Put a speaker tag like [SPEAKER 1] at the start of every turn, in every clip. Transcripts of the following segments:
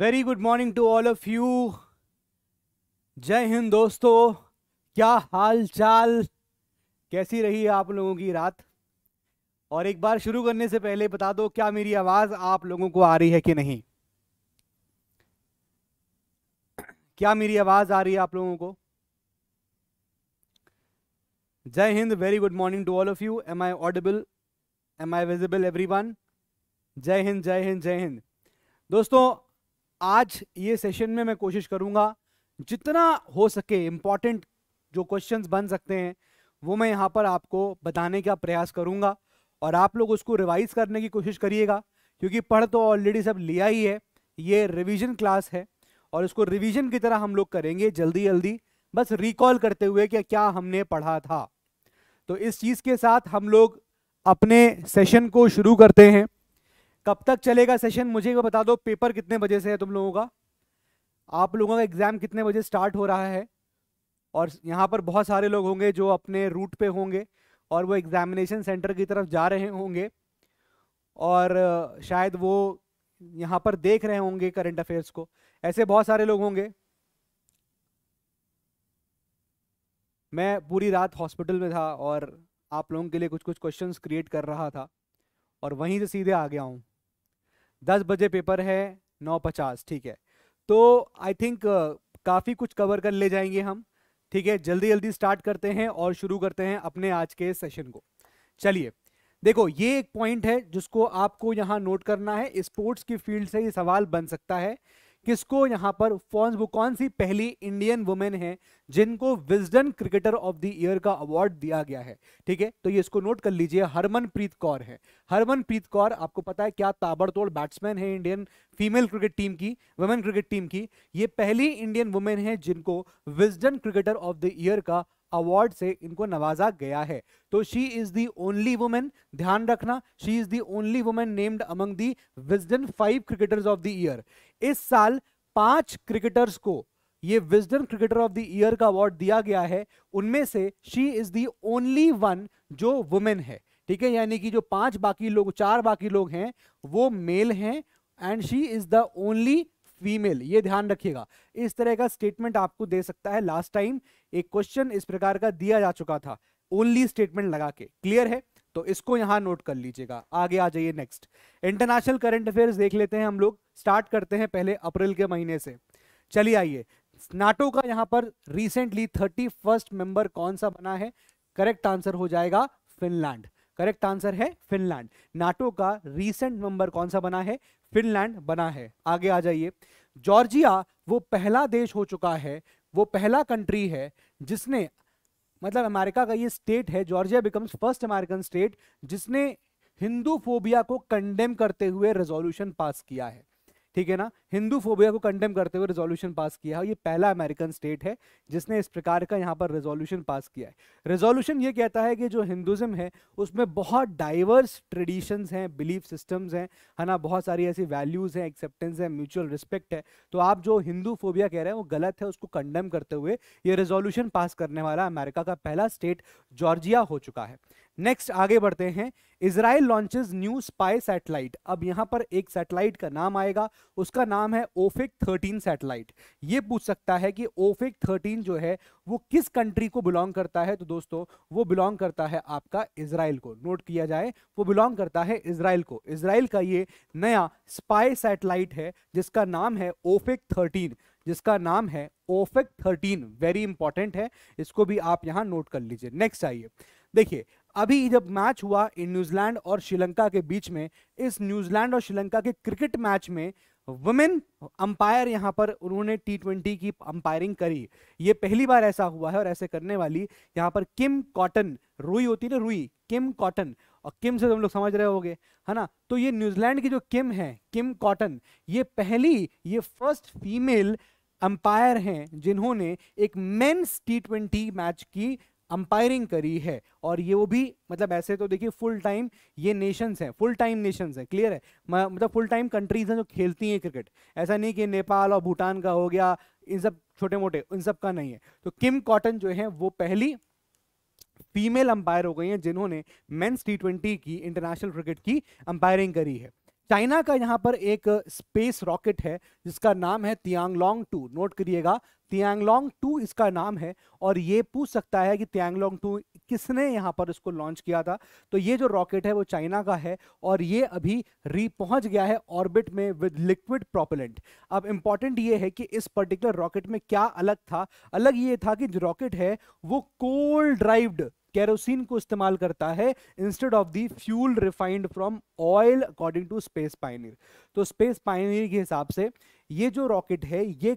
[SPEAKER 1] Very good morning to all of you Jai Hind दोस्तों क्या हाल चाल कैसी रही आप लोगों की रात और एक बार शुरू करने से पहले बता दो क्या मेरी आवाज़ आप लोगों को आ रही है कि नहीं क्या मेरी आवाज़ आ रही है आप लोगों को Jai Hind very good morning to all of you am I audible am I visible everyone Jai Hind जय हिंद जय हिंद दोस्तों आज ये सेशन में मैं कोशिश करूँगा जितना हो सके इम्पॉर्टेंट जो क्वेश्चंस बन सकते हैं वो मैं यहाँ पर आपको बताने का प्रयास करूँगा और आप लोग उसको रिवाइज करने की कोशिश करिएगा क्योंकि पढ़ तो ऑलरेडी सब लिया ही है ये रिवीजन क्लास है और इसको रिवीजन की तरह हम लोग करेंगे जल्दी जल्दी बस रिकॉल करते हुए कि क्या हमने पढ़ा था तो इस चीज़ के साथ हम लोग अपने सेशन को शुरू करते हैं कब तक चलेगा सेशन मुझे वो बता दो पेपर कितने बजे से है तुम लोगों का आप लोगों का एग्ज़ाम कितने बजे स्टार्ट हो रहा है और यहाँ पर बहुत सारे लोग होंगे जो अपने रूट पे होंगे और वो एग्ज़ामिनेशन सेंटर की तरफ जा रहे होंगे और शायद वो यहाँ पर देख रहे होंगे करंट अफेयर्स को ऐसे बहुत सारे लोग होंगे मैं पूरी रात हॉस्पिटल में था और आप लोगों के लिए कुछ कुछ क्वेश्चंस क्रिएट कर रहा था और वहीं से सीधे आ गया हूँ दस बजे पेपर है नौ पचास ठीक है तो आई थिंक काफ़ी कुछ कवर कर ले जाएंगे हम ठीक है जल्दी जल्दी स्टार्ट करते हैं और शुरू करते हैं अपने आज के सेशन को चलिए देखो ये एक पॉइंट है जिसको आपको यहाँ नोट करना है स्पोर्ट्स की फील्ड से ये सवाल बन सकता है किसको यहाँ पर फॉन्स वो कौन सी पहली इंडियन वुमेन है जिनको Wisden cricketer of the year का अवार्ड दिया गया है ठीक है तो ये इसको नोट कर लीजिए हरमनप्रीत कौर है हरमनप्रीत कौर आपको पता है क्या ताबड़तोड़ बैट्समैन है इंडियन फीमेल क्रिकेट टीम की वुमेन क्रिकेट टीम की ये पहली इंडियन वुमेन है जिनको Wisden cricketer of the year का अवार्ड से इनको नवाजा गया है तो she is the only women ध्यान रखना she is the only women named among the Wisden five cricketers of the year इस साल पांच क्रिकेटर्स को ये Wisden cricketer of the year का अवार्ड दिया गया है उनमें से she is the only one जो वुमेन है ठीक है यानी कि जो पांच बाकी लोग चार बाकी लोग हैं वो मेल हैं and she is the only female ये ध्यान रखिएगा इस तरह का स्टेटमेंट आपको दे सकता है लास्ट टाइम एक क्वेश्चन इस प्रकार का दिया जा चुका था ओनली स्टेटमेंट लगा के क्लियर है तो इसको यहाँ नोट कर लीजिएगा आगे आ जाइए नेक्स्ट इंटरनेशनल करंट अफेयर देख लेते हैं हम लोग स्टार्ट करते हैं पहले अप्रैल के महीने से चलिए आइए नाटो का यहाँ पर रिसेंटली थर्टी फर्स्ट मेंबर कौन सा बना है करेक्ट आंसर हो जाएगा फिनलैंड करेक्ट आंसर है फिनलैंड नाटो का रीसेंट मेंबर कौन सा बना है फिनलैंड बना है आगे आ जाइए जॉर्जिया वो पहला देश हो चुका है वो पहला कंट्री है जिसने मतलब अमेरिका का ये स्टेट है Georgia becomes first American state जिसने हिंदू फोबिया को कंडेम करते हुए रेजोल्यूशन पास किया है ठीक है ना हिंदू फोबिया को कंडेम करते हुए रेजोल्यूशन पास किया है ये पहला अमेरिकन स्टेट है जिसने इस प्रकार का यहाँ पर रेजोल्यूशन पास किया है रेजोल्यूशन ये कहता है कि जो हिंदुज़म है उसमें बहुत डाइवर्स ट्रेडिशंस हैं बिलीफ सिस्टम्स हैं है ना बहुत सारी ऐसी वैल्यूज़ हैं एक्सेप्टेंस है म्यूचुअल रिस्पेक्ट है तो आप जो हिंदू फोबिया कह रहे हैं वो गलत है उसको कंडेम करते हुए ये रेजोल्यूशन पास करने वाला अमेरिका का पहला स्टेट जॉर्जिया हो चुका है नेक्स्ट आगे बढ़ते हैं Israel launches new spy satellite अब यहां पर एक सैटेलाइट का नाम आएगा उसका नाम है ओफिक 13 सैटेलाइट ये पूछ सकता है कि ओफिक 13 जो है वो किस कंट्री को बिलोंग करता है तो दोस्तों वो बिलोंग करता है आपका इसराइल को नोट किया जाए वो बिलोंग करता है इसराइल को इसराइल का ये नया स्पाई सैटेलाइट है जिसका नाम है ओफिक थर्टीन जिसका नाम है ओफिक थर्टीन वेरी इंपॉर्टेंट है इसको भी आप यहाँ नोट कर लीजिए नेक्स्ट आइए देखिए अभी जब मैच हुआ न्यूजीलैंड और श्रीलंका के बीच में इस न्यूजीलैंड और श्रीलंका के क्रिकेट मैच में वुमेन अंपायर यहां पर उन्होंने टी ट्वेंटी की अंपायरिंग करी ये पहली बार ऐसा हुआ है और ऐसे करने वाली यहां पर किम कॉटन रुई होती है ना रुई किम कॉटन और किम से तुम तो लोग समझ रहे होगे है ना तो ये न्यूजीलैंड की जो किम है किम कॉटन ये पहली ये फर्स्ट फीमेल अंपायर हैं जिन्होंने एक मेन्स टी ट्वेंटी मैच की अंपायरिंग करी है और ये वो भी मतलब ऐसे तो देखिए फुल टाइम ये नेशंस हैं फुल टाइम नेशंस हैं क्लियर है मतलब फुल टाइम कंट्रीज हैं जो खेलती हैं क्रिकेट ऐसा नहीं कि नेपाल और भूटान का हो गया इन सब छोटे मोटे इन सब का नहीं है तो किम कॉटन जो है वो पहली फीमेल अंपायर हो गई हैं जिन्होंने मेन्स टी की इंटरनेशनल क्रिकेट की अंपायरिंग करी है चाइना का यहां पर एक स्पेस रॉकेट है जिसका नाम है तियांगलोंग टू नोट करिएगा तियांगलोंग टू इसका नाम है और ये पूछ सकता है कि तियांगलोंग टू किसने यहां पर इसको लॉन्च किया था तो ये जो रॉकेट है वो चाइना का है और ये अभी री पहुंच गया है ऑर्बिट में विद लिक्विड प्रोपेलेंट अब इंपॉर्टेंट ये है कि इस पर्टिकुलर रॉकेट में क्या अलग था अलग ये था कि जो रॉकेट है वो कोल ड्राइव्ड केरोसिन को इस्तेमाल करता है instead of the fuel refined from oil according to Space Pioneer तो स्पेस पाइनियर के हिसाब से ये जो रॉकेट है ये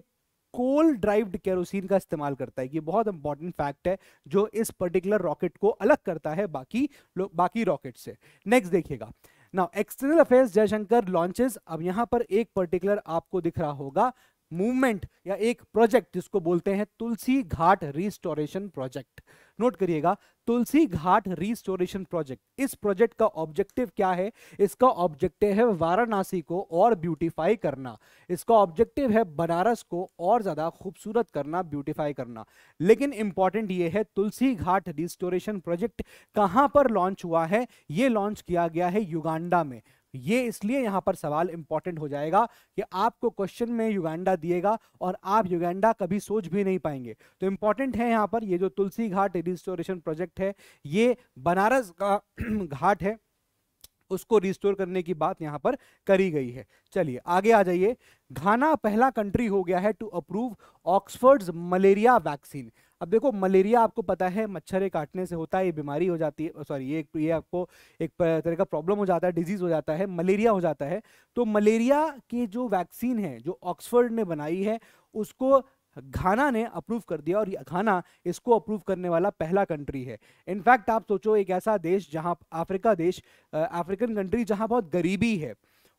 [SPEAKER 1] कोल ड्राइव्ड केरोसिन का इस्तेमाल करता है ये बहुत इंपॉर्टेंट फैक्ट है जो इस पर्टिकुलर रॉकेट को अलग करता है बाकी बाकी रॉकेट से नेक्स्ट देखिएगा now external affairs Jaishankar launches अब यहां पर एक पर्टिकुलर आपको दिख रहा होगा मूवमेंट या एक प्रोजेक्ट जिसको बोलते हैं Tulsi Ghat restoration project note करिएगा तुलसी घाट रिस्टोरेशन प्रोजेक्ट इस प्रोजेक्ट का ऑब्जेक्टिव क्या है इसका ऑब्जेक्टिव है वाराणसी को और ब्यूटीफाई करना इसका ऑब्जेक्टिव है बनारस को और ज़्यादा खूबसूरत करना ब्यूटीफाई करना लेकिन इंपॉर्टेंट ये है तुलसी घाट रिस्टोरेशन प्रोजेक्ट कहाँ पर लॉन्च हुआ है ये लॉन्च किया गया है युगांडा में ये इसलिए यहाँ पर सवाल इंपॉर्टेंट हो जाएगा कि आपको क्वेश्चन में युगांडा दिएगा और आप युगांडा कभी सोच भी नहीं पाएंगे तो इम्पॉर्टेंट है यहाँ पर ये जो तुलसी घाट रिस्टोरेशन प्रोजेक्ट है ये बनारस का घाट है उसको रिस्टोर करने की बात यहाँ पर करी गई है चलिए आगे आ जाइए घाना पहला कंट्री हो गया है to approve Oxford's malaria vaccine अब देखो मलेरिया आपको पता है मच्छर काटने से होता है ये बीमारी हो जाती है सॉरी ये ये आपको एक तरह का प्रॉब्लम हो जाता है डिजीज हो जाता है मलेरिया हो जाता है तो मलेरिया की जो वैक्सीन है जो ऑक्सफर्ड ने बनाई है उसको घाना ने अप्रूव कर दिया और घाना इसको अप्रूव करने वाला पहला कंट्री है इनफैक्ट आप सोचो एक ऐसा देश जहाँ अफ्रीका देश अफ्रीकन कंट्री जहाँ बहुत गरीबी है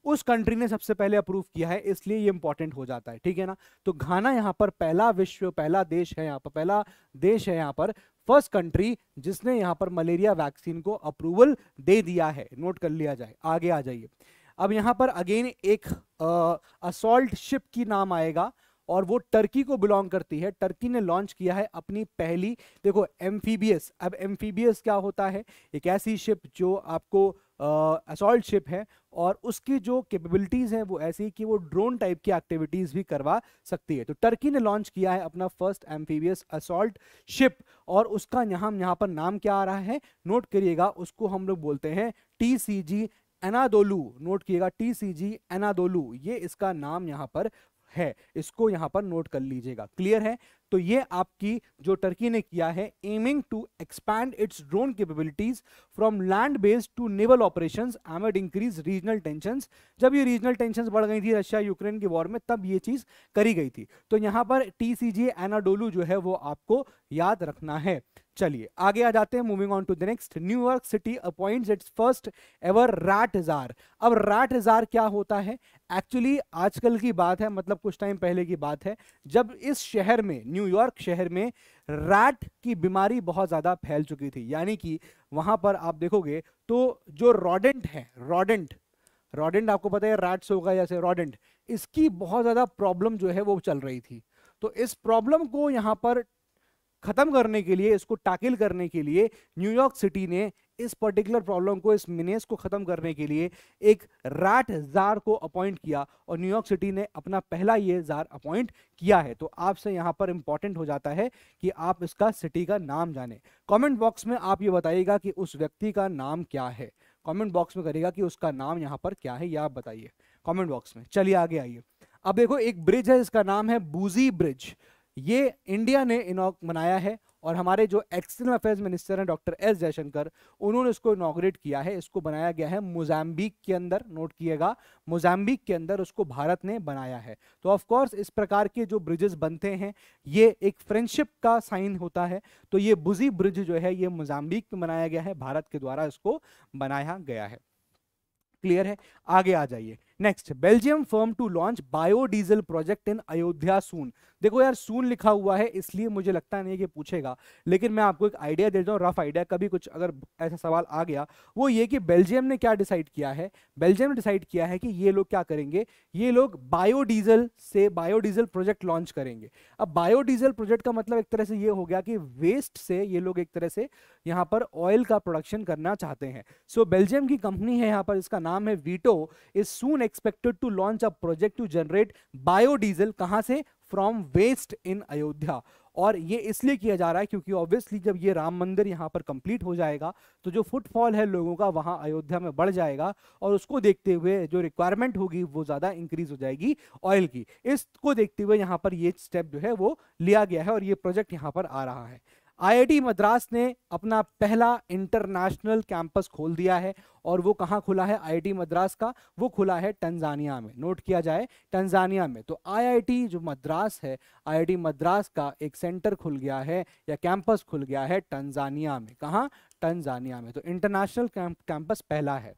[SPEAKER 1] उस कंट्री ने सबसे पहले अप्रूव किया है इसलिए ये इंपॉर्टेंट हो जाता है ठीक है ना तो घाना यहाँ पर पहला विश्व पहला देश है यहाँ पर पहला देश है यहाँ पर फर्स्ट कंट्री जिसने यहाँ पर मलेरिया वैक्सीन को अप्रूवल दे दिया है नोट कर लिया जाए आगे आ जाइए अब यहाँ पर अगेन एक असोल्ट शिप की नाम आएगा और वो टर्की को बिलोंग करती है टर्की ने लॉन्च किया है अपनी पहली देखो एम्फीबियस अब एम्फीबियस क्या होता है एक ऐसी शिप जो आपको असॉल्ट शिप है और उसकी जो कैपेबिलिटीज़ हैं वो ऐसी कि वो ड्रोन टाइप की एक्टिविटीज़ भी करवा सकती है तो टर्की ने लॉन्च किया है अपना फर्स्ट एम्फीवियस असॉल्ट शिप और उसका यहाँ यहाँ पर नाम क्या आ रहा है नोट करिएगा उसको हम लोग बोलते हैं T C G Anadolu note किएगा टी सी जी एनादोलू ये इसका नाम यहाँ पर है इसको यहाँ पर नोट कर लीजिएगा क्लियर है तो ये आपकी जो टर्की ने किया है aiming to expand its drone capabilities from land based to naval operations amid increase regional tensions जब ये रीजनल टेंशंस बढ़ गई थी रशिया यूक्रेन की वॉर में तब ये चीज़ करी गई थी तो यहां पर टीसीजी एनाडोलू जो है वो आपको याद रखना है चलिए आगे आ जाते हैं moving on to the next New York city appoints its first ever rat czar अब रैट हजार क्या होता है एक्चुअली आजकल की बात है मतलब कुछ टाइम पहले की बात है जब इस शहर में न्यूयॉर्क शहर में रैट की बीमारी बहुत ज़्यादा फैल चुकी थी यानी कि वहां पर आप देखोगे तो जो रॉडेंट है रॉडेंट रॉडेंट आपको पता है रैट्स होगा जैसे रॉडेंट इसकी बहुत ज़्यादा प्रॉब्लम जो है वो चल रही थी तो इस प्रॉब्लम को यहाँ पर खत्म करने के लिए इसको टाकिल करने के लिए न्यूयॉर्क सिटी ने इस पर्टिकुलर प्रॉब्लम को इस मिनेस को खत्म करने के लिए एक रैट जार को अपॉइंट किया और न्यूयॉर्क सिटी ने अपना पहला ये जार अपॉइंट किया है तो आपसे यहाँ पर इंपॉर्टेंट हो जाता है कि आप इसका सिटी का नाम जाने कमेंट बॉक्स में आप ये बताइएगा कि उस व्यक्ति का नाम क्या है कमेंट बॉक्स में करेगा कि उसका नाम यहाँ पर क्या है यह आप बताइए कॉमेंट बॉक्स में चलिए आगे आइए अब देखो एक ब्रिज है इसका नाम है बूजी ब्रिज ये इंडिया ने इनॉक मनाया है और हमारे जो एक्सटर्नल अफेयर्स मिनिस्टर हैं डॉक्टर एस जयशंकर उन्होंने इसको इनाग्रेट किया है इसको बनाया गया है मोजाम्बिक के अंदर नोट किएगा मोजाम्बिक के अंदर उसको भारत ने बनाया है तो ऑफ कोर्स इस प्रकार के जो ब्रिजेस बनते हैं ये एक फ्रेंडशिप का साइन होता है तो ये बुजी ब्रिज जो है ये मोजाम्बिक में बनाया गया है भारत के द्वारा इसको बनाया गया है क्लियर है आगे आ जाइए next Belgium firm to launch biodiesel project in Ayodhya soon देखो यार सून लिखा हुआ है इसलिए मुझे लगता नहीं कि पूछेगा लेकिन मैं आपको एक आइडिया देता हूँ रफ आइडिया कभी कुछ अगर ऐसा सवाल आ गया वो ये कि बेल्जियम ने क्या डिसाइड किया है बेल्जियम ने डिसाइड किया है कि ये लोग क्या करेंगे ये लोग बायोडीजल से बायोडीजल प्रोजेक्ट लॉन्च करेंगे अब बायोडीजल प्रोजेक्ट का मतलब एक तरह से ये हो गया कि वेस्ट से ये लोग एक तरह से यहाँ पर ऑयल का प्रोडक्शन करना चाहते हैं सो so, बेल्जियम की कंपनी है यहाँ पर इसका नाम है Vito is soon expected to launch a project to generate biodiesel कहां से फ्रॉम वेस्ट इन अयोध्या और ये इसलिए किया जा रहा है क्योंकि ऑब्वियसली जब ये राम मंदिर यहाँ पर कंप्लीट हो जाएगा तो जो फुटफॉल है लोगों का वहाँ अयोध्या में बढ़ जाएगा और उसको देखते हुए जो रिक्वायरमेंट होगी वो ज़्यादा इंक्रीज हो जाएगी ऑयल की इसको देखते हुए यहाँ पर ये स्टेप जो है वो लिया गया है और ये प्रोजेक्ट यहाँ पर आ रहा है आईआईटी मद्रास ने अपना पहला इंटरनेशनल कैंपस खोल दिया है और वो कहाँ खुला है आईआईटी मद्रास का वो खुला है टंजानिया में नोट किया जाए टंजानिया में तो आईआईटी जो मद्रास है आईआईटी मद्रास का एक सेंटर खुल गया है या कैंपस खुल गया है टंजानिया में कहाँ टंजानिया में तो इंटरनेशनल कैंपस पहला है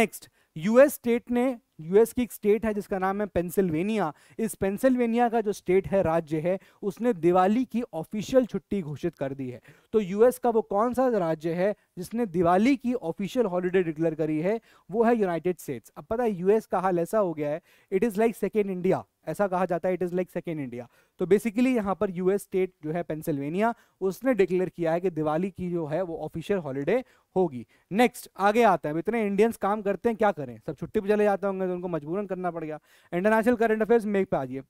[SPEAKER 1] नेक्स्ट यूएस स्टेट ने यूएस की एक स्टेट है जिसका नाम है पेंसिल्वेनिया इस पेंसिल्वेनिया का जो स्टेट है राज्य है उसने दिवाली की ऑफिशियल छुट्टी घोषित कर दी है तो यूएस का वो कौन सा राज्य है जिसने दिवाली की ऑफिशियल हॉलीडे डिक्लेयर करी है वो है यूनाइटेड स्टेट्स अब पता है यूएस का हाल ऐसा हो गया है it is like second India ऐसा कहा जाता है it is like second India तो बेसिकली यहाँ पर यूएस स्टेट जो है पेंसिल्वेनिया उसने डिक्लेयर किया है कि दिवाली की जो है वो ऑफिशियल हॉलीडे होगी नेक्स्ट आगे आता है इतने इंडियंस काम करते हैं क्या करें सब छुट्टी पर चले जाते होंगे तो तो उनको मजबूरन करना पड़ गया इंटरनेशनल करंट अफेयर्स मेक पे आ जाइए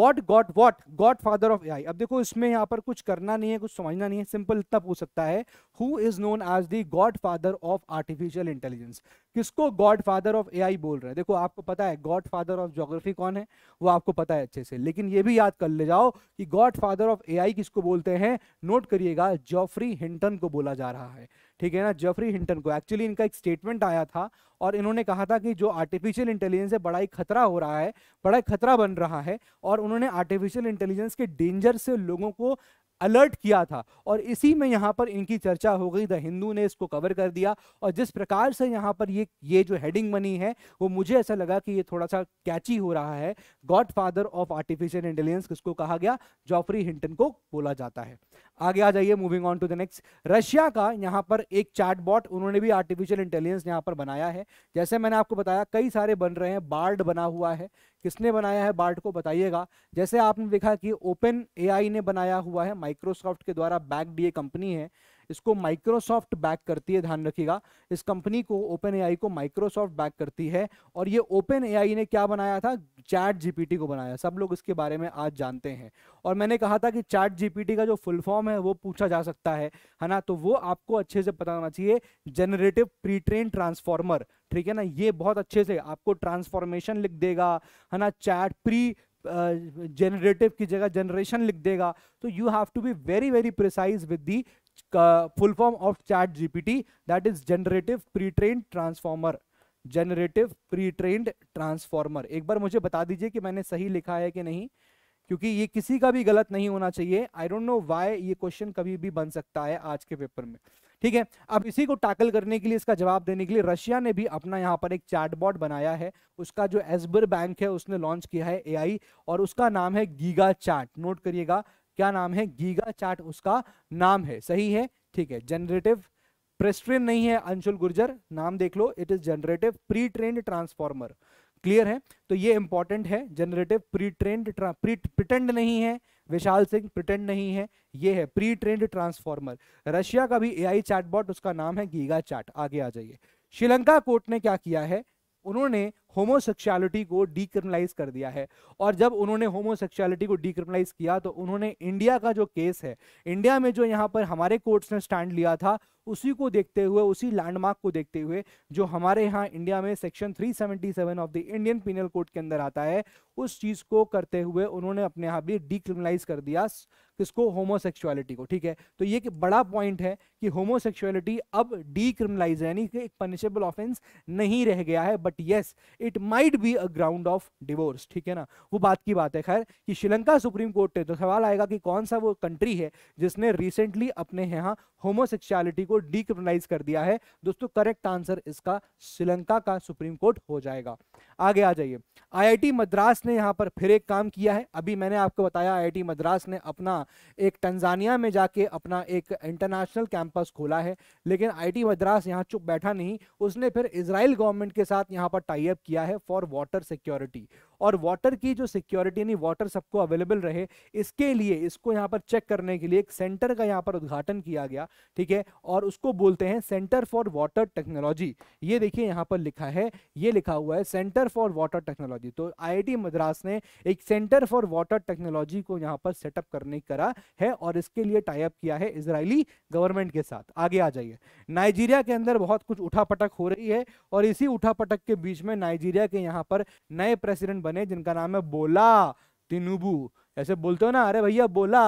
[SPEAKER 1] what got what godfather of AI अब देखो इसमें यहाँ पर कुछ करना नहीं है कुछ समझना नहीं है सिंपल इतना पूछ सकता है who is known as the godfather of artificial intelligence किसको गॉड फादर ऑफ ए बोल रहे हैं देखो आपको पता है गॉड फादर ऑफ जोग्राफी कौन है वो आपको पता है अच्छे से लेकिन ये भी याद कर ले जाओ कि गॉड फादर ऑफ ए किसको बोलते हैं नोट करिएगा जॉफ्री हिंटन को बोला जा रहा है ठीक है ना जेफरी हिंटन को एक्चुअली इनका एक स्टेटमेंट आया था और इन्होंने कहा था कि जो आर्टिफिशियल इंटेलिजेंस है बड़ा ही खतरा हो रहा है बड़ा ही खतरा बन रहा है और उन्होंने आर्टिफिशियल इंटेलिजेंस के डेंजर से लोगों को अलर्ट किया था और इसी में यहाँ पर इनकी चर्चा हो गई द हिंदू ने इसको कवर कर दिया और जिस प्रकार से यहाँ पर ये ये जो हेडिंग बनी है वो मुझे ऐसा लगा कि ये थोड़ा सा कैची हो रहा है godfather of artificial intelligence किसको कहा गया जॉफरी हिंटन को बोला जाता है आगे आ जाइए moving on to the next Russia का यहाँ पर एक चैटबॉट उन्होंने भी आर्टिफिशियल इंटेलिजेंस यहाँ पर बनाया है जैसे मैंने आपको बताया कई सारे बन रहे हैं बार्ड बना हुआ है किसने बनाया है बार्ट को बताइएगा जैसे आपने देखा कि ओपन एआई ने बनाया हुआ है माइक्रोसॉफ्ट के द्वारा बैक डी कंपनी है इसको माइक्रोसॉफ्ट बैक करती है ध्यान रखिएगा इस कंपनी को ओपन एआई को माइक्रोसॉफ्ट बैक करती है और ये ओपन एआई ने क्या बनाया था चैट जीपीटी को बनाया सब लोग इसके बारे में आज जानते हैं और मैंने कहा था कि चैट जीपीटी का जो फुल फॉर्म है वो पूछा जा सकता है है ना तो वो आपको अच्छे से पता होना चाहिए जनरेटिव प्री ट्रेन ट्रांसफॉर्मर ठीक है ना ये बहुत अच्छे से आपको ट्रांसफॉर्मेशन लिख देगा है ना चैट प्री जनरेटिव uh, की जगह जनरेशन लिख देगा तो you have to be very very precise with the full form of chat GPT that is generative pre train transformer generative pre trained transformer एक बार मुझे बता दीजिए कि मैंने सही लिखा है कि नहीं क्योंकि ये किसी का भी गलत नहीं होना चाहिए आई डोंट नो वाई ये क्वेश्चन कभी भी बन सकता है आज के पेपर में ठीक है अब इसी को टैकल करने के लिए इसका जवाब देने के लिए रशिया ने भी अपना यहाँ पर एक चैटबॉट बनाया है उसका जो एसबर बैंक है उसने लॉन्च किया है एआई और उसका नाम है गीगा चैट नोट करिएगा क्या नाम है गीगा चार्ट उसका नाम है सही है ठीक है जनरेटिव प्रेस्ट्रिन नहीं है अंशुल गुर्जर नाम देख लो it is generative pre trained transformer clear है तो ये इंपॉर्टेंट है जनरेटिव प्री ट्रेंड प्रिटेंड नहीं है विशाल सिंह प्रिटेंड नहीं है ये है प्री ट्रेंड ट्रांसफॉर्मर रशिया का भी एआई चैटबॉट उसका नाम है गीगा चार्ट आगे आ जाइए श्रीलंका कोर्ट ने क्या किया है उन्होंने होमोसेक्सुअलिटी को डीक्रिमिनलाइज कर दिया है और जब उन्होंने होमोसेक्सुअलिटी को डीक्रिमिनलाइज किया तो उन्होंने इंडिया का जो केस है इंडिया में जो यहाँ पर हमारे कोर्ट्स ने स्टैंड लिया था उसी को देखते हुए उसी लैंडमार्क को देखते हुए जो हमारे यहाँ इंडिया में section 377 of the Indian penal code के अंदर आता है उस चीज़ को करते हुए उन्होंने अपने यहाँ भी डिक्रिमिनलाइज कर दिया किसको होमोसेक्सुअलिटी को ठीक है तो ये एक बड़ा पॉइंट है कि होमोसेक्सुअलिटी अब डिक्रिमिनलाइज है यानी कि एक पनिशेबल ऑफेंस नहीं रह गया है but yes it might be a ground of divorce ठीक है ना वो बात की बात है खैर कि श्रीलंका सुप्रीम कोर्ट ने तो सवाल आएगा कि कौन सा वो कंट्री है जिसने रिसेंटली अपने यहाँ होमोसेक्सुअलिटी को डिक्रिमिनाइज कर दिया है दोस्तों करेक्ट आंसर इसका श्रीलंका का सुप्रीम कोर्ट हो जाएगा आगे आ जाइए आई मद्रास ने यहाँ पर फिर एक काम किया है अभी मैंने आपको बताया आई मद्रास ने अपना एक तंजानिया में जाके अपना एक इंटरनेशनल कैंपस खोला है लेकिन आई मद्रास यहाँ चुप बैठा नहीं उसने फिर इसराइल गवर्नमेंट के साथ यहाँ पर टाइप किया किया है फॉर वाटर सिक्योरिटी और वाटर की जो सिक्योरिटी यानी वाटर सबको अवेलेबल रहे इसके लिए इसको यहाँ पर चेक करने के लिए एक सेंटर का यहाँ पर उद्घाटन किया गया ठीक है और उसको बोलते हैं सेंटर फॉर वाटर टेक्नोलॉजी ये देखिए यहाँ पर लिखा है ये लिखा हुआ है सेंटर फॉर वाटर टेक्नोलॉजी तो आई मद्रास ने एक सेंटर फॉर वाटर टेक्नोलॉजी को यहाँ पर सेटअप करने करा है और इसके लिए टाइप किया है इसराइली गवर्नमेंट के साथ आगे आ जाइए नाइजीरिया के अंदर बहुत कुछ उठा हो रही है और इसी उठा के बीच में नाइजीरिया के यहाँ पर नए प्रेसिडेंट बने जिनका नाम है बोला तिनुबु ऐसे बोलते हो ना अरे भैया बोला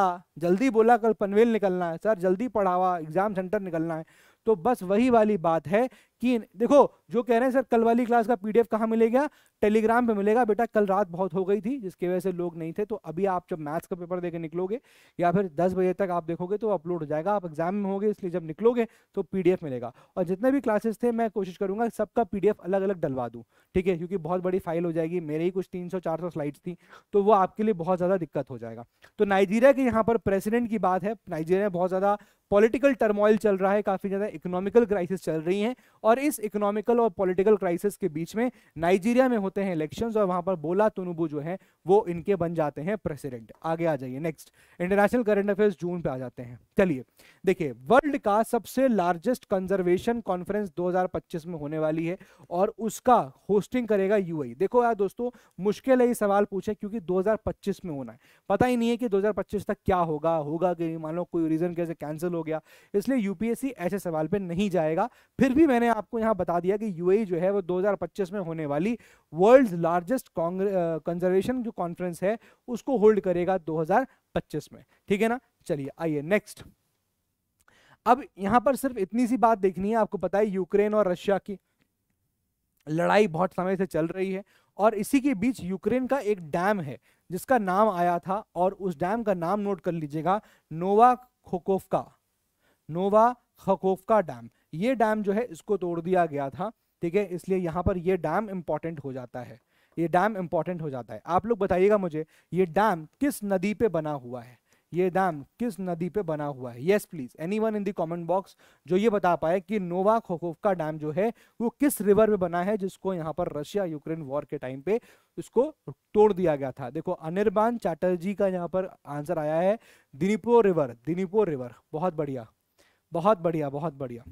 [SPEAKER 1] जल्दी बोला कल पनवेल निकलना है सर जल्दी पढ़ावा एग्जाम सेंटर निकलना है तो बस वही वाली बात है कि देखो जो कह रहे हैं सर कल वाली क्लास का पीडीएफ कहाँ मिलेगा टेलीग्राम पे मिलेगा बेटा कल रात बहुत हो गई थी जिसकी वजह से लोग नहीं थे तो अभी आप जब मैथ्स का पेपर देकर निकलोगे या फिर 10 बजे तक आप देखोगे तो अपलोड हो जाएगा आप एग्जाम में होगे इसलिए जब निकलोगे तो पीडीएफ मिलेगा और जितने भी क्लासेस थे मैं कोशिश करूंगा सबका पीडीएफ अलग अलग डलवा दूँ ठीक है क्योंकि बहुत बड़ी फाइल हो जाएगी मेरे ही कुछ तीन सौ स्लाइड्स थी तो वो आपके लिए बहुत ज़्यादा दिक्कत हो जाएगा तो नाइजीरिया के यहाँ पर प्रेसिडेंट की बात है नाइजीरिया में बहुत ज़्यादा पॉलिटिकल टर्मोइल चल रहा है काफ़ी ज़्यादा इकोनॉमिकल क्राइसिस चल रही हैं और इस इकोनॉमिकल और पॉलिटिकल क्राइसिस के बीच में नाइजीरिया में होते हैं इलेक्शंस और वहाँ पर बोला तुनुबू जो है वो इनके बन जाते हैं प्रेसिडेंट आगे आ जाइए next international current affairs June पे आ जाते हैं चलिए देखिए वर्ल्ड का सबसे लार्जेस्ट कंजर्वेशन कॉन्फ्रेंस दो में होने वाली है और उसका होस्टिंग करेगा यू e। देखो यार दोस्तों मुश्किल है ये सवाल पूछे क्योंकि दो में होना है पता ही नहीं है कि दो तक क्या होगा होगा कि मान लो कोई रीजन कैसे कैंसिल हो गया इसलिए यूपीएससी ऐसे सवाल पे नहीं जाएगा फिर भी मैंने आपको यहाँ बता दिया कि यूएई e जो है वो 2025 में होने वाली वर्ल्ड लार्जेस्ट कंजर्वेशन जो कॉन्फ्रेंस है उसको होल्ड करेगा 2025 में ठीक है ना चलिए आइए नेक्स्ट अब यहाँ पर सिर्फ इतनी सी बात देखनी है आपको पता है यूक्रेन और रशिया की लड़ाई बहुत समय से चल रही है और इसी के बीच यूक्रेन का एक डैम है जिसका नाम आया था और उस डैम का नाम नोट कर लीजिएगा नोवा खोकोवका नोवा खकोफका डैम ये डैम जो है इसको तोड़ दिया गया था ठीक है इसलिए यहाँ पर ये डैम इम्पॉर्टेंट हो जाता है ये डैम इम्पॉर्टेंट हो जाता है आप लोग बताइएगा मुझे ये डैम किस नदी पे बना हुआ है ये डैम किस नदी पे बना हुआ है yes please any one in the comment box जो ये बता पाए कि नोवा खोखोव डैम जो है वो किस रिवर में बना है जिसको यहाँ पर रशिया यूक्रेन वॉर के टाइम पे इसको तोड़ दिया गया था देखो अनिर्बान चैटर्जी का यहाँ पर आंसर आया है दिनीपो रिवर दिनीपो रिवर बहुत बढ़िया बहुत बढ़िया बहुत बढ़िया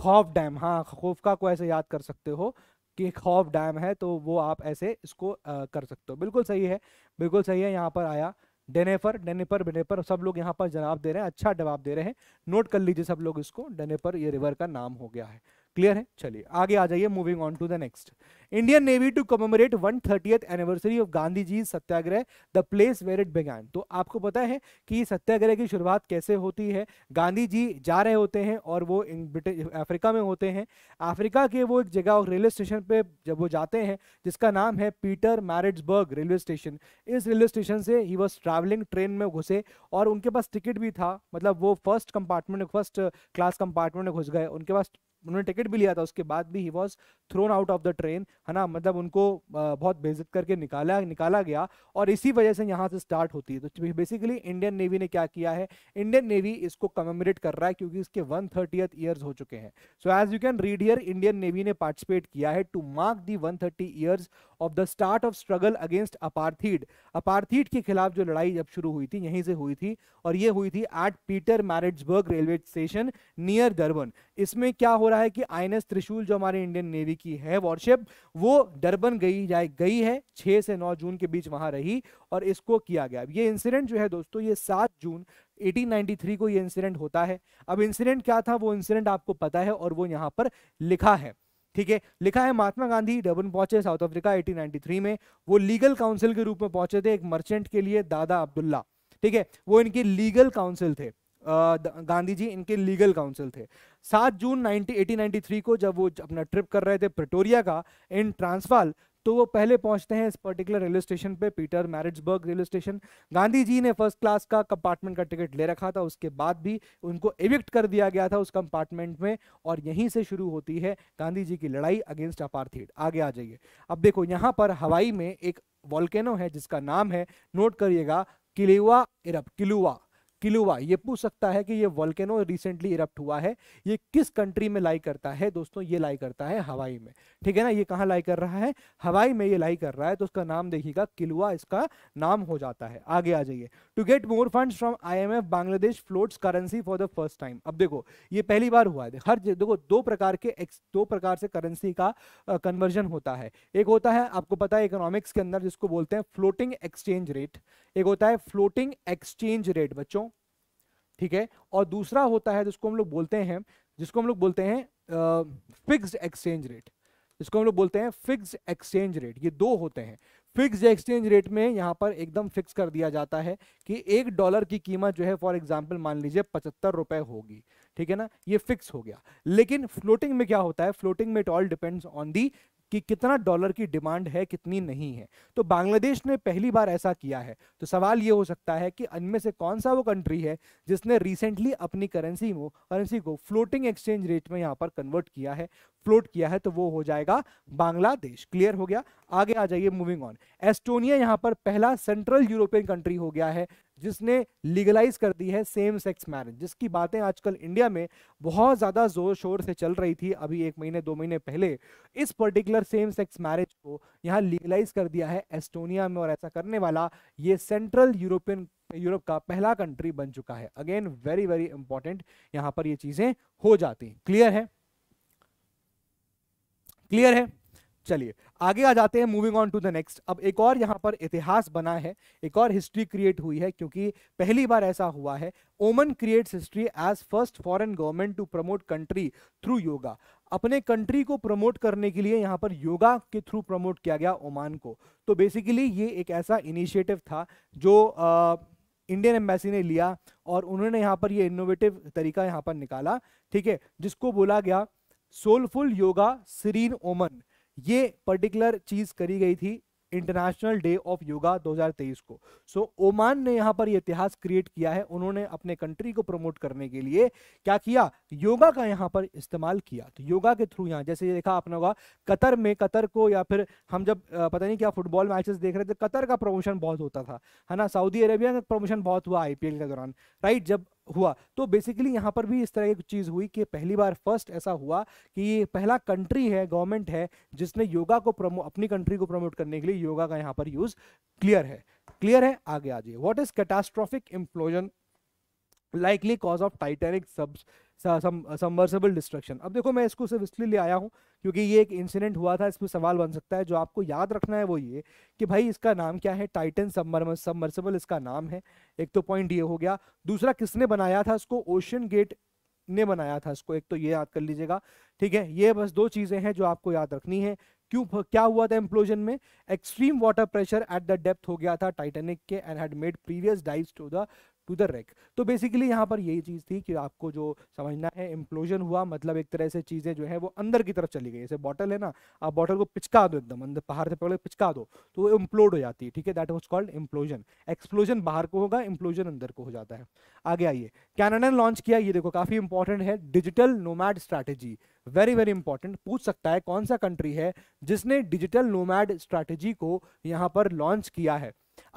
[SPEAKER 1] खौफ डैम हाँ खौफका को ऐसे याद कर सकते हो कि खौफ डैम है तो वो आप ऐसे इसको आ, कर सकते हो बिल्कुल सही है बिल्कुल सही है यहाँ पर आया डेनेफर डेनेपर डेनेपर सब लोग यहाँ पर जवाब दे रहे हैं अच्छा जवाब दे रहे हैं नोट कर लीजिए सब लोग इसको डेनेपर ये रिवर का नाम हो गया है क्लियर है चलिए आगे आ जाइए moving on to the next Indian navy to commemorate one thirtieth anniversary of Gandhi ji Satyagraha the place where it began तो आपको पता है कि सत्याग्रह की शुरुआत कैसे होती है गांधी जी जा रहे होते हैं और वो इन अफ्रीका में होते हैं अफ्रीका के वो एक जगह रेलवे स्टेशन पे जब वो जाते हैं जिसका नाम है पीटर मैरिट्सबर्ग रेलवे स्टेशन इस रेलवे स्टेशन से ही वॉज ट्रैवलिंग ट्रेन में घुसे और उनके पास टिकट भी था मतलब वो first compartment first class compartment में घुस गए उनके पास उन्होंने टिकट भी लिया था उसके बाद भी he was thrown out of the train है ना मतलब उनको बहुत बेइज्जत करके निकाला निकाला गया और इसी वजह से यहाँ से स्टार्ट होती है तो बेसिकली इंडियन नेवी ने क्या किया है इंडियन नेवी इसको कमेमोरेट कर रहा है क्योंकि इसके वन थर्टीथ ईयर्स हो चुके हैं so as you can read here Indian navy ने पार्टिसिपेट किया है to mark the one thirty years of the start of struggle against apartheid apartheid के खिलाफ जो लड़ाई जब शुरू हुई थी यहीं से हुई थी और ये हुई थी at Pietermaritzburg railway station near Durban इसमें क्या हो रहा है कि आई त्रिशूल जो हमारे इंडियन नेवी की है वॉरशिप वो डरबन गई जाए गई है छः से नौ जून के बीच वहाँ रही और इसको किया गया ये इंसिडेंट जो है दोस्तों ये सात जून 1893 को ये इंसिडेंट होता है अब इंसिडेंट क्या था वो इंसिडेंट आपको पता है और वो यहाँ पर लिखा है ठीक है लिखा है महात्मा गांधी डबन पहुंचे साउथ अफ्रीका 1893 में वो लीगल काउंसिल के रूप में पहुंचे थे एक मर्चेंट के लिए दादा अब्दुल्ला ठीक है वो इनके लीगल काउंसिल थे गांधी जी इनके लीगल काउंसिल थे 7 जून नाइनटी 1893 को जब वो अपना ट्रिप कर रहे थे प्रिटोरिया का इन ट्रांसफाल तो वो पहले पहुंचते हैं इस पर्टिकुलर रेलवे स्टेशन पे Pietermaritzburg railway station Gandhi ji ने फर्स्ट क्लास का कंपार्टमेंट का टिकट ले रखा था उसके बाद भी उनको एविक्ट कर दिया गया था उस कंपार्टमेंट में और यहीं से शुरू होती है गांधी जी की लड़ाई अगेंस्ट अपार्थीड आगे आ जाइए अब देखो यहाँ पर हवाई में एक वॉल्केनो है जिसका नाम है नोट करिएगा किलेवा इरप किलुआ किलुआ ये पूछ सकता है कि ये वॉल्केनो रिसेंटली इरप्ट हुआ है ये किस कंट्री में लाई करता है दोस्तों ये लाई करता है हवाई में ठीक है ना ये कहाँ लाई कर रहा है हवाई में ये लाई कर रहा है तो उसका नाम देखिएगा किलुआ इसका नाम हो जाता है आगे आ जाइए to get more fund from F Bangladesh floats currency for the first time अब देखो ये पहली बार हुआ है हर देखो दो प्रकार के दो प्रकार से करेंसी का कन्वर्जन होता है एक होता है आपको पता है इकोनॉमिक्स के अंदर जिसको बोलते हैं फ्लोटिंग एक्सचेंज रेट एक होता है फ्लोटिंग एक्सचेंज रेट बच्चों ठीक है और दूसरा होता है जिसको हम लोग बोलते हैं जिसको हम लोग बोलते हैं फिक्स्ड एक्सचेंज रेट जिसको हम लोग बोलते हैं फिक्स्ड एक्सचेंज रेट ये दो होते हैं फिक्स्ड एक्सचेंज रेट में यहाँ पर एकदम फिक्स कर दिया जाता है कि एक डॉलर की कीमत जो है फॉर एग्जाम्पल मान लीजिए पचहत्तर रुपए होगी ठीक है ना ये फिक्स हो गया लेकिन फ्लोटिंग में क्या होता है फ्लोटिंग में it all depends on the कि कितना डॉलर की डिमांड है कितनी नहीं है तो बांग्लादेश ने पहली बार ऐसा किया है तो सवाल ये हो सकता है कि इनमें से कौन सा वो कंट्री है जिसने रिसेंटली अपनी करेंसी को करेंसी को फ्लोटिंग एक्सचेंज रेट में यहाँ पर कन्वर्ट किया है फ्लोट किया है तो वो हो जाएगा बांग्लादेश क्लियर हो गया आगे आ जाइए मूविंग ऑन एस्टोनिया यहाँ पर पहला सेंट्रल यूरोपियन कंट्री हो गया है जिसने लीगलाइज कर दी है सेम सेक्स मैरिज जिसकी बातें आजकल इंडिया में बहुत ज़्यादा ज़ोर शोर से चल रही थी अभी एक महीने दो महीने पहले इस पर्टिकुलर सेम सेक्स मैरिज को यहाँ लीगलाइज कर दिया है एस्टोनिया में और ऐसा करने वाला ये सेंट्रल यूरोपियन यूरोप का पहला कंट्री बन चुका है अगेन वेरी वेरी इंपॉर्टेंट यहां पर ये चीज़ें हो जाती क्लियर है क्लियर है चलिए आगे आ जाते हैं moving on to the next अब एक और यहाँ पर इतिहास बना है एक और हिस्ट्री क्रिएट हुई है क्योंकि पहली बार ऐसा हुआ है Oman creates history as first foreign government to promote country through yoga अपने कंट्री को प्रमोट करने के लिए यहाँ पर योगा के थ्रू प्रमोट किया गया ओमान को तो बेसिकली ये एक ऐसा इनिशिएटिव था जो आ, इंडियन एम्बेसी ने लिया और उन्होंने यहाँ पर यह इनोवेटिव तरीका यहाँ पर निकाला ठीक है जिसको बोला गया सोलफुल योगा सरीन ओमन ये पर्टिकुलर चीज करी गई थी इंटरनेशनल डे ऑफ योगा 2023 को सो so, ओमान ने यहाँ पर ये इतिहास क्रिएट किया है उन्होंने अपने कंट्री को प्रमोट करने के लिए क्या किया योगा का यहाँ पर इस्तेमाल किया तो योगा के थ्रू यहाँ जैसे ये देखा आपने होगा कतर में कतर को या फिर हम जब पता नहीं क्या फुटबॉल मैचेस देख रहे थे कतर का प्रमोशन बहुत होता था है ना सऊदी अरेबिया का प्रमोशन बहुत हुआ आईपीएल के दौरान राइट जब हुआ तो बेसिकली यहाँ पर भी इस तरह की चीज़ हुई कि पहली बार फर्स्ट ऐसा हुआ कि ये पहला कंट्री है गवर्नमेंट है जिसने योगा को प्रमो अपनी कंट्री को प्रमोट करने के लिए योगा का यहाँ पर यूज़ क्लियर है क्लियर है आगे आ जाइए what is catastrophic implosion likely cause of Titanic submersible destruction अब देखो मैं इसको सिर्फ इसलिए ले आया हूँ क्योंकि ये एक इंसिडेंट हुआ था इस पर सवाल बन सकता है जो आपको याद रखना है वो ये कि भाई इसका नाम क्या है टाइटन सबमर्सेबल इसका नाम है एक तो पॉइंट ये हो गया दूसरा किसने बनाया था इसको ओशन गेट ने बनाया था इसको एक तो ये याद कर लीजिएगा ठीक है ये बस दो चीज़ें हैं जो आपको याद रखनी है क्यों क्या हुआ था एम्प्लोजन में extreme water pressure at the depth हो गया था टाइटेनिक के and had made previous dives to the to the wreck तो बेसिकली यहाँ पर यही चीज़ थी कि आपको जो समझना है इम्प्लोजन हुआ मतलब एक तरह से चीज़ें जो है वो अंदर की तरफ चली गई जैसे बॉटल है ना आप बॉटल को पिचका दो एकदम अंदर बाहर से पकड़ पिचका दो तो वो इम्प्लोड हो जाती है ठीक है that was called implosion explosion बाहर को होगा इम्प्लोजन अंदर को हो जाता है आगे आइए कैनेडा ने लॉन्च किया ये देखो काफ़ी इंपॉर्टेंट है digital nomad strategy very very important पूछ सकता है कौन सा कंट्री है जिसने डिजिटल नोमैड स्ट्रैटेजी को यहाँ पर लॉन्च किया है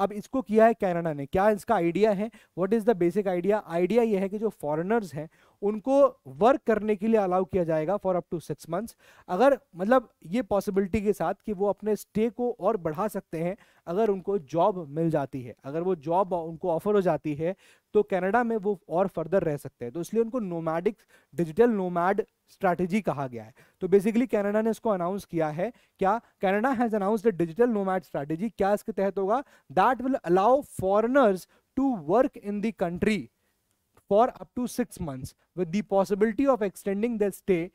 [SPEAKER 1] अब इसको किया है कैनेडा ने क्या इसका आइडिया है what is the basic idea idea ये है कि जो फॉरेनर्स हैं उनको वर्क करने के लिए अलाउ किया जाएगा for up to six months अगर मतलब ये पॉसिबिलिटी के साथ कि वो अपने स्टे को और बढ़ा सकते हैं अगर उनको जॉब मिल जाती है अगर वो जॉब उनको ऑफर हो जाती है तो कनाडा में वो और फर्दर रह सकते हैं तो इसलिए उनको नोमैडिक डिजिटल नोमैड स्ट्रैटेजी कहा गया है तो बेसिकली कनाडा ने इसको अनाउंस किया है क्या Canada has announce the digital nomad strategy क्या इसके तहत होगा that will allow foreigners to work in the country for up to 6 months with the possibility of extending their stay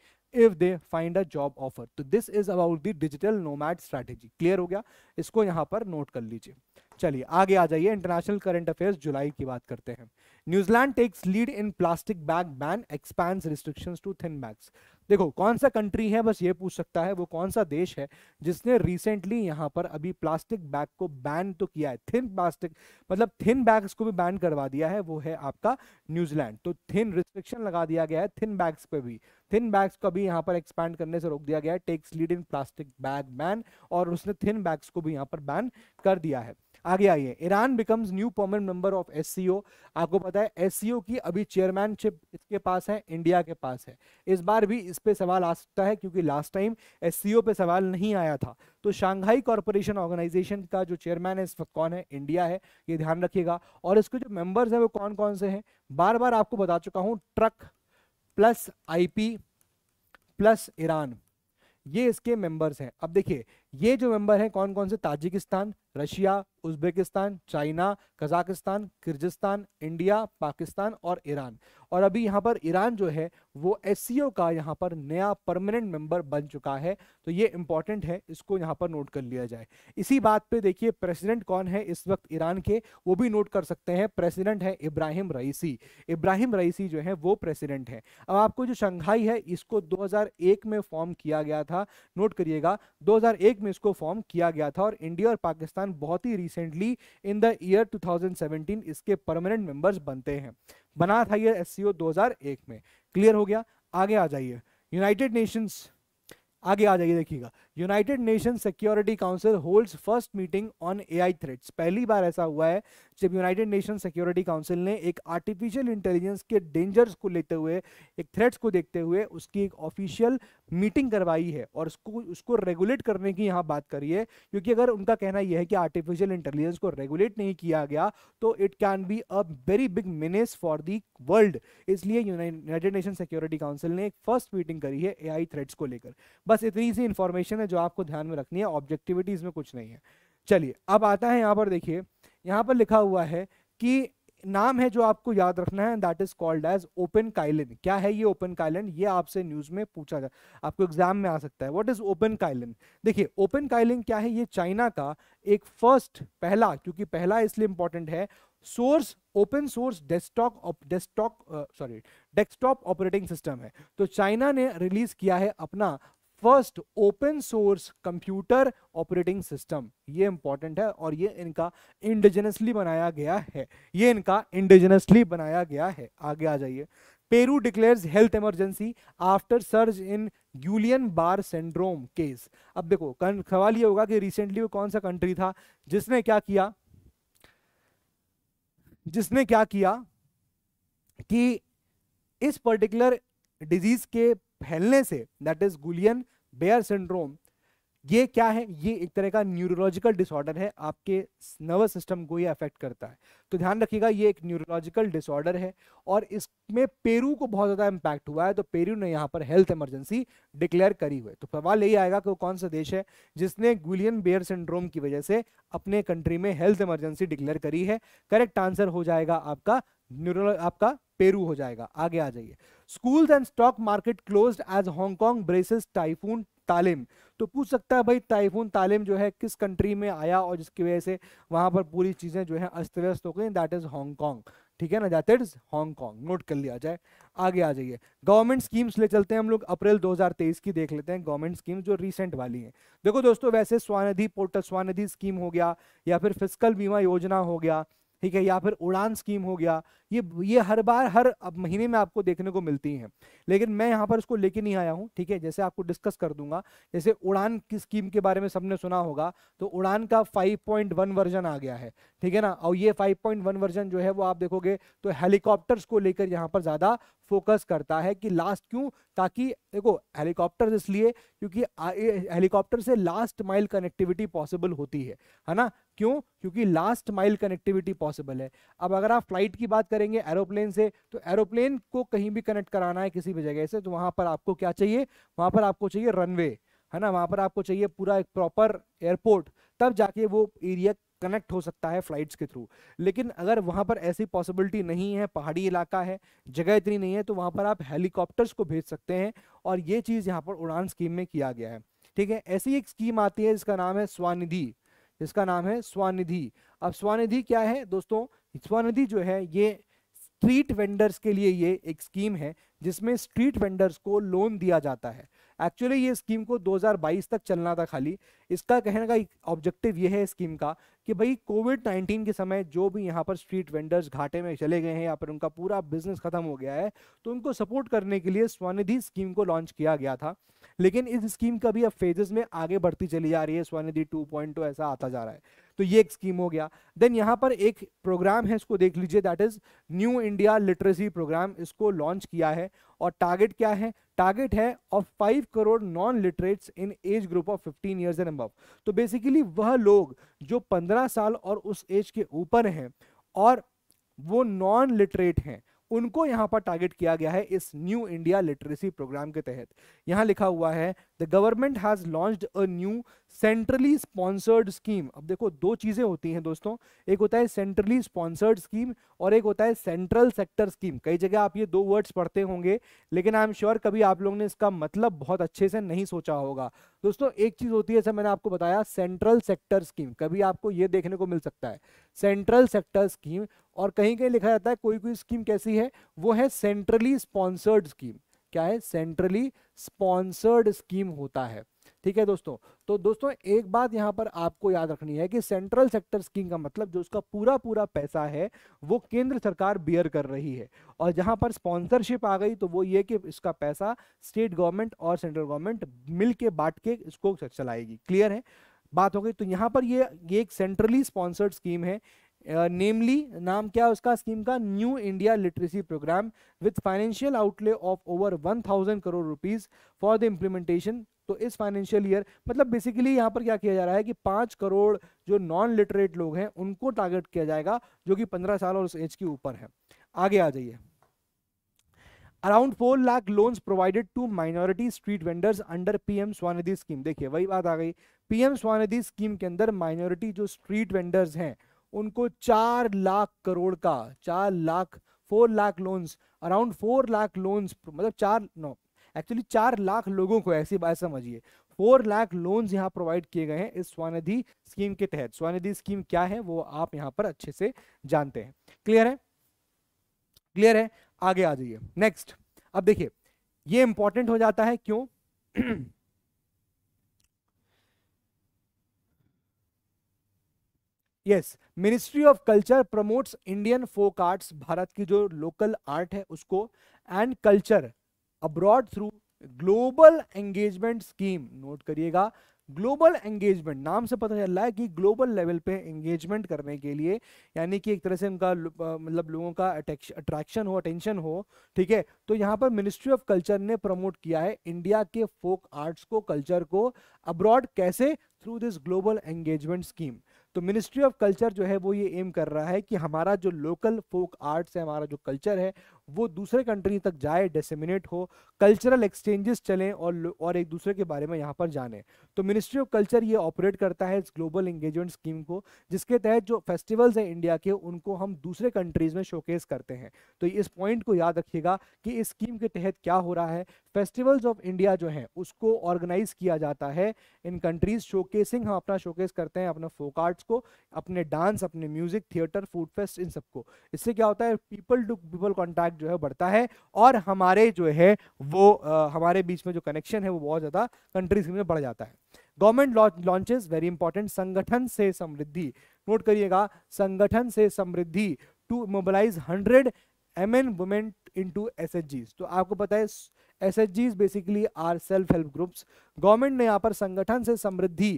[SPEAKER 1] if they find a job offer तो this is about the digital nomad strategy clear हो गया इसको यहाँ पर note कर लीजिए चलिए आगे आ जाइए इंटरनेशनल करंट अफेयर्स जुलाई की बात करते हैं New Zealand takes lead in plastic bag ban expand restrictions to thin bags देखो कौन सा कंट्री है बस ये पूछ सकता है वो कौन सा देश है जिसने रिसेंटली यहाँ पर अभी प्लास्टिक बैग को बैन तो किया है थिन प्लास्टिक मतलब थिन बैग्स को भी बैन करवा दिया है वो है आपका न्यूजीलैंड तो थिन रिस्ट्रिक्शन लगा दिया गया है थिन बैग्स पे भी थिन बैग्स को भी यहाँ पर एक्सपैंड करने से रोक दिया गया है takes lead in plastic bag ban और उसने थिन बैग्स को भी यहाँ पर बैन कर दिया है आगे आइए Iran becomes new permanent member of S आपको पता है एस की अभी चेयरमैनशिप इसके पास है इंडिया के पास है इस बार भी इस पे सवाल आ सकता है क्योंकि लास्ट टाइम एस पे सवाल नहीं आया था तो शांघाई कॉरपोरेशन ऑर्गेनाइजेशन का जो चेयरमैन है इस वक्त कौन है इंडिया है ये ध्यान रखिएगा और इसके जो मेम्बर्स हैं वो कौन कौन से हैं बार बार आपको बता चुका हूँ truck plus I plus Iran ये इसके मेंबर्स हैं अब देखिए ये जो मेंबर हैं कौन कौन से Tajikistan Russia Uzbekistan China Kazakhstan Kyrgyzstan India Pakistan और ईरान और अभी यहाँ पर ईरान जो है वो एस का यहाँ पर नया परमानेंट मेंबर बन चुका है तो ये इम्पॉर्टेंट है इसको यहाँ पर नोट कर लिया जाए इसी बात पे देखिए प्रेसिडेंट कौन है इस वक्त ईरान के वो भी नोट कर सकते हैं प्रेसिडेंट है इब्राहिम रईसी इब्राहिम रईसी जो है वो प्रेसिडेंट है अब आपको जो शंघाई है इसको दो में फॉर्म किया गया था नोट करिएगा दो 1998 में इसको फॉर्म किया गया था और इंडिया और पाकिस्तान बहुत ही रिसेंटली इन द ईयर 2017 इसके परमानेंट मेंबर्स बनते हैं बना था ये एस 2001 में क्लियर हो गया आगे आ जाइए यूनाइटेड नेशंस आगे आ जाइए देखिएगा United Nation Security Council holds first meeting on AI threats पहली बार ऐसा हुआ है जब यूनाइटेड नेशन सिक्योरिटी काउंसिल ने एक आर्टिफिशियल इंटेलिजेंस के डेंजर्स को लेते हुए एक थ्रेट्स को देखते हुए उसकी एक ऑफिशियल मीटिंग करवाई है और उसको उसको रेगुलेट करने की यहाँ बात करी है क्योंकि अगर उनका कहना यह है कि आर्टिफिशियल इंटेलिजेंस को रेगुलेट नहीं किया गया तो it can be a very big menace for the world इसलिए यूनाइटेड नेशन सिक्योरिटी काउंसिल ने एक फर्स्ट मीटिंग करी है एआई थ्रेट्स को लेकर बस इतनी सी इन्फॉर्मेशन है जो आपको ध्यान में रखनी है ऑब्जेक्टिविटी इसमें कुछ नहीं है चलिए अब आता है यहाँ पर देखिए यहाँ पर लिखा हुआ है कि नाम है जो आपको याद रखना है that is called as open Kylin क्या है ये ओपन काइलिन ये आपसे न्यूज में पूछा जा आपको एग्जाम में आ सकता है व्हाट इज ओपन काइलिन देखिए ओपन काइलिन क्या है ये चाइना का एक फर्स्ट पहला क्योंकि पहला इसलिए इंपॉर्टेंट है source open source desktop desktop sorry desktop operating system है तो चाइना ने रिलीज किया है अपना first open source computer operating system ये इंपॉर्टेंट है और ये इनका इंडिजिनसली बनाया गया है ये इनका इंडिजिनसली बनाया गया है आगे आ जाइए Peru declares health emergency after surge in Guillain Barre syndrome case अब देखो सवाल ये होगा कि रिसेंटली वो कौन सा कंट्री था जिसने क्या किया जिसने क्या किया कि इस पर्टिकुलर डिजीज के फैलने से that is Guillain Barre syndrome ये क्या है ये एक तरह का न्यूरोलॉजिकल डिसऑर्डर है आपके नर्वस सिस्टम को ये अफेक्ट करता है तो ध्यान रखिएगा ये एक न्यूरोलॉजिकल डिसऑर्डर है और इसमें पेरू को बहुत ज़्यादा इम्पैक्ट हुआ है तो पेरू ने यहाँ पर हेल्थ इमरजेंसी डिक्लेयर करी हुई तो सवाल यही आएगा कि वो कौन सा देश है जिसने गुलियन बेयर सिंड्रोम की वजह से अपने कंट्री में हेल्थ इमरजेंसी डिक्लेयर करी है करेक्ट आंसर हो जाएगा आपका न्यूरो आपका पेरू हो जाएगा आगे आ जाइए schools and stock market close as Hong Kong braces typhoon Talim तो पूछ सकता है भाई टाइफून तालिम जो है किस कंट्री में आया और जिसकी वजह से वहां पर पूरी चीजें जो है अस्त व्यस्त हो गई दैट इज हांगकॉन्ग ठीक है ना दैट इज नोट कर लिया जाए आगे आ जाइए गवर्नमेंट स्कीम्स ले चलते हैं हम लोग अप्रैल 2023 की देख लेते हैं गवर्नमेंट स्कीम्स जो रीसेंट वाली हैं देखो दोस्तों वैसे स्वानिधि पोर्टल स्वानिधि स्कीम हो गया या फिर फिजिकल बीमा योजना हो गया ठीक है या फिर उड़ान स्कीम हो गया ये ये हर बार हर महीने में आपको देखने को मिलती हैं लेकिन मैं यहाँ पर इसको लेके नहीं आया हूँ ठीक है जैसे आपको डिस्कस कर दूंगा जैसे उड़ान की स्कीम के बारे में सबने सुना होगा तो उड़ान का 5.1 वर्जन आ गया है ठीक है ना और ये 5.1 वर्जन जो है वो आप देखोगे तो हेलीकॉप्टर्स को लेकर यहाँ पर ज़्यादा फोकस करता है कि लास्ट क्यों ताकि देखो हेलीकॉप्टर इसलिए क्योंकि हेलीकॉप्टर से लास्ट माइल कनेक्टिविटी पॉसिबल होती है है ना क्यों क्योंकि लास्ट माइल कनेक्टिविटी पॉसिबल है अब अगर आप फ्लाइट की बात करें करेंगे एरोप्लेन से तो एरोप्लेन को कहीं भी कनेक्ट कराना है किसी भी जगह से तो वहाँ पर आपको क्या चाहिए वहाँ पर आपको चाहिए रनवे है ना वहाँ पर आपको चाहिए पूरा एक प्रॉपर एयरपोर्ट तब जाके वो एरिया कनेक्ट हो सकता है फ्लाइट्स के थ्रू लेकिन अगर वहाँ पर ऐसी पॉसिबिलिटी नहीं है पहाड़ी इलाका है जगह इतनी नहीं है तो वहाँ पर आप हेलीकॉप्टर्स को भेज सकते हैं और ये चीज़ यहाँ पर उड़ान स्कीम में किया गया है ठीक है ऐसी एक स्कीम आती है जिसका नाम है स्वानिधि जिसका नाम है स्वानिधि अब स्वानिधि क्या है दोस्तों स्वानिधि जो है ये स्ट्रीट वेंडर्स के लिए ये एक स्कीम है जिसमें स्ट्रीट वेंडर्स को लोन दिया जाता है एक्चुअली ये स्कीम को 2022 तक चलना था खाली इसका कहने का ऑब्जेक्टिव ये है स्कीम का कि भाई कोविड 19 के समय जो भी यहाँ पर स्ट्रीट वेंडर्स घाटे में चले गए हैं या फिर उनका पूरा बिजनेस खत्म हो गया है तो उनको सपोर्ट करने के लिए स्वनिधि स्कीम को लॉन्च किया गया था लेकिन इस स्कीम का भी अब फेजेस में आगे बढ़ती चली जा रही है स्वनिधि टू ऐसा आता जा रहा है तो ये एक स्कीम हो गया देन यहाँ पर एक प्रोग्राम है इसको देख लीजिए that is new India literacy programme इसको लॉन्च किया है और टारगेट क्या है टारगेट है of five crore non literates in age group of fifteen years and above तो बेसिकली वह लोग जो पंद्रह साल और उस एज के ऊपर हैं और वो नॉन लिटरेट हैं उनको यहां पर टारगेट किया गया है इस न्यू इंडिया लिटरेसी प्रोग्राम के तहत यहां लिखा हुआ है the government has launched a new centrally sponsored scheme अब देखो दो चीज़ें होती हैं दोस्तों एक होता है सेंट्रली स्पॉन्सर्ड स्कीम और एक होता है सेंट्रल सेक्टर स्कीम कई जगह आप ये दो वर्ड्स पढ़ते होंगे लेकिन आई एम श्योर कभी आप लोगों ने इसका मतलब बहुत अच्छे से नहीं सोचा होगा दोस्तों एक चीज़ होती है जैसे मैंने आपको बताया सेंट्रल सेक्टर स्कीम कभी आपको ये देखने को मिल सकता है सेंट्रल सेक्टर स्कीम और कहीं कहीं लिखा जाता है कोई कोई स्कीम कैसी है वो है सेंट्रली स्पॉन्सर्ड स्कीम क्या है सेंट्रली स्पॉन्सर्ड स्कीम होता है ठीक है दोस्तों तो दोस्तों एक बात यहाँ पर आपको याद रखनी है कि सेंट्रल सेक्टर स्कीम का मतलब जो उसका पूरा पूरा पैसा है वो केंद्र सरकार बियर कर रही है और जहाँ पर स्पॉन्सरशिप आ गई तो वो ये कि इसका पैसा स्टेट गवर्नमेंट और सेंट्रल गवर्नमेंट मिल के बांट के इसको चलाएगी क्लियर है बात हो गई तो यहाँ पर ये ये एक सेंट्रली स्पॉन्सर्ड स्कीम है नेमली uh, नाम क्या है उसका स्कीम का new India literacy programme with financial outlay of over 1000 crore rupees for the implementation तो इस फाइनेंशियल ईयर मतलब बेसिकली यहाँ पर क्या किया जा रहा है कि पाँच करोड़ जो नॉन लिटरेट लोग हैं उनको टारगेट किया जाएगा जो कि पंद्रह साल और उस एज के ऊपर है आगे आ जाइए around four lakh loans provided to minority street vendors under PM SVANidhi scheme देखिए वही बात आ गई पीएम स्वानिधि स्कीम के अंदर माइनॉरिटी जो स्ट्रीट वेंडर्स हैं उनको चार लाख करोड़ का चार lakh four lakh loans around four lakh loans मतलब चार नौ एक्चुअली चार लाख लोगों को ऐसी बात समझिए फोर लाख लोन्स यहाँ प्रोवाइड किए गए हैं इस स्वानिधि स्कीम के तहत स्वानिधि स्कीम क्या है वो आप यहाँ पर अच्छे से जानते हैं क्लियर है क्लियर है आगे आ जाइए नेक्स्ट अब देखिए ये इंपॉर्टेंट हो जाता है क्यों yes ministry of culture promotes Indian folk arts Bharat की जो लोकल आर्ट है उसको and culture abroad through global engagement scheme note करिएगा ग्लोबल एंगेजमेंट नाम से पता चल रहा है कि ग्लोबल लेवल पे एंगेजमेंट करने के लिए यानी कि एक तरह से उनका मतलब लोगों का अट्रैक्शन हो अटेंशन हो ठीक है तो यहाँ पर मिनिस्ट्री ऑफ कल्चर ने प्रमोट किया है इंडिया के फोक आर्ट्स को कल्चर को अब्रॉड कैसे through this global engagement scheme तो मिनिस्ट्री ऑफ कल्चर जो है वो ये एम कर रहा है कि हमारा जो लोकल फोक आर्ट्स है हमारा जो कल्चर है वो दूसरे कंट्री तक जाए डेसेमिनेट हो कल्चरल एक्सचेंजेस चलें और और एक दूसरे के बारे में यहाँ पर जाने तो मिनिस्ट्री ऑफ कल्चर ये ऑपरेट करता है इस ग्लोबल इंगेजमेंट स्कीम को जिसके तहत जो फेस्टिवल्स हैं इंडिया के उनको हम दूसरे कंट्रीज़ में शोकेस करते हैं तो इस पॉइंट को याद रखिएगा कि इस स्कीम के तहत क्या हो रहा है फेस्टिवल्स ऑफ इंडिया जो हैं उसको ऑर्गेनाइज किया जाता है इन कंट्रीज शोकेसिंग हम अपना शोकेस करते हैं अपना फोक आर्ट्स को अपने डांस अपने म्यूजिक थिएटर फूड फेस्ट इन सबको इससे क्या होता है पीपल टू पीपल कॉन्टैक्ट जो है बढ़ता है और हमारे जो है वो आ, हमारे बीच में जो कनेक्शन है वो बहुत ज़्यादा कंट्रीज में बढ़ जाता है गवर्नमेंट लॉन्चेस वेरी इंपॉर्टेंट संगठन से समृद्धि नोट करिएगा Sangathan se Samriddhi to mobilise hundred M N women into S H Gs तो आपको पता है S H Gs basically are self help groups government ने यहाँ पर संगठन से समृद्धि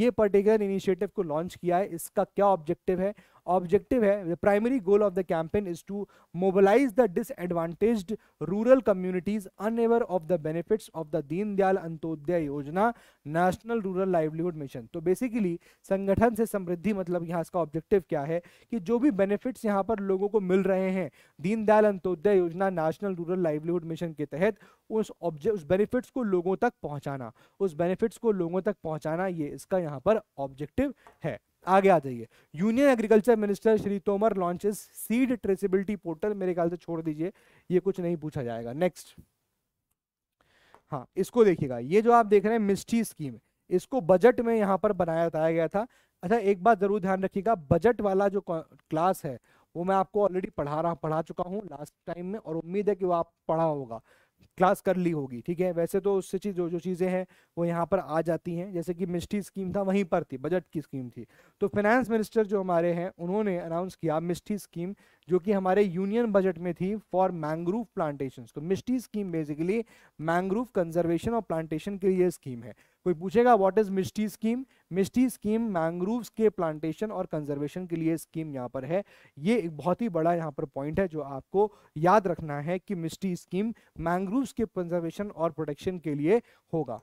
[SPEAKER 1] ये पर्टिकुलर इनिशिएटिव को लॉन्च किया है इसका क्या ऑब्जेक्टिव है ऑब्जेक्टिव है the primary goal of the campaign is to mobilise the disadvantage rural communities unaware of the benefits of the Deendayal Antyodaya Yojana national rural livelihood mission तो बेसिकली संगठन से समृद्धि मतलब यहाँ इसका ऑब्जेक्टिव क्या है कि जो भी बेनिफिट्स यहाँ पर लोगों को मिल रहे हैं Deendayal Antyodaya Yojana national rural livelihood mission के तहत उस ऑब्जे उस बेनिफिट्स को लोगों तक पहुँचाना उस बेनिफिट्स को लोगों तक पहुँचाना ये इसका यहाँ पर ऑब्जेक्टिव है आगे आ जाइए union agriculture minister Shri Tomar launches seed traceability portal मेरे ख्याल से छोड़ दीजिए ये कुछ नहीं पूछा जाएगा नेक्स्ट हाँ इसको देखिएगा ये जो आप देख रहे हैं मिस्टी स्कीम इसको बजट में यहाँ पर बनाया बताया गया था अच्छा एक बात जरूर ध्यान रखिएगा बजट वाला जो क्लास है वो मैं आपको ऑलरेडी पढ़ा रहा पढ़ा चुका हूँ लास्ट टाइम में और उम्मीद है कि वो आप पढ़ा होगा क्लास कर ली होगी ठीक है वैसे तो उससे चीज जो जो चीज़ें हैं वो यहाँ पर आ जाती हैं जैसे कि मिस्ट्री स्कीम था वहीं पर थी बजट की स्कीम थी तो फाइनेंस मिनिस्टर जो हमारे हैं उन्होंने अनाउंस किया मिस्ट्री स्कीम जो कि हमारे यूनियन बजट में थी फॉर मैंग्रूव प्लांटेशन तो Mishti scheme basically mangrove conservation और प्लांटेशन के लिए स्कीम है कोई पूछेगा what is Mishti scheme Mishti scheme mangroves के प्लांटेशन और कंजर्वेशन के लिए स्कीम यहाँ पर है ये एक बहुत ही बड़ा यहाँ पर पॉइंट है जो आपको याद रखना है कि मिस्टी स्कीम मैंग्रोव्स के कंजर्वेशन और प्रोटेक्शन के लिए होगा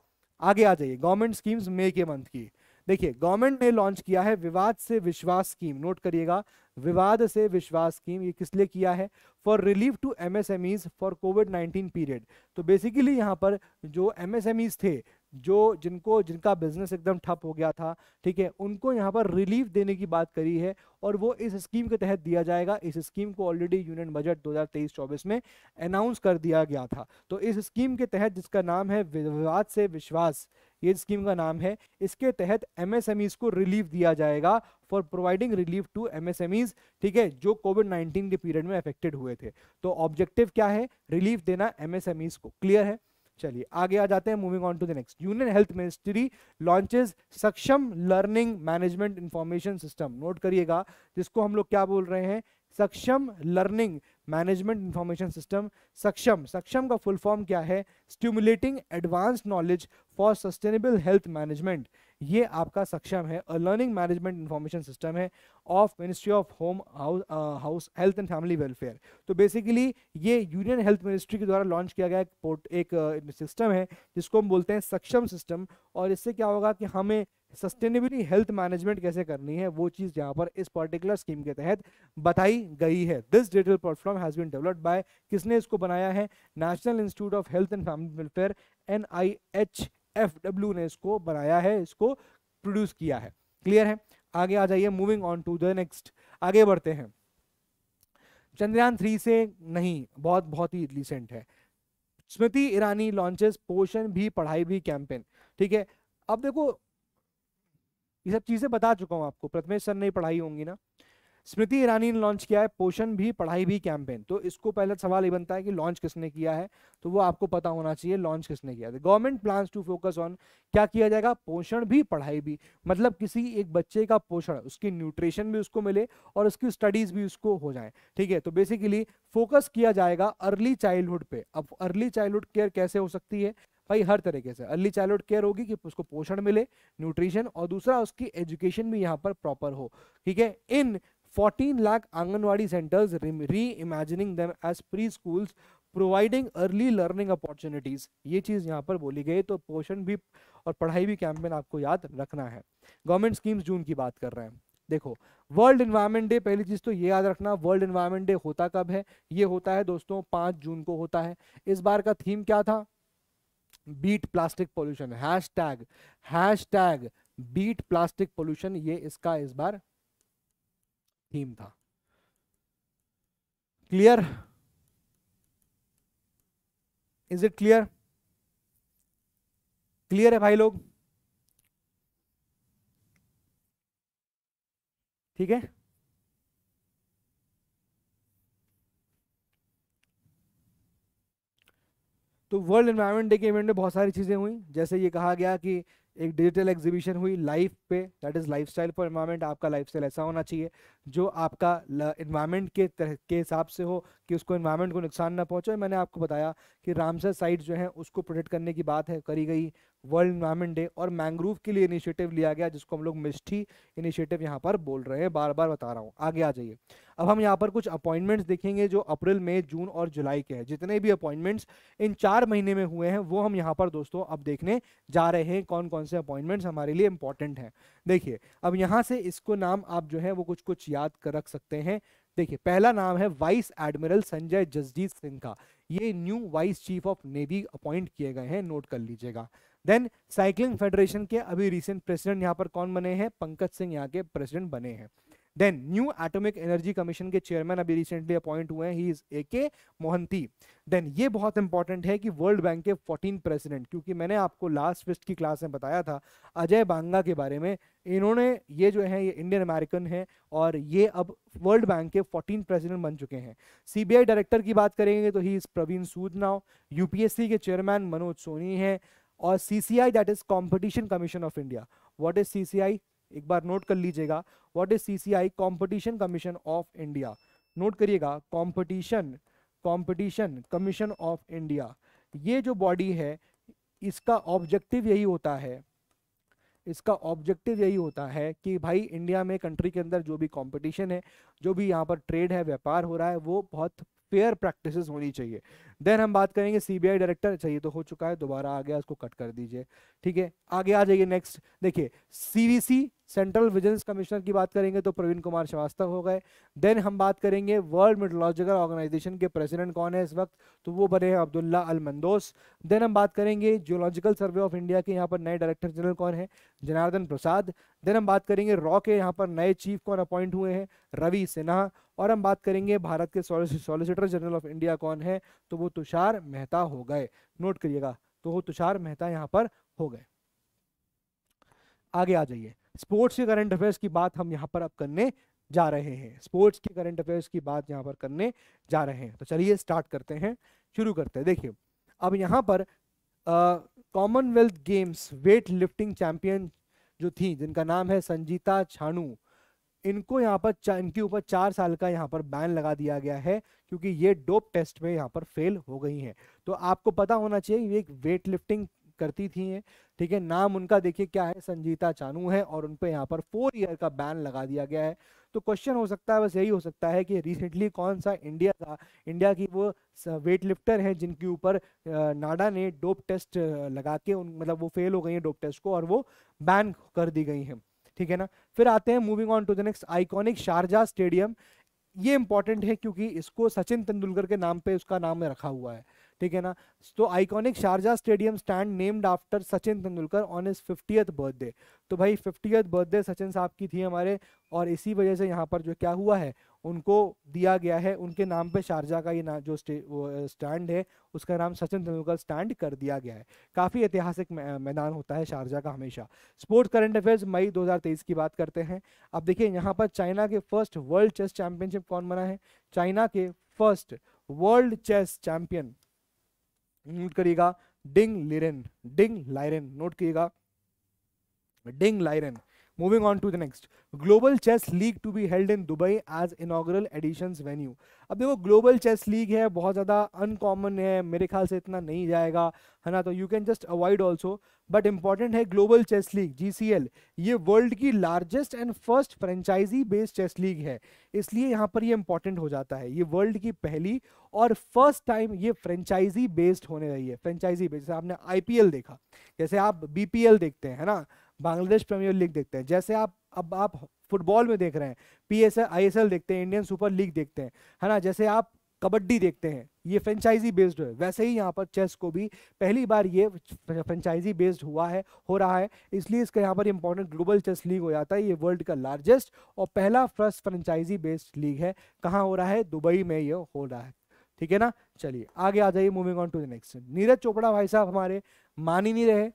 [SPEAKER 1] आगे आ जाइए गवर्नमेंट स्कीम्स मई के मंथ की देखिए गवर्नमेंट ने लॉन्च किया है विवाद से विश्वास स्कीम नोट करिएगा विवाद से विश्वास स्कीम ये किस लिए किया है for relief to MSMEs for COVID 19 period तो बेसिकली यहाँ पर जो एमएसएमईज थे जो जिनको जिनका बिजनेस एकदम ठप हो गया था ठीक है उनको यहाँ पर रिलीफ देने की बात करी है और वो इस स्कीम के तहत दिया जाएगा इस स्कीम को ऑलरेडी यूनियन बजट 2023-24 में अनाउंस कर दिया गया था तो इस स्कीम के तहत जिसका नाम है विवाद से विश्वास ये स्कीम का नाम है इसके तहत एम को रिलीफ दिया जाएगा for providing relief to M ठीक है जो कोविड नाइन्टीन के पीरियड में अफेक्टेड हुए थे तो ऑब्जेक्टिव क्या है रिलीफ देना एम को क्लियर है चलिए आगे आ जाते हैं moving on to the next union health ministry launches Saksham learning management information system note करिएगा जिसको हम लोग क्या बोल रहे हैं सक्षम लर्निंग मैनेजमेंट इंफॉर्मेशन सिस्टम सक्षम सक्षम का फुल फॉर्म क्या है stimulating advance knowledge for sustainable health management ये आपका सक्षम है लर्निंग मैनेजमेंट इन्फॉर्मेशन सिस्टम है of ministry of home house health and family welfare तो बेसिकली ये यूनियन हेल्थ मिनिस्ट्री के द्वारा लॉन्च किया गया एक पोर्ट एक सिस्टम uh, है जिसको हम बोलते हैं सक्षम सिस्टम और इससे क्या होगा कि हमें सस्टेनेबली हेल्थ मैनेजमेंट कैसे करनी है वो चीज़ यहाँ पर इस पर्टिकुलर स्कीम के तहत बताई गई है this digital platform has been developed by किसने इसको बनाया है national institute of health and family welfare N I H F W ने इसको बनाया है इसको प्रोड्यूस किया है क्लियर है आगे आ जाइए moving on to the next आगे बढ़ते हैं चंद्रयान थ्री से नहीं बहुत बहुत ही रिसेंट है स्मृति ईरानी लॉन्चेस पोषण भी पढ़ाई भी कैंपेन ठीक है अब देखो ये सब चीजें बता चुका हूं आपको प्रथमेश सर ने पढ़ाई होंगी ना स्मृति ईरानी ने लॉन्च किया है पोषण भी पढ़ाई भी कैंपेन तो इसको पहला सवाल ये बनता है कि लॉन्च किसने किया है तो वो आपको पता होना चाहिए लॉन्च किसने किया है government plans to focus on क्या किया जाएगा पोषण भी पढ़ाई भी मतलब किसी एक बच्चे का पोषण उसकी न्यूट्रिशन भी उसको मिले और उसकी स्टडीज भी उसको हो जाए ठीक है तो बेसिकली फोकस किया जाएगा अर्ली चाइल्डहुड पे अब अर्ली चाइल्डहुड केयर कैसे हो सकती है भाई हर तरीके से अर्ली चाइल्डहुड केयर होगी कि उसको पोषण मिले न्यूट्रिशन और दूसरा उसकी एजुकेशन भी यहाँ पर प्रॉपर हो ठीक है in 14 lakh Anganwadi centers reimagining them as preschools providing early learning opportunities ये चीज़ यहाँ पर बोली गई तो पोषण भी और पढ़ाई भी कैंपेन आपको याद रखना है गवर्नमेंट स्कीम्स जून की बात कर रहे हैं देखो वर्ल्ड इन्वायरमेंट डे पहली चीज़ तो ये याद रखना वर्ल्ड इन्वायरमेंट डे होता कब है ये होता है दोस्तों पांच जून को होता है इस बार का थीम क्या था beat plastic pollution hash tag hash tag beat plastic pollution ये इसका इस बार थीम था clear is it clear clear है भाई लोग ठीक है तो वर्ल्ड एनवायरनमेंट डे के इवेंट में बहुत सारी चीज़ें हुई जैसे ये कहा गया कि एक डिजिटल एग्जीबिशन हुई लाइफ पे that is life style for environment आपका लाइफ स्टाइल ऐसा होना चाहिए जो आपका इन्वायरमेंट के तरह के हिसाब से हो कि उसको इन्वायरमेंट को नुकसान ना पहुंचे मैंने आपको बताया कि रामसर साइट जो है उसको प्रोटेक्ट करने की बात है करी गई वर्ल्ड इन्वायरमेंट डे और मैंग्रोव के लिए इनिशिएटिव लिया गया जिसको हम लोग मिस्टी इनिशिएटिव यहाँ पर बोल रहे हैं बार बार बता रहा हूँ आगे आ जाइए अब हम यहाँ पर कुछ अपॉइंटमेंट्स देखेंगे जो अप्रैल मई जून और जुलाई के हैं जितने भी अपॉइंटमेंट्स इन चार महीने में हुए हैं वो हम यहाँ पर दोस्तों अब देखने जा रहे हैं कौन कौन से अपॉइंटमेंट्स हमारे लिए इंपॉर्टेंट हैं देखिए अब यहाँ से इसको नाम आप जो है वो कुछ कुछ याद कर रख सकते हैं देखिए पहला नाम है वाइस एडमिरल संजय जसजीत सिंह का ये new vice chief of navy appoint किए गए हैं नोट कर लीजिएगा देन साइकिलिंग फेडरेशन के अभी रिसेंट प्रेसिडेंट यहाँ पर कौन बने हैं पंकज सिंह यहाँ के प्रेसिडेंट बने हैं then new atomic energy commission के चेयरमैन अभी रिसेंटली अपॉइंट हुए हैं ही इज ए के मोहंती देन ये बहुत इंपॉर्टेंट है कि वर्ल्ड बैंक के 14 प्रेसिडेंट क्योंकि मैंने आपको लास्ट फिस्ट की क्लास में बताया था अजय बांगा के बारे में इन्होंने ये जो है ये इंडियन अमेरिकन है और ये अब वर्ल्ड बैंक के 14 प्रेसिडेंट बन चुके हैं सीबीआई डायरेक्टर की बात करेंगे तो he is Praveen Sood now UPSC के चेयरमैन मनोज सोनी है और CCI that is competition commission of India what is CCI एक बार नोट कर लीजिएगा what is CCI competition commission of India note करिएगा competition competition commission of India ये जो बॉडी है इसका ऑब्जेक्टिव यही होता है इसका ऑब्जेक्टिव यही होता है कि भाई इंडिया में कंट्री के अंदर जो भी कंपटीशन है जो भी यहाँ पर ट्रेड है व्यापार हो रहा है वो बहुत फेयर प्रैक्टिस होनी चाहिए देन हम बात करेंगे सीबीआई डायरेक्टर चाहिए तो हो चुका है दोबारा आ गया उसको कट कर दीजिए ठीक है आगे आ जाइए नेक्स्ट देखिए सीवीसी सेंट्रल विजिलेंस कमिश्नर की बात करेंगे तो प्रवीण कुमार श्रीवास्तव हो गए देन हम बात करेंगे वर्ल्ड मेट्रोलॉजिकल ऑर्गेनाइजेशन के प्रेसिडेंट कौन है इस वक्त तो वो बने हैं अब्दुल्ला अल मंदोस देन हम बात करेंगे जियोलॉजिकल सर्वे ऑफ इंडिया के यहाँ पर नए डायरेक्टर जनरल कौन है जनार्दन प्रसाद देन हम बात करेंगे रॉ के यहाँ पर नए चीफ कौन अपॉइंट हुए हैं रवि सिन्हा और हम बात करेंगे भारत के सॉलिसिटर जनरल ऑफ इंडिया कौन है तो वो तुषार मेहता हो गए नोट करिएगा तो वो तुषार मेहता यहाँ पर हो गए आगे आ जाइए स्पोर्ट्स के करंट अफेयर्स की बात हम यहाँ पर अब करने जा रहे हैं स्पोर्ट्स के करंट अफेयर्स की बात यहाँ पर करने जा रहे हैं तो चलिए स्टार्ट करते हैं शुरू करते हैं देखिए अब यहाँ पर Commonwealth games weight lifting champion जो थी जिनका नाम है संजीता छानू इनको यहाँ पर इनके ऊपर चार साल का यहाँ पर बैन लगा दिया गया है क्योंकि ये डोप टेस्ट में यहाँ पर फेल हो गई हैं तो आपको पता होना चाहिए ये एक वेट लिफ्टिंग करती थी हैं ठीक है नाम उनका देखिए क्या है संजीता चानू है और उनपे यहाँ पर फोर ईयर का बैन लगा दिया गया है तो क्वेश्चन हो सकता है बस यही हो सकता है कि रिसेंटली कौन सा इंडिया का इंडिया की वो वेट लिफ्टर हैं जिनके ऊपर नाडा ने डोप टेस्ट लगा के उन मतलब वो फेल हो गई है डोप टेस्ट को और वो बैन कर दी गई हैं ठीक है ना फिर आते हैं moving on to the next iconic Sharjah stadium ये इंपॉर्टेंट है क्योंकि इसको सचिन तेंदुलकर के नाम पे उसका नाम रखा हुआ है ठीक है ना तो iconic Sharjah stadium stand named after Sachin Tendulkar on his fiftieth birthday तो भाई फिफ्टियथ बर्थडे सचिन साहब की थी हमारे और इसी वजह से यहाँ पर जो क्या हुआ है उनको दिया गया है उनके नाम पे शारजा का ये ना जो स्टैंड है उसका नाम सचिन तेंदुलकर स्टैंड कर दिया गया है काफ़ी ऐतिहासिक मैदान होता है शारजा का हमेशा स्पोर्ट करंट अफेयर्स मई 2023 की बात करते हैं अब देखिए यहाँ पर चाइना के फर्स्ट वर्ल्ड चेस चैंपियनशिप कौन बना है चाइना के first world chess champion note करिएगा डिंग लिरेन डिंग लाइरेन नोट करिएगा डिंग लाइरेन Moving on to the next. Global Chess League to be held in Dubai as inaugural editions venue. अब देखो Global Chess League है बहुत ज़्यादा अनकॉमन है मेरे ख्याल से इतना नहीं जाएगा है ना तो you can just avoid also. But important है global chess league G C L ये वर्ल्ड की largest and first franchise based chess league है इसलिए यहाँ पर ये इंपॉर्टेंट हो जाता है ये वर्ल्ड की पहली और फर्स्ट टाइम ये फ्रेंचाइजी बेस्ड होने रही है फ्रेंचाइजी बेस्ड आपने आई पी एल देखा जैसे आप बी पी एल देखते हैं है ना बांग्लादेश प्रीमियर लीग देखते हैं जैसे आप अब आप फुटबॉल में देख रहे हैं पी एस एल देखते हैं इंडियन सुपर लीग देखते हैं है ना जैसे आप कबड्डी देखते हैं ये फ्रेंचाइजी बेस्ड है वैसे ही यहाँ पर चेस को भी पहली बार ये फ्रेंचाइजी बेस्ड हुआ है हो रहा है इसलिए इसका यहाँ पर इंपॉर्टेंट ग्लोबल चेस लीग हो जाता है ये वर्ल्ड का लार्जेस्ट और पहला फर्स्ट फ्रेंचाइजी बेस्ड लीग है कहाँ हो रहा है दुबई में ये हो रहा है ठीक है ना चलिए आगे आ जाइए moving on to the next Neeraj Chopra भाई साहब हमारे मान ही नहीं रहे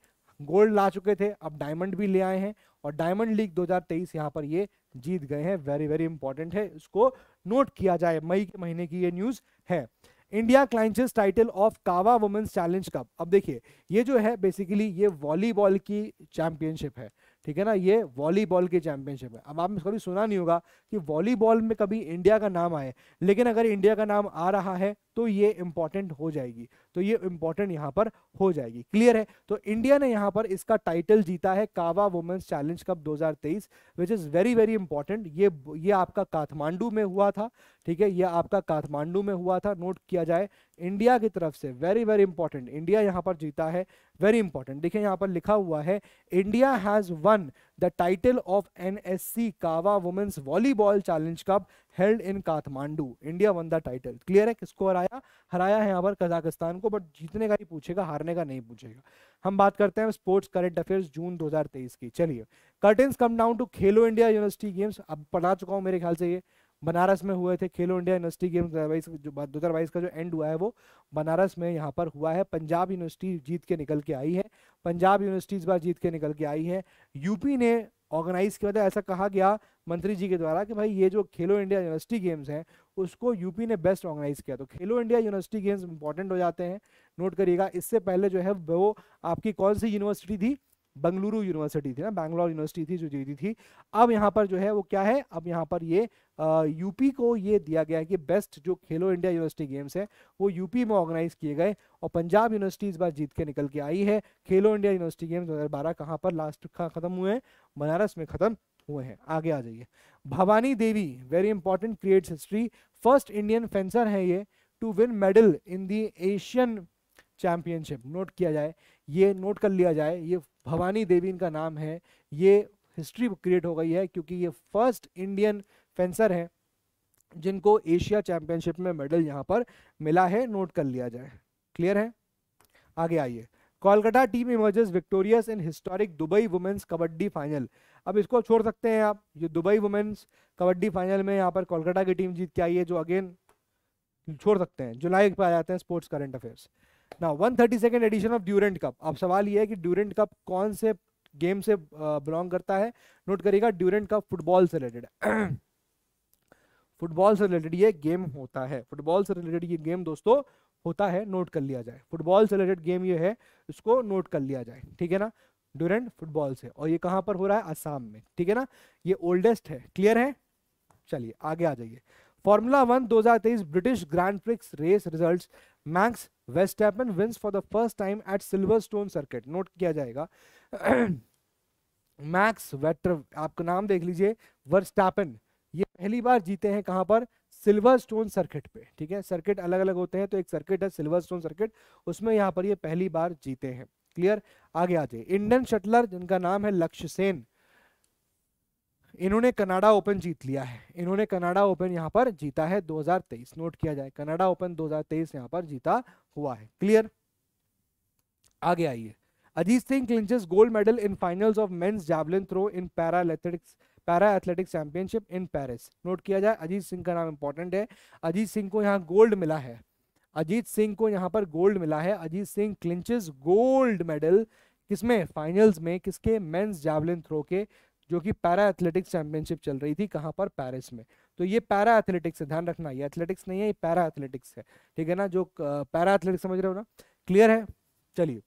[SPEAKER 1] गोल्ड ला चुके थे अब डायमंड भी ले आए हैं और डायमंड लीग 2023 यहाँ पर ये जीत गए हैं वेरी वेरी इंपॉर्टेंट है इसको नोट किया जाए मई के महीने की ये न्यूज है India clinches title of CAVA women's challenge cup अब देखिए ये जो है बेसिकली ये वॉलीबॉल की चैंपियनशिप है ठीक है ना ये वॉलीबॉल की चैंपियनशिप है अब आपने कभी सुना नहीं होगा कि वॉलीबॉल में कभी इंडिया का नाम आए लेकिन अगर इंडिया का नाम आ रहा है तो ये इंपॉर्टेंट हो जाएगी तो ये इंपॉर्टेंट यहाँ पर हो जाएगी क्लियर है तो इंडिया ने यहाँ पर इसका टाइटल जीता है CAVA women's challenge cup 2023 which is very very important ये ये आपका काठमांडू में हुआ था ठीक है यह आपका काठमांडू में हुआ था नोट किया जाए इंडिया की तरफ से वेरी वेरी इंपॉर्टेंट इंडिया यहाँ पर जीता है वेरी इंपॉर्टेंट देखिए यहाँ पर लिखा हुआ है India has won the title of N S C CAVA women's volleyball challenge cup held in Kathmandu India won the title clear है किसको हराया हराया है यहाँ पर कजाकिस्तान को बट जीतने का ही पूछेगा हारने का नहीं पूछेगा हम बात करते हैं स्पोर्ट्स करेंट अफेयर्स जून 2023 की चलिए curtains come down to Khelo India university games अब पढ़ा चुका हूँ मेरे ख्याल से ये बनारस में हुए थे खेलो इंडिया यूनिवर्सिटी गेम्स जो दो हज़ार बाईस का जो एंड हुआ है वो बनारस में यहाँ पर हुआ है पंजाब यूनिवर्सिटी जीत के निकल के आई है पंजाब यूनिवर्सिटी इस बार जीत के निकल के आई है यूपी ने ऑर्गेनाइज किया था ऐसा कहा गया मंत्री जी के द्वारा कि भाई ये जो खेलो इंडिया यूनिवर्सिटी गेम्स हैं उसको यूपी ने बेस्ट ऑर्गेनाइज किया तो खेलो इंडिया यूनिवर्सिटी गेम्स इंपॉर्टेंट हो जाते हैं नोट करिएगा इससे पहले जो है वो आपकी कौन सी यूनिवर्सिटी थी बंगलुरु यूनिवर्सिटी थी ना बैंगलोर यूनिवर्सिटी थी जो जीती थी अब यहाँ पर जो है वो क्या है अब यहाँ पर ये आ, यूपी को ये दिया गया है कि बेस्ट जो खेलो इंडिया यूनिवर्सिटी गेम्स है वो यूपी में ऑर्गेनाइज किए गए और पंजाब यूनिवर्सिटी इस बार जीत के निकल के आई है खेलो इंडिया यूनिवर्सिटी गेम्स दो हज़ार पर लास्ट खत्म हुए हैं बनारस में खत्म हुए हैं आगे आ जाइए Bhavani Devi very important creates history first Indian fencer है ये to win medal in the Asian championship note किया जाए ये नोट कर लिया जाए ये भवानी देवी इनका नाम है ये हिस्ट्री क्रिएट हो गई है क्योंकि ये फर्स्ट इंडियन फेंसर हैं जिनको एशिया चैंपियनशिप में मेडल यहाँ पर मिला है नोट कर लिया जाए क्लियर है आगे आइए Kolkata team emerges victorious in historic Dubai women's kabaddi final अब इसको छोड़ सकते हैं आप ये दुबई वुमेन्स कबड्डी फाइनल में यहाँ पर कोलकाता की टीम जीत के आई है जो अगेन छोड़ सकते हैं जुलाई पे आ जाते हैं स्पोर्ट्स करंट अफेयर्स ना one thirty second edition of Durand cup अब सवाल ये है कि ड्यूरेंट कप कौन से गेम से बिलोंग करता है नोट करिएगा ड्यूरेंट कप फुटबॉल से रिलेटेड फुटबॉल से रिलेटेड ये गेम होता है फुटबॉल से रिलेटेड ये गेम दोस्तों होता है नोट कर लिया जाए फुटबॉल से रिलेटेड गेम ये है इसको नोट कर लिया जाए ठीक है ना ड्यूरेंट फुटबॉल से और ये कहाँ पर हो रहा है आसाम में ठीक है ना ये ओल्डेस्ट है क्लियर है चलिए आगे आ जाइए formula one 2023 British grand prix race results Max Verstappen wins for the first time at Silverstone circuit note किया जाएगा मैक्स वेटर आपका नाम देख लीजिए वर्स्टैपन ये पहली बार जीते हैं कहां पर सिल्वर स्टोन सर्किट पे ठीक है सर्किट अलग अलग होते हैं तो एक सर्किट है सिल्वर स्टोन सर्किट उसमें यहाँ पर ये पहली बार जीते हैं क्लियर आगे आ जाइए इंडियन शटलर जिनका नाम है लक्ष्य सेन इन्होंने कनाडा ओपन जीत लिया है इन्होंने कनाडा ओपन यहाँ पर जीता है 2023 नोट किया जाए कनाडा ओपन 2023 हजार यहाँ पर जीता हुआ है क्लियर आगे आइए Ajeet Singh clinches gold medal in finals of men's javelin throw in para athletics para athletics championship in Paris note किया जाए अजीत सिंह का नाम इंपॉर्टेंट है अजीत सिंह को यहाँ गोल्ड मिला है अजीत सिंह को यहाँ पर गोल्ड मिला है Ajeet Singh clinches gold medal किसमें फाइनल्स में किसके मेंस जैवलिन थ्रो के जो कि पैरा एथलेटिक्स चैंपियनशिप चल रही थी कहाँ पर पेरिस में तो ये पैरा एथलेटिक्स है ध्यान रखना ये एथलेटिक्स नहीं है ये पैरा एथलेटिक्स है ठीक है ना जो पैरा एथलेटिक्स समझ रहे हो ना क्लियर है चलिए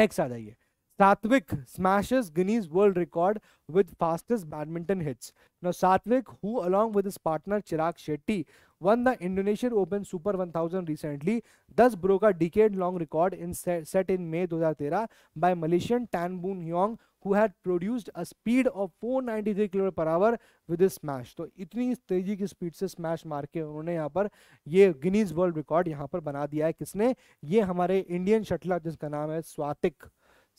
[SPEAKER 1] नेक्स्ट आ जाइए Satwik smashes Guinness world record with fastest badminton hits now Satwik who along with partner Chirag Shetty won the Indonesian open super 1000 thousand recently this broke a का decade long record in set in May 2013 हजार तेरह by Malaysian Tan Boon Heong who had produced a speed of 493 km per hour with this smash तो इतनी तेजी की speed से smash मार के उन्होंने यहाँ पर ये गिनीज वर्ल्ड रिकॉर्ड यहाँ पर बना दिया है किसने ये हमारे इंडियन शटलर जिसका नाम है स्वातिक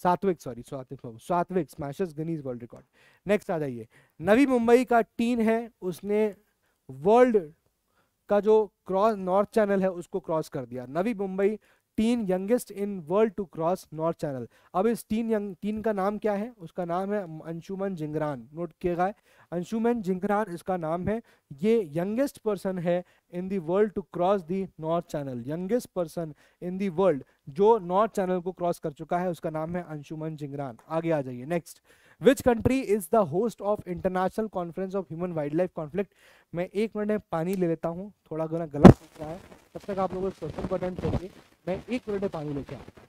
[SPEAKER 1] सात्विक sorry Swatik Satwik smashes Guinness world record next आ जाइए नवी मुंबई का टीन है उसने वर्ल्ड का जो क्रॉस नॉर्थ चैनल है उसको क्रॉस कर दिया Navi Mumbai teen youngest in world to cross North channel अब इस टीन यंग टीन का नाम क्या है उसका नाम है अंशुमन जिंगरान नोट किएगा अंशुमन जिंगरान इसका नाम है ये यंगेस्ट पर्सन है in the world to cross the North channel youngest person in the world जो नॉर्थ चैनल को क्रॉस कर चुका है उसका नाम है अंशुमन जिंगरान आगे आ जाइए next which country is the host of international conference of human wildlife conflict मैं एक मिनट में पानी ले लेता हूँ थोड़ा घना गलत हो रहा है तब तक आप लोगों को सोशल बटन चाहिए मैं एक मिनट में पानी लेके आता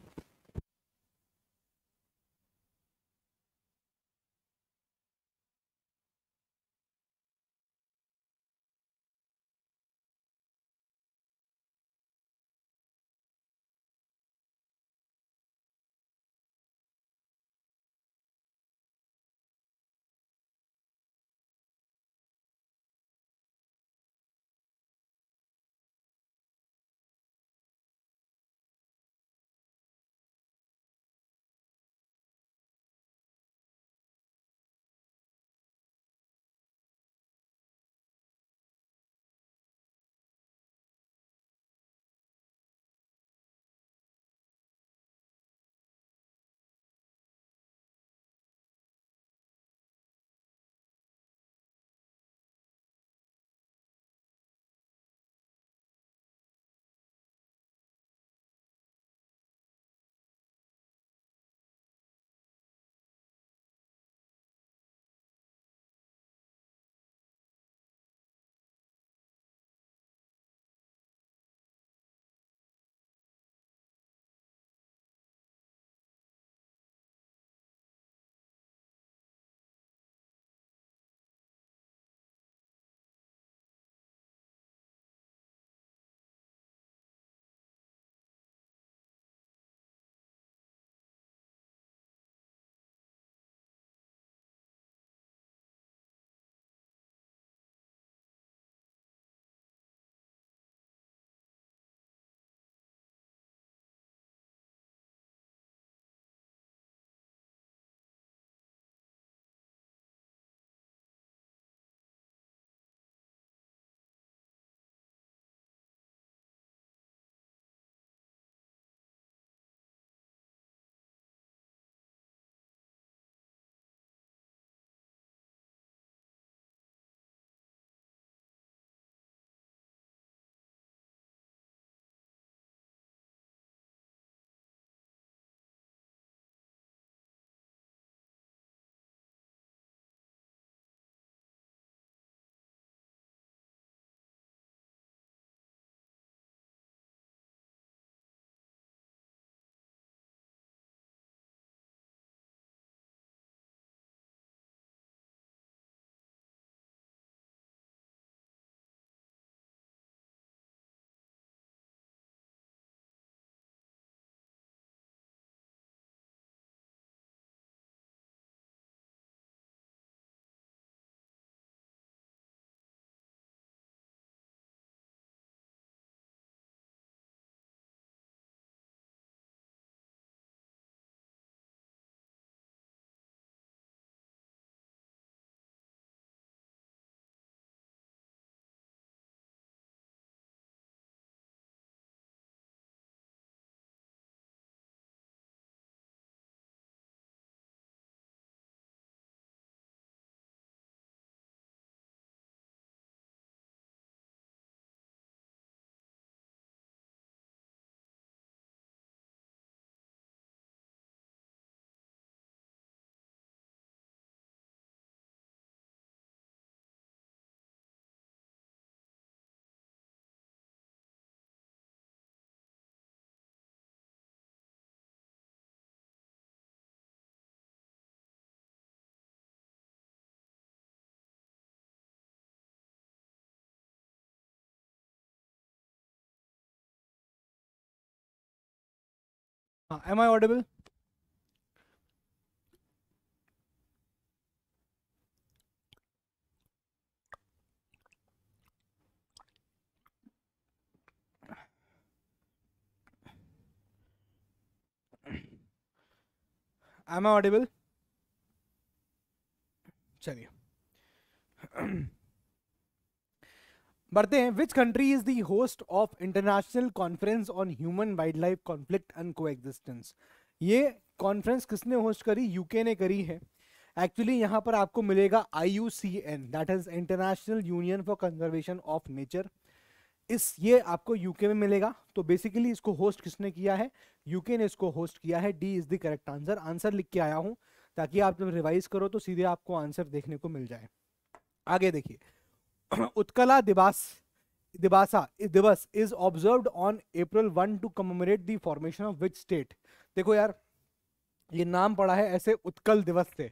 [SPEAKER 1] Uh, am I audible? am I audible? चलिए बढ़ते हैं which country is the host of international conference on human wildlife conflict and coexistence ये कॉन्फ्रेंस किसने होस्ट करी यूके ने करी है एक्चुअली यहाँ पर आपको मिलेगा I U C N that is international union for conservation of nature इस ये आपको यूके में मिलेगा तो बेसिकली इसको होस्ट किसने किया है यूके ने इसको होस्ट किया है D is the correct answer answer लिख के आया हूँ ताकि आप जब रिवाइज करो तो सीधे आपको आंसर देखने को मिल जाए आगे देखिए Utkala eh, Divas Divasa Divas is observe on April one to commemorate the formation of which state देखो यार ये नाम पड़ा है ऐसे उत्कल दिवस से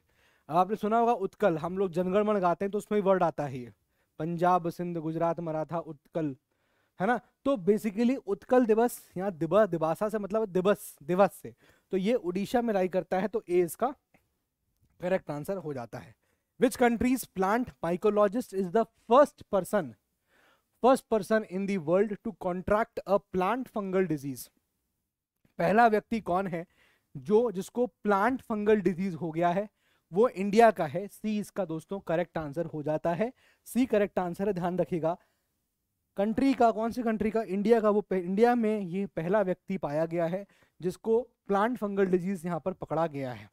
[SPEAKER 1] अब आपने सुना होगा उत्कल हम लोग जनगणमन गाते हैं तो उसमें वर्ड आता है ये पंजाब सिंध गुजरात मराठा उत्कल है ना तो बेसिकली उत्कल दिवस यहाँ दिवस दिवासा से मतलब दिवस दिवस से तो ये उड़ीसा में लाई करता है तो ए इसका करेक्ट आंसर हो जाता है which country's plant mycologist is the first person first person in the world to contract a plant fungal disease पहला व्यक्ति कौन है जो जिसको प्लांट फंगल डिजीज हो गया है वो इंडिया का है सी इसका दोस्तों करेक्ट आंसर हो जाता है सी करेक्ट आंसर है ध्यान रखिएगा कंट्री का कौन से कंट्री का इंडिया का वो इंडिया में ये पहला व्यक्ति पाया गया है जिसको प्लांट फंगल डिजीज यहाँ पर पकड़ा गया है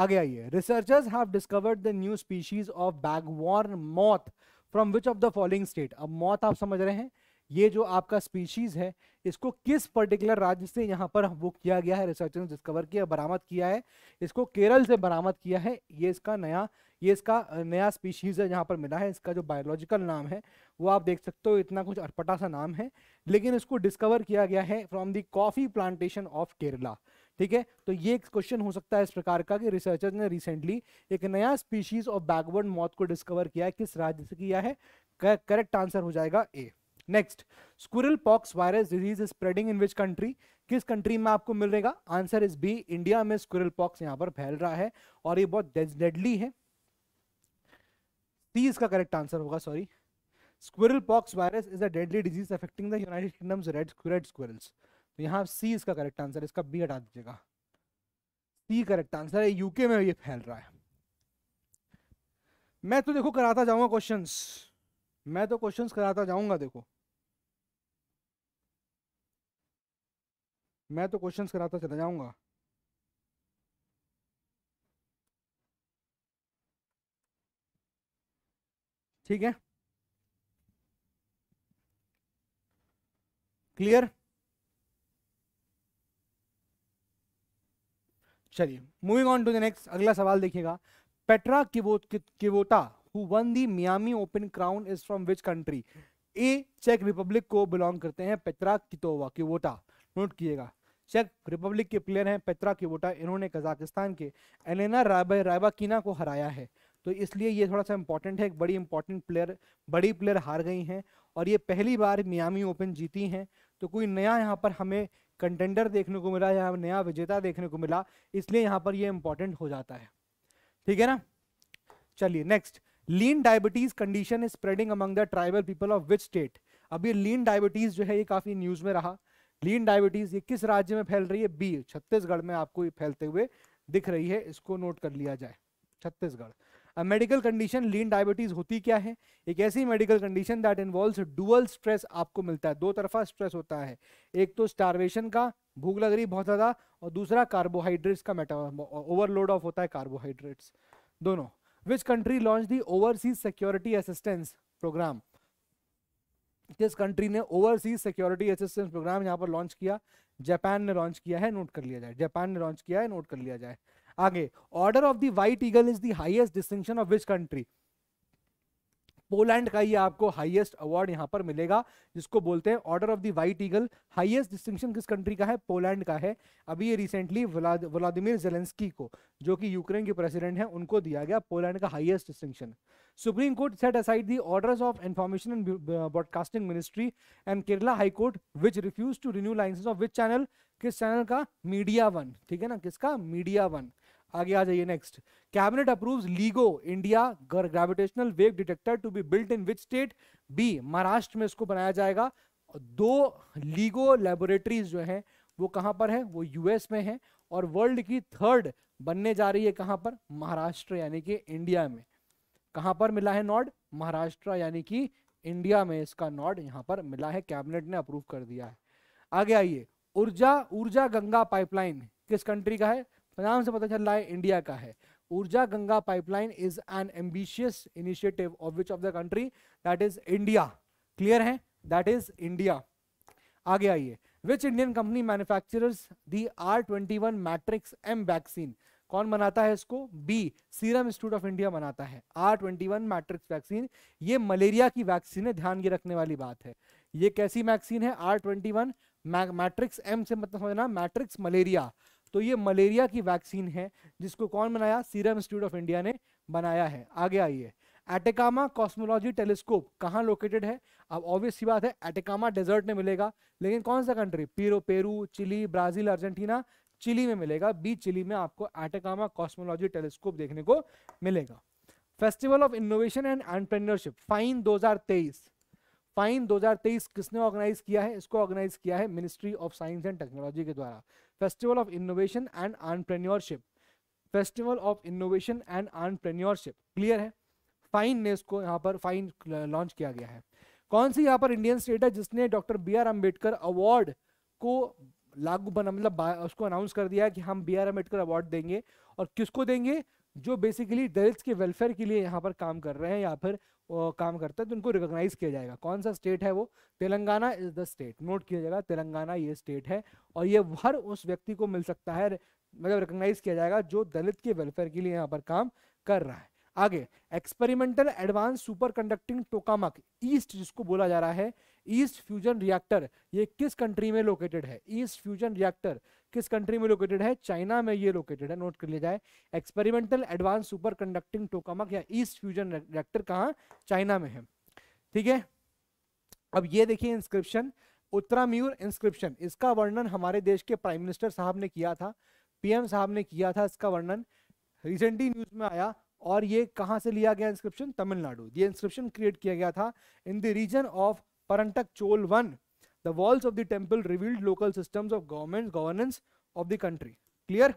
[SPEAKER 1] आगे आइए researchers have discovered the new species of bagworm moth from which of the following state अब मॉथ आप समझ रहे हैं ये जो आपका स्पीशीज है इसको किस पर्टिकुलर राज्य से यहाँ पर वो किया गया है रिसर्चर ने डिस्कवर किया बरामद किया है इसको केरल से बरामद किया है ये इसका नया ये इसका नया स्पीशीज है जहाँ पर मिला है इसका जो बायोलॉजिकल नाम है वो आप देख सकते हो इतना कुछ अटपटा सा नाम है लेकिन इसको डिस्कवर किया गया है from the coffee plantation of Kerala ठीक है तो ये एक क्वेश्चन हो सकता है इस प्रकार का कि रिसर्चर्स ने रिसेंटली एक नया स्पीशीज ऑफ बैकवर्ड मौत को डिस्कवर किया है किस राज्य से किया है करेक्ट आंसर हो जाएगा A next squirrel pox virus disease is spreading in which country किस कंट्री में आपको मिल रहेगा आंसर इज बी इंडिया में स्कूरल पॉक्स यहाँ पर फैल रहा है और ये बहुत डेडली है सी इसका करेक्ट आंसर होगा sorry squirrel pox virus is a deadly disease affecting the United Kingdom's red red squirrels तो यहाँ सी इसका करेक्ट आंसर इसका बी हटा दीजिएगा सी करेक्ट आंसर है यूके में ये फैल रहा है मैं तो देखो कराता जाऊंगा क्वेश्चंस मैं तो क्वेश्चंस कराता जाऊंगा देखो मैं तो क्वेश्चंस कराता चला जाऊंगा ठीक है क्लियर चलिए moving on to the next अगला सवाल देखिएगा Petra Kvitova, Kvitova who won the Miami open crown is from which country A चेक रिपब्लिक को बिलोंग करते हैं पेट्रा कितोवा किवोटा नोट किएगा चेक रिपब्लिक के प्लेयर हैं पेट्रा किवोटा इन्होंने कजाकिस्तान के एलेना राबे रायबाकीना को हराया है तो इसलिए ये थोड़ा सा इंपॉर्टेंट है एक बड़ी इंपॉर्टेंट प्लेयर बड़ी प्लेयर हार गई हैं और ये पहली बार मियामी ओपन जीती हैं तो कोई नया यहाँ पर हमें कंटेंडर देखने को मिला या नया विजेता देखने को मिला इसलिए यहाँ पर ये इंपॉर्टेंट हो जाता है ठीक है ना चलिए next lean diabetes condition is spreading among the tribal people of which state अब ये लीन डायबिटीज जो है ये काफी न्यूज में रहा लीन डायबिटीज ये किस राज्य में फैल रही है बी छत्तीसगढ़ में आपको ये फैलते हुए दिख रही है इसको नोट कर लिया जाए Chhattisgarh medical condition lean diabetes होती क्या है एक ऐसी medical condition that involve dual stress आपको मिलता है दो तरफा स्ट्रेस होता है एक तो स्टारवेशन का भूख लग रही बहुत ज़्यादा और दूसरा कार्बोहाइड्रेट्स का मेटा ओवरलोड ऑफ होता है कार्बोहाइड्रेट्स दोनों which country launch the overseas security assistance programme किस कंट्री ने ओवरसीज सिक्योरिटी असिस्टेंस प्रोग्राम यहाँ पर लॉन्च किया जापान ने लॉन्च किया है नोट कर लिया जाए जापान ने लॉन्च किया है नोट कर लिया जाए आगे order of the white eagle is the highest distinction of which country Poland का ये आपको हाईएस्ट अवार्ड यहां पर मिलेगा जिसको बोलते हैं order of the white eagle highest distinction किस कंट्री का है पोलैंड का है अभी ये रिसेंटली व्लादिमिर जेलेंस्की को जो कि यूक्रेन के प्रेसिडेंट हैं उनको दिया गया पोलैंड का highest distinction Supreme Court set aside the orders of information and broadcasting ministry and Kerala High Court which refuse to renew licence of which channel किस चैनल का मीडिया वन ठीक है ना किसका मीडिया वन आगे आ जाइए next cabinet approves LIGO India gravitational wave detector to be built in which state B Maharashtra में इसको बनाया जाएगा दो लीगो लेबोरेटरीज जो हैं वो कहाँ पर है वो यूएस में है और वर्ल्ड की थर्ड बनने जा रही है कहाँ पर महाराष्ट्र यानी कि इंडिया में कहाँ पर मिला है नॉड महाराष्ट्र यानी कि इंडिया में इसका नॉड यहाँ पर मिला है कैबिनेट ने अप्रूव कर दिया है आगे आइए ऊर्जा ऊर्जा गंगा पाइपलाइन किस कंट्री का है नाम से पता चल रहा है इंडिया का है Urja Ganga pipeline is an ambitious initiative of which of the country that is India clear है दैट इज इंडिया आगे आइए which Indian company manufactures the R twenty one matrix M vaccine कौन बनाता है इसको B Serum Institute of India बनाता है R twenty one matrix vaccine ये मलेरिया की वैक्सीन है ध्यान की रखने वाली बात है ये कैसी वैक्सीन है R twenty one matrix M से मतलब समझना मैट्रिक्स मलेरिया तो ये मलेरिया की वैक्सीन है जिसको कौन बनाया सीरम इंस्टीट्यूट ऑफ इंडिया ने बनाया है आगे आइए एटेकामा कॉस्मोलॉजी टेलीस्कोप कहाँ लोकेटेड है अब ऑब्वियस सी बात है एटेकामा डेजर्ट में मिलेगा लेकिन कौन सा country Peru Peru Chile Brazil Argentina Chile में मिलेगा बी चिली में आपको एटेकामा कॉस्मोलॉजी टेलीस्कोप देखने को मिलेगा festival of innovation and entrepreneurship FINE 2023 FINE 2023 किसने ऑर्गेनाइज किया है इसको ऑर्गेनाइज किया है ministry of science and technology के द्वारा festival of innovation and entrepreneurship festival of innovation and entrepreneurship clear है फाइन ने इसको यहाँ पर फाइन लॉन्च किया गया है कौन सी यहाँ पर इंडियन स्टेट है जिसने doctor B R Ambedkar award को लागू बना मतलब उसको अनाउंस कर दिया है कि हम बी आर अम्बेडकर अवार्ड देंगे और किसको देंगे जो बेसिकली दलित के वेलफेयर के लिए यहाँ पर काम कर रहे हैं या फिर काम करते हैं तो उनको रिकोगनाइज किया जाएगा कौन सा स्टेट है वो Telangana is the state note किया जाएगा तेलंगाना ये स्टेट है और ये हर उस व्यक्ति को मिल सकता है मतलब रिकोगनाइज किया जाएगा जो दलित के वेलफेयर के लिए यहाँ पर काम कर रहा है आगे experimental advance superconducting tokamak EAST जिसको बोला जा रहा है ईस्ट फ्यूजन रिएक्टर ये किस कंट्री में लोकेटेड है ईस्ट फ्यूजन रिएक्टर किस कंट्री में लोकेटेड है चाइना में ये लोकेटेड है नोट कर लिया जाए experimental advance superconducting tokamak या ईस्ट फ्यूजन रिएक्टर कहाँ चाइना में है ठीक है अब ये देखिए इंस्क्रिप्शन उत्तराम्यूर इंस्क्रिप्शन इसका वर्णन हमारे देश के प्राइम मिनिस्टर साहब ने किया था पीएम साहब ने किया था इसका वर्णन रिसेंटली न्यूज में आया और ये कहाँ से लिया गया इंस्क्रिप्शन तमिलनाडु ये इंस्क्रिप्शन क्रिएट किया गया था in the region of Parantak Chol I. The walls of the temple revealed local systems of government governance of the country. Clear?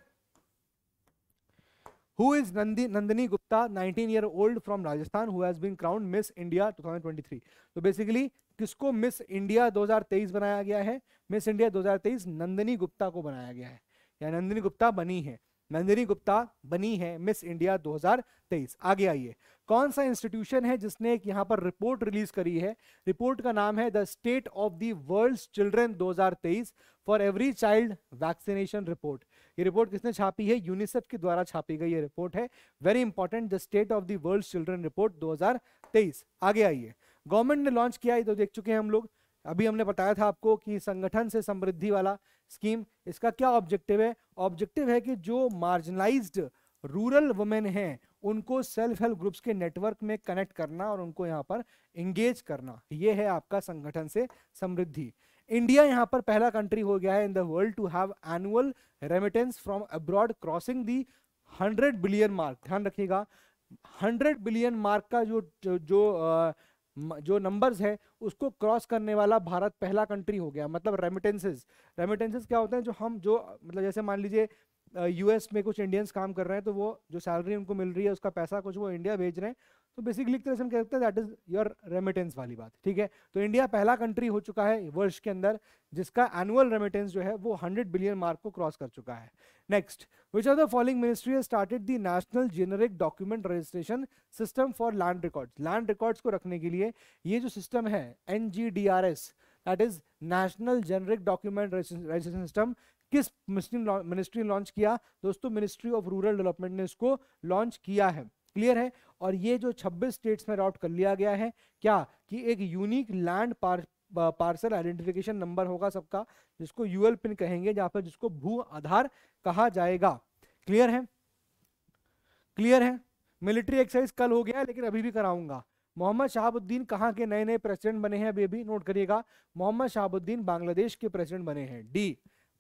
[SPEAKER 1] Who is Nandi, Nandini Gupta, 19 year old from Rajasthan, who has been crowned Miss India 2023? So basically, किसको miss India 2023 बनाया गया है miss India 2023 Nandini Gupta को बनाया गया है या नंदनी गुप्ता बनी है नंदिनी गुप्ता बनी है मिस इंडिया 2023 आगे आइए कौन सा इंस्टीट्यूशन है जिसने एक यहाँ पर रिपोर्ट रिलीज करी है रिपोर्ट का नाम है the state of the world children 2023 for every child vaccination report ये रिपोर्ट किसने छापी है यूनिसेफ के द्वारा छापी गई ये रिपोर्ट है very important the state of world world children report 2023 आगे आइए गवर्नमेंट ने लॉन्च किया है तो देख चुके हैं हम लोग अभी हमने बताया था आपको कि संगठन से समृद्धि वाला स्कीम इसका क्या ऑब्जेक्टिव है ऑब्जेक्टिव है कि जो मार्जिनलाइज्ड रूरल वुमेन हैं उनको सेल्फ हेल्प ग्रुप्स के नेटवर्क में कनेक्ट करना और उनको यहाँ पर एंगेज करना ये है आपका संगठन से समृद्धि इंडिया यहाँ पर पहला कंट्री हो गया है in the world to have annual remittance from abroad crossing the hundred billion mark ध्यान रखिएगा हंड्रेड बिलियन मार्क का जो जो, जो जो नंबर्स है उसको क्रॉस करने वाला भारत पहला कंट्री हो गया मतलब रेमिटेंसेज रेमिटेंसेज क्या होते हैं जो हम जो मतलब जैसे मान लीजिए यूएस में कुछ इंडियंस काम कर रहे हैं तो वो जो सैलरी उनको मिल रही है उसका पैसा कुछ वो इंडिया भेज रहे हैं तो बेसिकली एक तरह से हम कह सकते हैं दैट इज योर रेमिटेंस वाली बात ठीक है तो इंडिया पहला कंट्री हो चुका है वर्ष के अंदर जिसका एनुअल रेमिटेंस जो है वो हंड्रेड बिलियन मार्क को क्रॉस कर चुका है next which are the following ministry started the national generic document registration system for land record land records को रखने के लिए ये जो सिस्टम है N G D R S that is national generic document registration system किस ministry launch किया दोस्तों मिनिस्ट्री ऑफ रूरल डेवलपमेंट ने इसको लॉन्च किया है क्लियर है और ये जो 26 स्टेट्स में राउट कर लिया गया है क्या कि एक यूनिक लैंड पार, पार्सल आइडेंटिफिकेशन नंबर होगा सबका जिसको यूएल पिन कहेंगे जहां पर जिसको भू आधार कहा जाएगा क्लियर है क्लियर है मिलिट्री एक्सरसाइज कल हो गया लेकिन अभी भी कराऊंगा मोहम्मद शहाबुद्दीन कहाँ के नए नए प्रेसिडेंट बने हैं अभी अभी नोट करिएगा मोहम्मद शहाबुद्दीन बांग्लादेश के प्रेसिडेंट बने हैं डी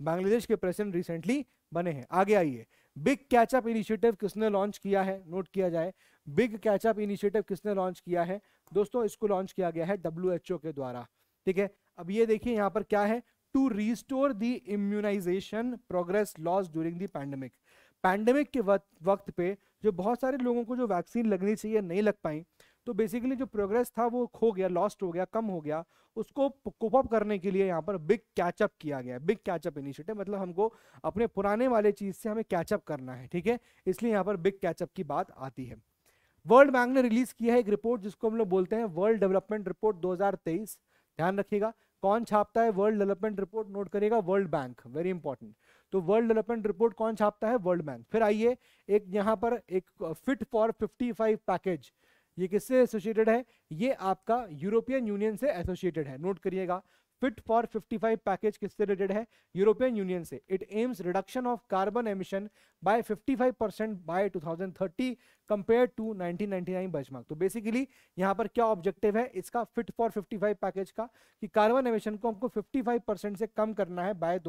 [SPEAKER 1] बांग्लादेश के प्रेसिडेंट रिसेंटली बने हैं आगे आइए बिग कैचअप इनिशिएटिव किसने लॉन्च किया है नोट किया जाए बिग कैचअप इनिशिएटिव किसने लॉन्च किया है दोस्तों इसको लॉन्च किया गया है डब्ल्यू के द्वारा ठीक है अब ये देखिए यहाँ पर क्या है to restore the immunisation progress loss during the pandemic pandemic के वक्त पे जो बहुत सारे लोगों को जो वैक्सीन लगनी चाहिए नहीं लग पाई तो बेसिकली जो प्रोग्रेस था वो खो गया लॉस्ट हो गया कम हो गया उसको कोप अप करने के लिए यहाँ पर बिग कैचअप किया गया बिग कैचअप इनिशिएटिव मतलब हमको अपने पुराने वाले चीज़ से हमें कैचअप करना है ठीक है इसलिए यहाँ पर बिग कैचअप की बात आती है वर्ल्ड बैंक ने रिलीज किया है एक रिपोर्ट जिसको हम लोग बोलते हैं वर्ल्ड डेवलपमेंट रिपोर्ट दो ध्यान रखिएगा कौन छापता है वर्ल्ड डेवलपमेंट रिपोर्ट नोट करेगा वर्ल्ड बैंक वेरी इंपॉर्टेंट तो वर्ल्ड डेवलपमेंट रिपोर्ट कौन छापता है वर्ल्ड बैंक फिर आइए एक यहाँ पर एक फिट फॉर 55 पैकेज ये किससे एसोसिएटेड है ये आपका यूरोपियन यूनियन से एसोसिएटेड है नोट करिएगा फिट फॉर 55 पैकेज किससे रिलेटेड है यूरोपियन यूनियन से it aims reduction of carbon emission by 55 percent by 2030 compare to 1999 benchmark तो बेसिकली यहाँ पर क्या ऑब्जेक्टिव है इसका फिट फॉर 55 पैकेज का कि कार्बन एमिशन को हमको 55 परसेंट से कम करना है बाय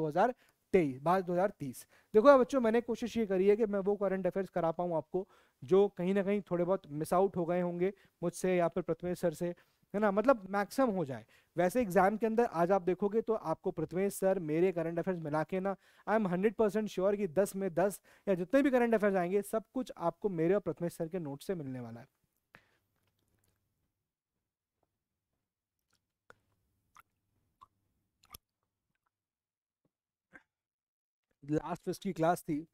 [SPEAKER 1] तेईस बाईस दो हज़ार तीस देखो बच्चों मैंने कोशिश ये करी है कि मैं वो करंट अफेयर्स करा पाऊँ आपको जो कहीं ना कहीं थोड़े बहुत मिस आउट हो गए होंगे मुझसे या फिर प्रथमेश सर से है ना मतलब मैक्सिमम हो जाए वैसे एग्जाम के अंदर आज आप देखोगे तो आपको प्रथमेश सर मेरे करंट अफेयर्स मिला के ना I am hundred percent sure कि दस में दस या जितने भी करंट अफेयर्स आएंगे सब कुछ आपको मेरे और प्रथमेश सर के नोट से मिलने वाला है लास्ट वीक की क्लास थी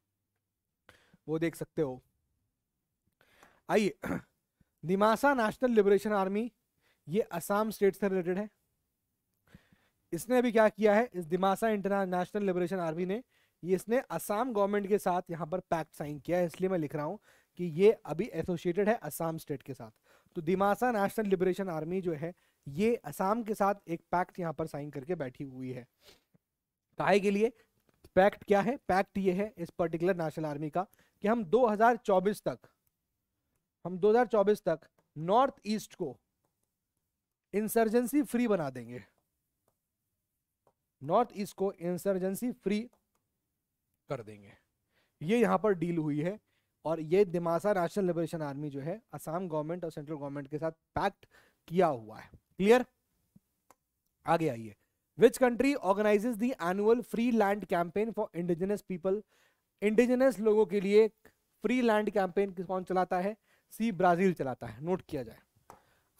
[SPEAKER 1] वो देख सकते हो आइए निमासा नेशनल लिबरेशन आर्मी ये असम स्टेट से रिलेटेड है इसने अभी क्या किया है इस दिमासा इंटरनेशनल लिबरेशन आर्मी ने ये इसने असम गवर्नमेंट के साथ यहाँ पर पैक्ट साइन किया है इसलिए मैं लिख रहा हूँ कि ये अभी एसोसिएटेड है असम स्टेट के साथ तो दिमासा नेशनल लिबरेशन आर्मी जो है ये असम के साथ एक पैक्ट यहाँ पर साइन करके बैठी हुई है काहे के लिए पैक्ट क्या है पैक्ट ये है इस पर्टिकुलर नेशनल आर्मी का कि हम 2024 तक हम 2024 तक नॉर्थ ईस्ट को इंसर्जेंसी फ्री बना देंगे नॉर्थ ईस्ट को इंसर्जेंसी फ्री कर देंगे ये यहां पर डील हुई है और ये दिमासा नेशनल लिबरेशन आर्मी जो है असम गवर्नमेंट और सेंट्रल गवर्नमेंट के साथ पैक्ट किया हुआ है क्लियर आगे आइए Which country organizes the annual free land campaign for indigenous people? Indigenous लोगों के लिए फ्री लैंड कैंपेन कौन चलाता है सी ब्राजील चलाता है नोट किया जाए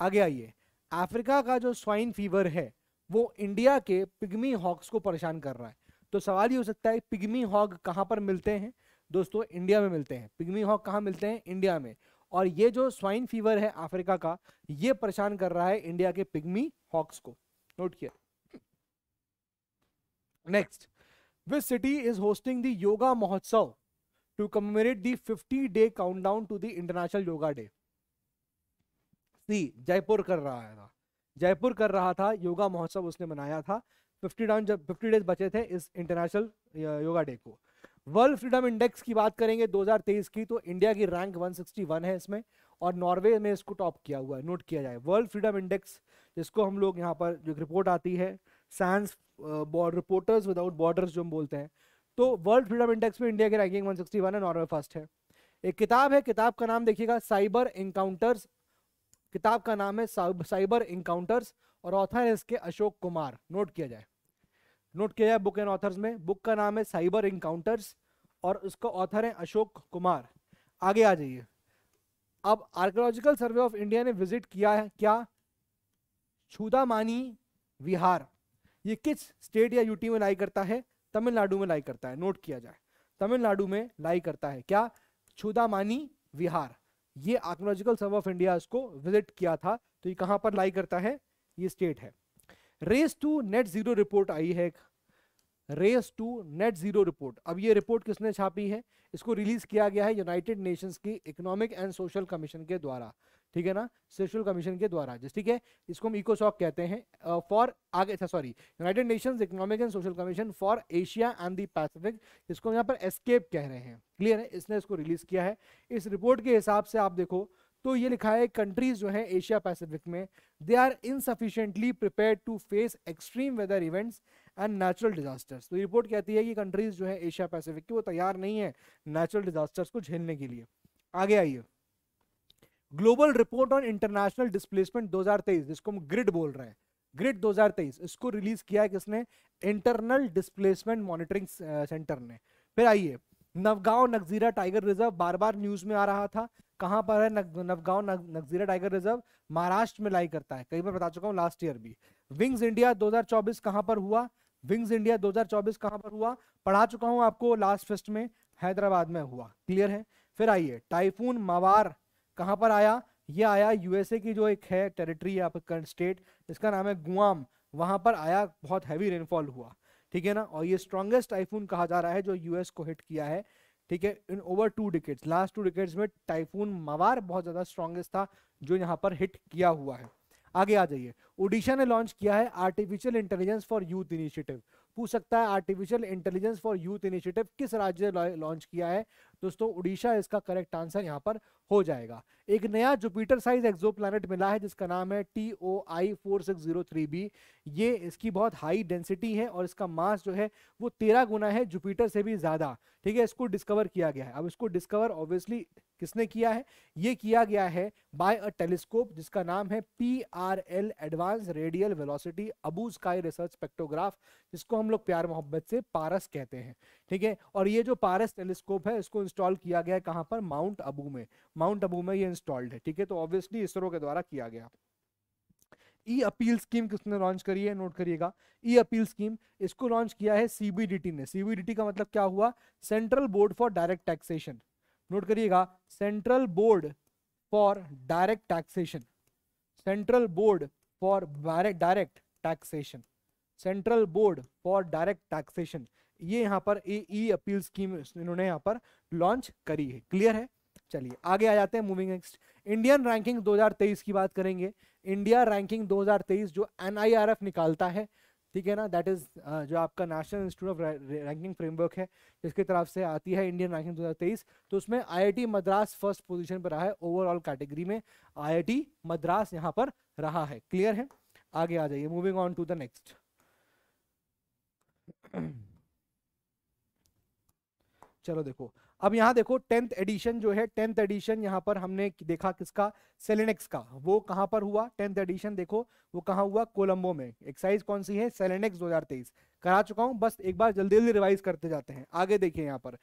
[SPEAKER 1] आगे आइए अफ्रीका का जो स्वाइन फीवर है वो इंडिया के पिग्मी हॉक्स को परेशान कर रहा है तो सवाल ये हो सकता है पिग्मी हॉक कहाँ पर मिलते हैं दोस्तों इंडिया में मिलते हैं पिग्मी हॉक कहाँ मिलते हैं इंडिया में और ये जो स्वाइन फीवर है अफ्रीका का ये परेशान कर रहा है इंडिया के पिग्मी हॉक्स को नोट किया next which city is hosting the yoga Mahotsav to commemorate the 50 day countdown to the international yoga day see Jaipur कर रहा था जयपुर कर रहा था योगा महोत्सव उसने मनाया था फिफ्टी डाउन जब फिफ्टी डेज बचे थे इस इंटरनेशनल योगा डे को वर्ल्ड फ्रीडम इंडेक्स की बात करेंगे 2023 की तो इंडिया की रैंक 161 है इसमें और नॉर्वे में इसको टॉप किया हुआ है नोट किया जाए वर्ल्ड फ्रीडम इंडेक्स जिसको हम लोग यहाँ पर जो रिपोर्ट आती है सैंस रिपोर्टर्स विदाउट बॉर्डर्स जो हम बोलते हैं तो वर्ल्ड फ्रीडम इंडेक्स में इंडिया की रैंकिंग 161 है नॉर्वे फर्स्ट है एक किताब है किताब का नाम देखिएगा साइबर इंकाउंटर्स किताब का नाम है साइबर इंकाउंटर्स और ऑथर है इसके अशोक कुमार नोट किया जाए नोट किया जाए बुक एंड ऑथर्स में बुक का नाम है साइबर इंकाउंटर्स और उसका ऑथर है अशोक कुमार आगे आ जाइए अब आर्कोलॉजिकल सर्वे ऑफ इंडिया ने विजिट किया है क्या छुदामानी विहार ये किस स्टेट या यूटी में लाई करता है तमिलनाडु में लाई करता है नोट किया जाए तमिलनाडु में लाई करता है क्या छुदामानी विहार ये आर्कोलॉजिकल सर्वे ऑफ इंडिया इसको विजिट किया था तो ये कहाँ पर लाई करता है ये स्टेट है race to net zero report आई है race to net zero report अब ये रिपोर्ट किसने छापी है इसको रिलीज किया गया है यूनाइटेड नेशंस की इकोनॉमिक एंड सोशल कमीशन के द्वारा ठीक है ना सेशुअल कमीशन के द्वारा जिस ठीक है इसको हम इकोसॉक कहते हैं फॉर आगे sorry United Nations economic and social commission for Asia and the Pacific इसको यहाँ पर एस्केप कह रहे हैं क्लियर है इसने इसको रिलीज किया है इस रिपोर्ट के हिसाब से आप देखो तो ये लिखा है कंट्रीज जो है एशिया पैसिफिक में they are insufficiently prepare to face extreme weather events and natural disasters तो रिपोर्ट कहती है कि कंट्रीज जो है एशिया पैसिफिक की वो तैयार नहीं है नेचुरल डिजास्टर्स को झेलने के लिए आगे आइए global report on international displacement 2023 जिसको हम ग्रिड बोल रहे हैं ग्रिड 2023 इसको रिलीज किया है किसने इंटरनल डिस्प्लेसमेंट मॉनिटरिंग सेंटर ने फिर आइए नवगांव नगजीरा टाइगर रिजर्व बार बार न्यूज में आ रहा था कहां पर है नवगांव नगजीरा टाइगर रिजर्व महाराष्ट्र में लाई करता है कई बार बता चुका हूँ लास्ट ईयर भी विंग्स इंडिया दो हजार पर हुआ विंग्स इंडिया दो हजार पर हुआ पढ़ा चुका हूँ आपको लास्ट फेस्ट में हैदराबाद में हुआ क्लियर है फिर आइए टाइफून मवार कहाँ पर आया ये आया यूएसए की जो एक है टेरिटरी या फिर स्टेट इसका नाम है गुआम वहाँ पर आया बहुत हैवी रेनफॉल हुआ ठीक है ना और ये स्ट्रॉन्गेस्ट टाइफून कहा जा रहा है जो यूएस को हिट किया है ठीक है in over two decades last two decades में टाइफून मवार बहुत ज़्यादा स्ट्रॉन्गेस्ट था जो यहाँ पर हिट किया हुआ है आगे आ जाइए ओडिशा ने लॉन्च किया है artificial intelligence for youth initiative पूछ सकता है artificial intelligence for youth initiative किस राज्य ने लॉन्च किया है दोस्तों उड़ीसा इसका करेक्ट आंसर यहाँ पर हो जाएगा एक नया जुपिटर साइज एक्सो मिला है जिसका नाम है T O I four six zero three B ये इसकी बहुत हाई डेंसिटी है और इसका मास जो है वो तेरह गुना है जुपिटर से भी ज़्यादा ठीक है इसको डिस्कवर किया गया है अब इसको डिस्कवर ऑब्वियसली किसने किया है ये किया गया है बाय अ टेलीस्कोप जिसका नाम है P R L advance radial velocity Abu sky research spectrograph जिसको हम लोग प्यार मोहब्बत से पारस कहते हैं ठीक है और ये जो पारस टेलीस्कोप है इसको इंस्टॉल किया गया है कहाँ पर माउंट अबू में माउंट अबू में ये इंस्टॉल्ड है ठीक है तो ऑब्वियसली इसरो के द्वारा किया गया ई अपील स्कीम किसने लॉन्च करी है नोट करिएगा ई अपील स्कीम इसको लॉन्च किया है सीबीडीटी ने सीबीडीटी का मतलब क्या हुआ central board for direct taxation note करिएगा central board for direct taxation central board for direct taxation central board for direct taxation ये यहाँ पर ए ई अपील स्कीम इन्होंने यहाँ पर लॉन्च करी है क्लियर है चलिए आगे आ जाते हैं मूविंग नेक्स्ट इंडियन रैंकिंग 2023 की बात करेंगे इंडिया रैंकिंग 2023 जो एनआईआरएफ निकालता है ठीक है ना दैट इज़ uh, जो आपका national institute of ranking framework है जिसकी तरफ से आती है इंडियन रैंकिंग 2023 तो उसमें आईआईटी मद्रास फर्स्ट पोजीशन पर रहा है ओवरऑल कैटेगरी में आईआईटी मद्रास यहां पर रहा है क्लियर है आगे आ जाइए moving on to the next चलो देखो अब यहाँ देखो टेंथ एडिशन जो है टेंथ एडिशन यहाँ पर हमने देखा किसका सेलेनेक्स का वो कहाँ पर हुआ टेंथ एडिशन देखो वो कहाँ हुआ कोलंबो में एक्साइज कौन सी है सेलेनेक्स 2023 करा चुका हूँ बस एक बार जल्दी जल्दी रिवाइज करते जाते हैं आगे देखिए यहाँ पर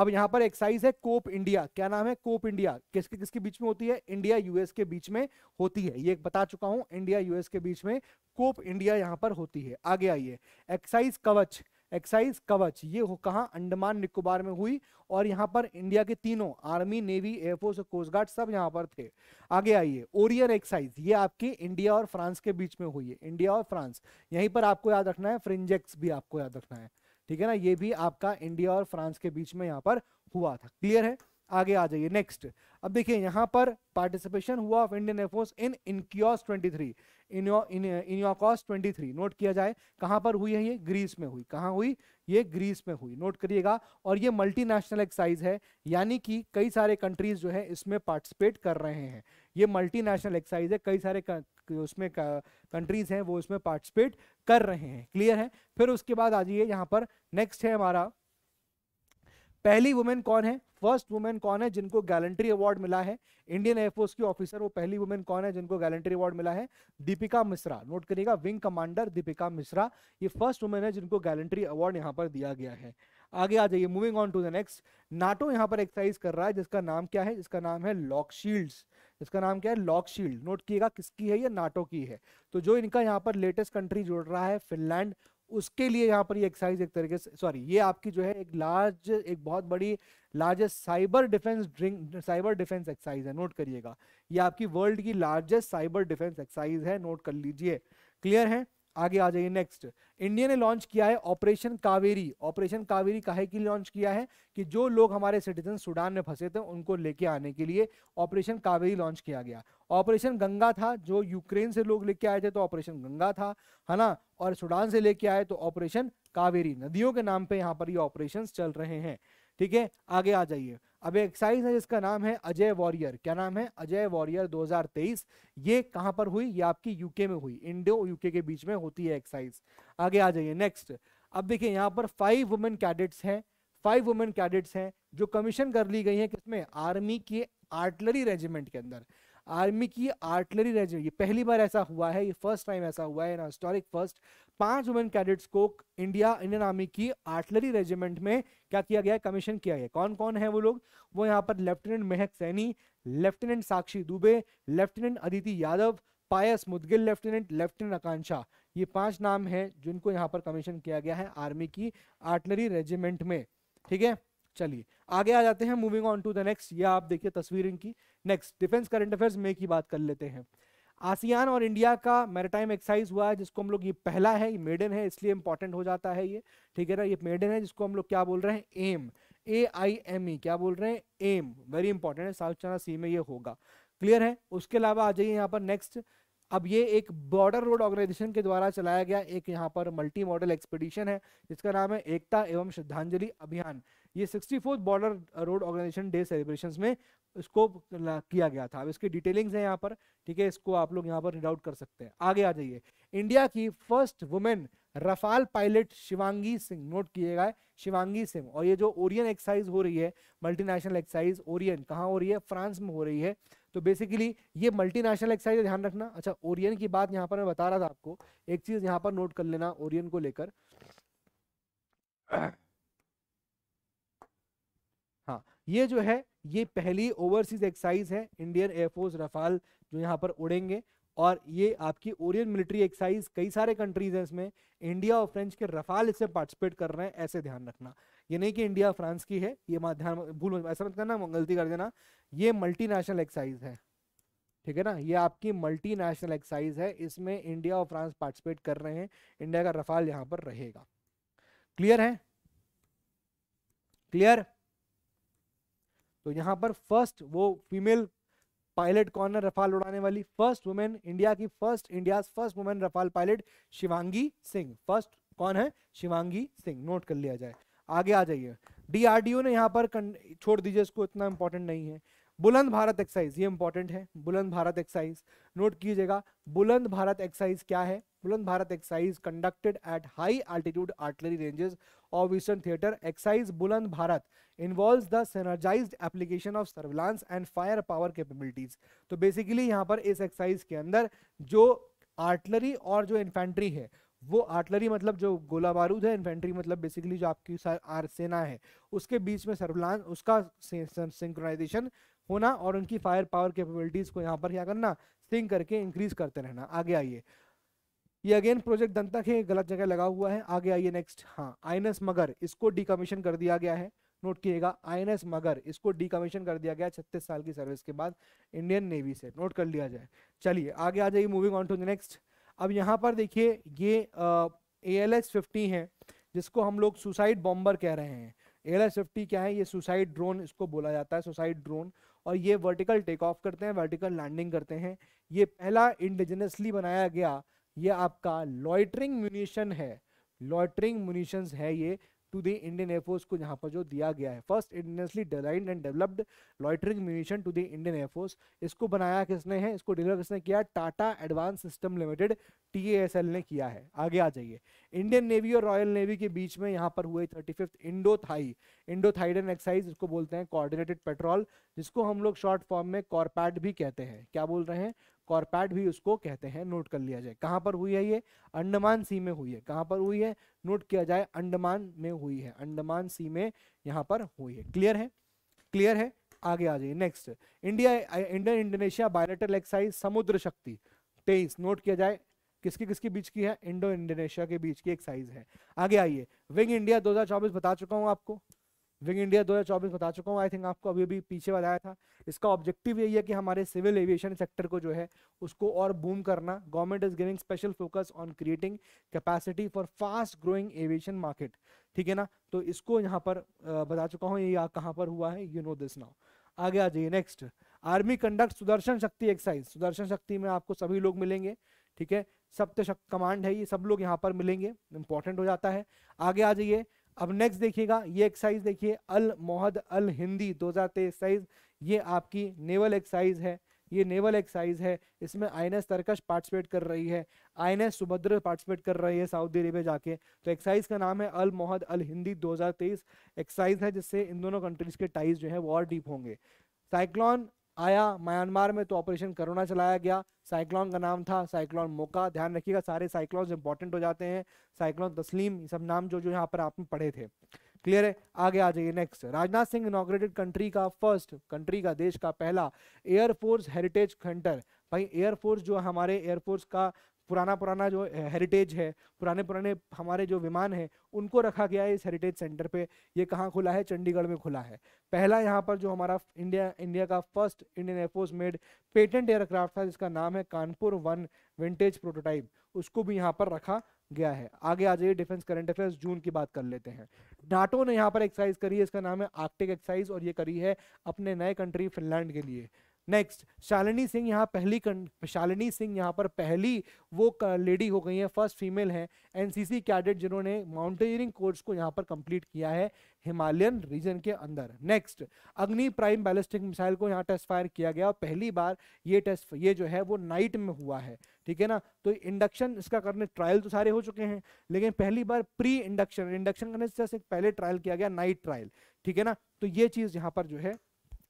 [SPEAKER 1] अब यहाँ पर एक्साइज है कोप इंडिया क्या नाम है कोप इंडिया किसके किसके बीच में होती है इंडिया यूएस के बीच में होती है ये बता चुका हूँ इंडिया यूएस के बीच में कोप इंडिया यहाँ पर होती है आगे आइए एक्साइज कवच एक्साइज कवच ये हो कहा अंडमान निकोबार में हुई और यहाँ पर इंडिया के तीनों आर्मी नेवी एयरफोर्स और गार्ड सब यहाँ पर थे आगे आइए ओरियर एक्साइज ये आपकी इंडिया और फ्रांस के बीच में हुई है इंडिया और फ्रांस यहीं पर आपको याद रखना है फ्रिंजेक्स भी आपको याद रखना है ठीक है ना ये भी आपका इंडिया और फ्रांस के बीच में यहाँ पर हुआ था क्लियर है आगे आ जाइए नेक्स्ट अब देखिए यहाँ पर पार्टिसिपेशन हुआ of Indian air force in Iniochos 23 Iniochos 23 note किया जाए कहाँ पर हुई है ये ग्रीस में हुई कहाँ हुई ये ग्रीस में हुई नोट करिएगा और ये मल्टीनेशनल एक्साइज है यानी कि कई सारे कंट्रीज जो है इसमें पार्टिसिपेट कर रहे हैं ये मल्टीनेशनल एक्साइज है कई सारे उसमें कंट्रीज हैं वो इसमें पार्टिसिपेट कर रहे हैं क्लियर है फिर उसके बाद आ जाइए यहाँ पर नेक्स्ट है हमारा पहली वुमेन कौन है फर्स्ट वुमेन कौन है जिनको गैलेंट्री अवार्ड मिला है इंडियन एयरफोर्स की ऑफिसर वो पहली वुमेन कौन है जिनको गैलेंट्री अवार्ड मिला है दीपिका मिश्रा नोट करिएगा विंग कमांडर दीपिका मिश्रा ये फर्स्ट वुमेन है जिनको गैलेंट्री अवार्ड यहाँ पर दिया गया है आगे आ जाइए moving on to the next NATO यहाँ पर एक्सरसाइज कर रहा है जिसका नाम क्या है जिसका नाम है लॉक शील्ड्स इसका नाम क्या है लॉक शील्ड नोट किएगा किसकी है ये नाटो की है तो जो इनका यहाँ पर लेटेस्ट कंट्री जुड़ रहा है फिनलैंड उसके लिए यहाँ पर ये एक्सरसाइज एक तरीके से सॉरी ये आपकी जो है एक लार्ज एक बहुत बड़ी largest cyber defence drink cyber defence exercise है नोट करिएगा ये आपकी वर्ल्ड की लार्जेस्ट साइबर डिफेंस एक्सरसाइज है नोट कर लीजिए क्लियर है आगे आ जाइए नेक्स्ट इंडिया ने लॉन्च किया है ऑपरेशन कावेरी ऑपरेशन कावेरी काहे के लॉन्च किया है कि जो लोग हमारे सिटीजन सूडान में फंसे थे उनको लेके आने के लिए ऑपरेशन कावेरी लॉन्च किया गया ऑपरेशन गंगा था जो यूक्रेन से लोग लेके आए थे तो ऑपरेशन गंगा था है ना और सूडान से लेके आए तो ऑपरेशन कावेरी नदियों के नाम पे यहाँ पर ये ऑपरेशन चल रहे हैं ठीक है आगे आ जाइए अब एक्साइज है जिसका नाम है अजय वॉरियर क्या नाम है अजय वॉरियर 2023 ये कहां पर हुई ये आपकी यूके में हुई इंडो यूके के बीच में होती है एक्साइज आगे आ जाइए नेक्स्ट अब देखिए यहाँ पर फाइव वुमेन कैडेट्स हैं फाइव वुमेन कैडेट्स हैं जो कमीशन कर ली गई हैं किसमें आर्मी के आर्टलरी रेजिमेंट के अंदर आर्मी की आर्टिलरी रेजिमेंट ये पहली बार ऐसा हुआ है ये फर्स्ट टाइम ऐसा हुआ है हिस्टोरिक फर्स्ट पांच वुमेन कैडेट्स को इंडिया इंडियन आर्मी की आर्टिलरी रेजिमेंट में क्या किया गया है कमीशन किया गया कौन कौन है वो लोग वो यहाँ पर lieutenant Mehak Saini lieutenant Sakshi Dubey lieutenant Aditi Yadav Payas Mudgil lieutenant lieutenant Akanksha ये पांच नाम हैं जिनको यहाँ पर कमीशन किया गया है आर्मी की आर्टिलरी रेजिमेंट में ठीक है चलिए आगे आ जाते हैं moving on to the next ये आप देखिए तस्वीर इनकी नेक्स्ट डिफेंस करंट अफेयर्स में की बात कर लेते हैं आसियान और इंडिया का मेरेटाइम एक्साइज हुआ है जिसको हम लोग ये पहला है ये मेडन है इसलिए इंपॉर्टेंट हो जाता है ये ठीक है ना ये मेडन है जिसको हम लोग क्या बोल रहे हैं M A I M E क्या बोल रहे हैं एम वेरी इंपॉर्टेंट है साउथ चाइना सी में ये होगा क्लियर है उसके अलावा आ जाइए यहाँ पर नेक्स्ट अब ये एक बॉर्डर रोड ऑर्गेनाइजेशन के द्वारा चलाया गया एक यहाँ पर मल्टी मॉडल एक्सपीडिशन है जिसका नाम है एकता एवं श्रद्धांजलि अभियान ये sixty border road organisation day celebration में इसको किया गया था अब इसकी डिटेलिंग्स है यहाँ पर ठीक है इसको आप लोग यहाँ पर रीड आउट कर सकते हैं आगे आ जाइए इंडिया की first women Rafale pilot Shivangi Singh नोट किएगा शिवांगी सिंह और ये जो ओरियन एक्साइज हो रही है मल्टीनेशनल एक्साइज ओरियन कहाँ हो रही है फ्रांस में हो रही है तो बेसिकली ये मल्टीनेशनल एक्साइज ध्यान रखना अच्छा ओरियन की बात यहाँ पर मैं बता रहा था आपको एक चीज यहाँ पर नोट कर लेना ओरियन को लेकर ये जो है ये पहली ओवरसीज एक्साइज है इंडियन एयरफोर्स रफाल जो यहाँ पर उड़ेंगे और ये आपकी ओरियन मिलिट्री एक्साइज कई सारे कंट्रीज हैं इसमें इंडिया और फ्रेंच के रफाल इससे पार्टिसिपेट कर रहे हैं ऐसे ध्यान रखना ये नहीं कि इंडिया फ्रांस की है ये ध्यान भूल ऐसा मत करना गलती कर देना ये मल्टीनेशनल एक्साइज है ठीक है ना ये आपकी मल्टीनेशनल एक्साइज है इसमें इंडिया और फ्रांस पार्टिसिपेट कर रहे हैं इंडिया का रफाल यहाँ पर रहेगा क्लियर है क्लियर तो यहाँ पर फर्स्ट वो फीमेल पायलट कौन है रफाल उड़ाने वाली फर्स्ट वुमेन इंडिया की first India first women Rafale pilot Shivangi Singh first कौन है शिवांगी सिंह नोट कर लिया जाए आगे आ जाइए डीआरडीओ ने यहाँ पर छोड़ दीजिए इसको इतना इंपॉर्टेंट नहीं है बुलंद भारत एक्साइज ये इंपॉर्टेंट है बुलंद भारत एक्साइज नोट कीजिएगा बुलंद भारत एक्साइज क्या है Buland Bharat exercise conducted at high altitude artillery ranges of eastern theatre exercise Buland Bharat involve the synergise application of surveillance and fire power capabilities तो बेसिकली यहाँ पर इस एक्साइज के अंदर जो आर्टलरी और जो इन्फेंट्री है वो आर्टलरी मतलब जो गोला बारूद है इन्फेंट्री मतलब बेसिकली जो आपकी सेना है उसके बीच में सर्वलान उसका सिंक्रोनाइजेशन होना और उनकी फायर पावर कैपेबिलिटीज को यहाँ पर क्या करना सिंक करके इंक्रीज करते रहना आगे आइए ये अगेन प्रोजेक्ट दंतक है गलत जगह लगा हुआ है आगे आइए नेक्स्ट हाँ आइनस मगर इसको डिकमीशन कर दिया गया है नोट कीजिएगा आईएनएस मगर इसको डिकमीशन कर दिया गया छत्तीस साल की सर्विस के बाद इंडियन नेवी से नोट कर लिया जाए चलिए आगे आ जाइए moving on to the next अब यहाँ पर देखिए ये ए एल एस फिफ्टी है जिसको हम लोग सुसाइड बॉम्बर कह रहे हैं ए एल एस फिफ्टी क्या है ये सुसाइड ड्रोन इसको बोला जाता है सुसाइड ड्रोन और ये वर्टिकल टेक ऑफ करते हैं वर्टिकल लैंडिंग करते हैं ये पहला इंडिजिनसली बनाया गया ये आपका लॉयटरिंग म्यूनिशन है लॉयटरिंग म्यूनिशंस है ये टू द इंडियन एयरफोर्स को यहाँ पर जो दिया गया है first indigenously design and developed loitering munition to the Indian air force इसको बनाया किसने है इसको डिलीवर किसने किया Tata advance system limited T ने किया है आगे आ जाइए इंडियन नेवी और रॉयल नेवी के बीच में यहाँ पर हुए thirty fifth Indo Thai Indo थाइडन एक्साइज इसको बोलते हैं कोऑर्डिनेटेड पेट्रोल जिसको हम लोग शॉर्ट फॉर्म में कॉरपैट भी कहते हैं क्या बोल रहे हैं कॉरपैट भी उसको कहते हैं नोट कर लिया जाए कहाँ पर हुई है ये अंडमान सी में हुई है कहाँ पर हुई है नोट किया जाए अंडमान में हुई है अंडमान सी में यहाँ पर हुई है क्लियर है क्लियर है आगे आ जाइए next India Indian Indonesia bilateral exercise Samudra Shakti तेईस नोट किया जाए किसकी किसके बीच की है इंडो इंडोनेशिया के बीच की एक्साइज है आगे आइए विंग इंडिया 2024 बता चुका हूं आपको विंग इंडिया 2024 बता चुका हूँ आई थिंक आपको अभी अभी पीछे बताया था इसका ऑब्जेक्टिव यही है कि हमारे सिविल एविएशन सेक्टर को जो है उसको और बूम करना government is giving special focus on creating capacity for fast growing aviation market ठीक है ना तो इसको यहाँ पर बता चुका हूँ ये कहाँ पर हुआ है यू नो दिस नाउ आगे आ जाइए नेक्स्ट आर्मी कंडक्ट सुदर्शन शक्ति एक्साइज सुदर्शन शक्ति में आपको सभी लोग मिलेंगे ठीक है सप्त कमांड है ये सब लोग यहाँ पर मिलेंगे इंपॉर्टेंट हो जाता है आगे आ जाइए अब नेक्स्ट देखिएगा ये एक्साइज देखिए अल मोहद अल हिंदी दो हज़ार तेईस साइज ये आपकी नेवल एक्साइज है ये नेवल एक्साइज है इसमें I N S Tarkash participate कर रही है I N S Subhadra participate कर रही है सऊदी अरेबिया जाके तो एक्साइज का नाम है अल मोहद अल हिंदी 2023 एक्साइज है जिससे इन दोनों कंट्रीज के टाइज जो है वो और डीप होंगे साइक्लॉन आया म्यांमार में तो ऑपरेशन करोना चलाया गया साइक्लोन का नाम था साइक्लोन मोका ध्यान रखिएगा सारे साइक्लोन इंपॉर्टेंट हो जाते हैं साइक्लोन तस्लीम सब नाम जो जो यहाँ पर आपने पढ़े थे क्लियर है आगे आ जाइए next Rajnath Singh inaugurated country का फर्स्ट कंट्री का देश का पहला एयरफोर्स हेरिटेज सेंटर भाई एयरफोर्स जो हमारे एयरफोर्स का पुराना पुराना जो हेरिटेज है पुराने पुराने हमारे जो विमान हैं उनको रखा गया है इस हेरिटेज सेंटर पे ये कहाँ खुला है चंडीगढ़ में खुला है पहला यहाँ पर जो हमारा इंडिया इंडिया का first Indian air force made patent aircraft था जिसका नाम है कानपुर वन विंटेज प्रोटोटाइप उसको भी यहाँ पर रखा गया है आगे आ जाइए डिफेंस करंट अफेयर्स जून की बात कर लेते हैं नाटो ने यहाँ पर एक्सरसाइज करी है इसका नाम है आर्टिक एक्सरसाइज और ये करी है अपने नए कंट्री फिनलैंड के लिए नेक्स्ट शालिनी सिंह यहाँ पहली शालिनी सिंह यहाँ पर पहली वो लेडी हो गई हैं फर्स्ट फीमेल हैं एनसीसी कैडेट जिन्होंने माउंटेनियरिंग कोर्स को यहाँ पर कंप्लीट किया है हिमालयन रीजन के अंदर नेक्स्ट अग्नि प्राइम बैलिस्टिक मिसाइल को यहाँ टेस्ट फायर किया गया और पहली बार ये टेस्ट ये जो है वो नाइट में हुआ है ठीक है ना तो इंडक्शन इसका करने ट्रायल तो सारे हो चुके हैं लेकिन पहली बार प्री इंडक्शन इंडक्शन करने से पहले ट्रायल किया गया नाइट ट्रायल ठीक है ना तो ये चीज़ यहाँ पर जो है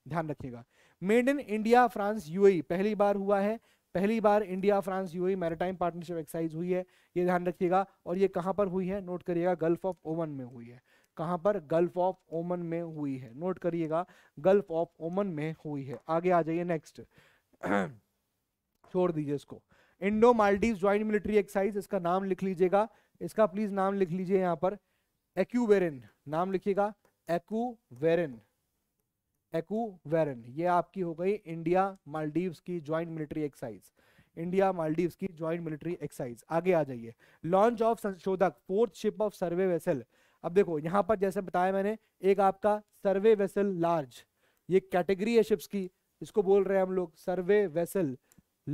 [SPEAKER 1] ध्यान रखिएगा made in India France UAE पहली बार हुआ है पहली बार India France UAE maritime partnership exercise हुई है ये ध्यान रखिएगा और ये कहाँ पर हुई है नोट करिएगा गल्फ ऑफ ओमन में हुई है कहाँ पर गल्फ ऑफ ओमन में हुई है नोट करिएगा गल्फ ऑफ ओमन में हुई है आगे आ जाइए नेक्स्ट छोड़ दीजिए इसको Indo Maldives joint military exercise इसका नाम लिख लीजिएगा इसका प्लीज नाम लिख लीजिए यहाँ पर एक्यूवेरिन नाम लिखिएगा एक्यूवेरिन एकूवेरन ये आपकी हो गई इंडिया मालदीव्स की joint military exercise India Maldives की ज्वाइंट मिलिट्री एक्साइज आगे आ जाइए launch of Sanshodhak fourth ship of survey vessel अब देखो यहाँ पर जैसे बताया मैंने एक आपका सर्वे वेसल लार्ज ये कैटेगरी है शिप्स की इसको बोल रहे हैं हम लोग survey vessel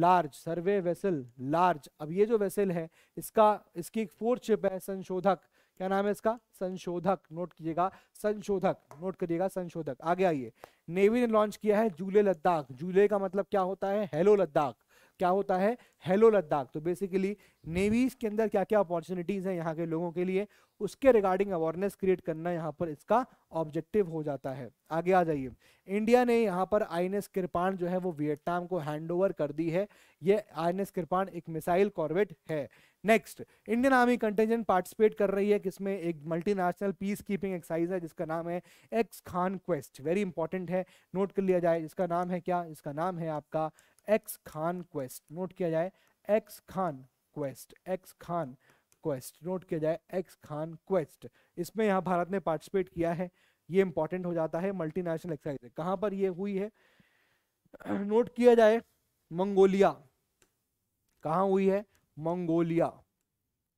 [SPEAKER 1] large survey vessel large अब ये जो वेसल है इसका इसकी एक फोर्थ शिप है संशोधक क्या नाम है इसका संशोधक नोट कीजिएगा संशोधक नोट करिएगा संशोधक आगे आइए नेवी ने लॉन्च किया है जूले लद्दाख जूले का मतलब क्या होता है हेलो लद्दाख क्या होता है हेलो लद्दाख तो बेसिकली नेवीज के अंदर क्या क्या अपॉर्चुनिटीज हैं यहाँ के लोगों के लिए उसके रिगार्डिंग अवेयरनेस क्रिएट करना यहाँ पर इसका ऑब्जेक्टिव हो जाता है आगे आ जाइए इंडिया ने यहाँ पर आई एन कृपाण जो है वो वियतनाम को हैंड कर दी है ये आई एन कृपाण एक मिसाइल कॉर्बेट है next Indian army contingent participate कर रही है किसमें एक मल्टीनेशनल पीस कीपिंग एक्सरसाइज है जिसका नाम है ex Khaan Quest very important है नोट कर लिया जाए इसका नाम है क्या इसका नाम है आपका एक्स खान क्वेस्ट नोट किया जाए ex Khaan Quest ex Khaan Quest note किया जाए एक्स खान क्वेस्ट इसमें यहाँ भारत ने पार्टिसिपेट किया है ये इंपॉर्टेंट हो जाता है मल्टीनेशनल एक्सरसाइज कहाँ पर ये हुई है नोट किया जाए मंगोलिया कहा हुई है मंगोलिया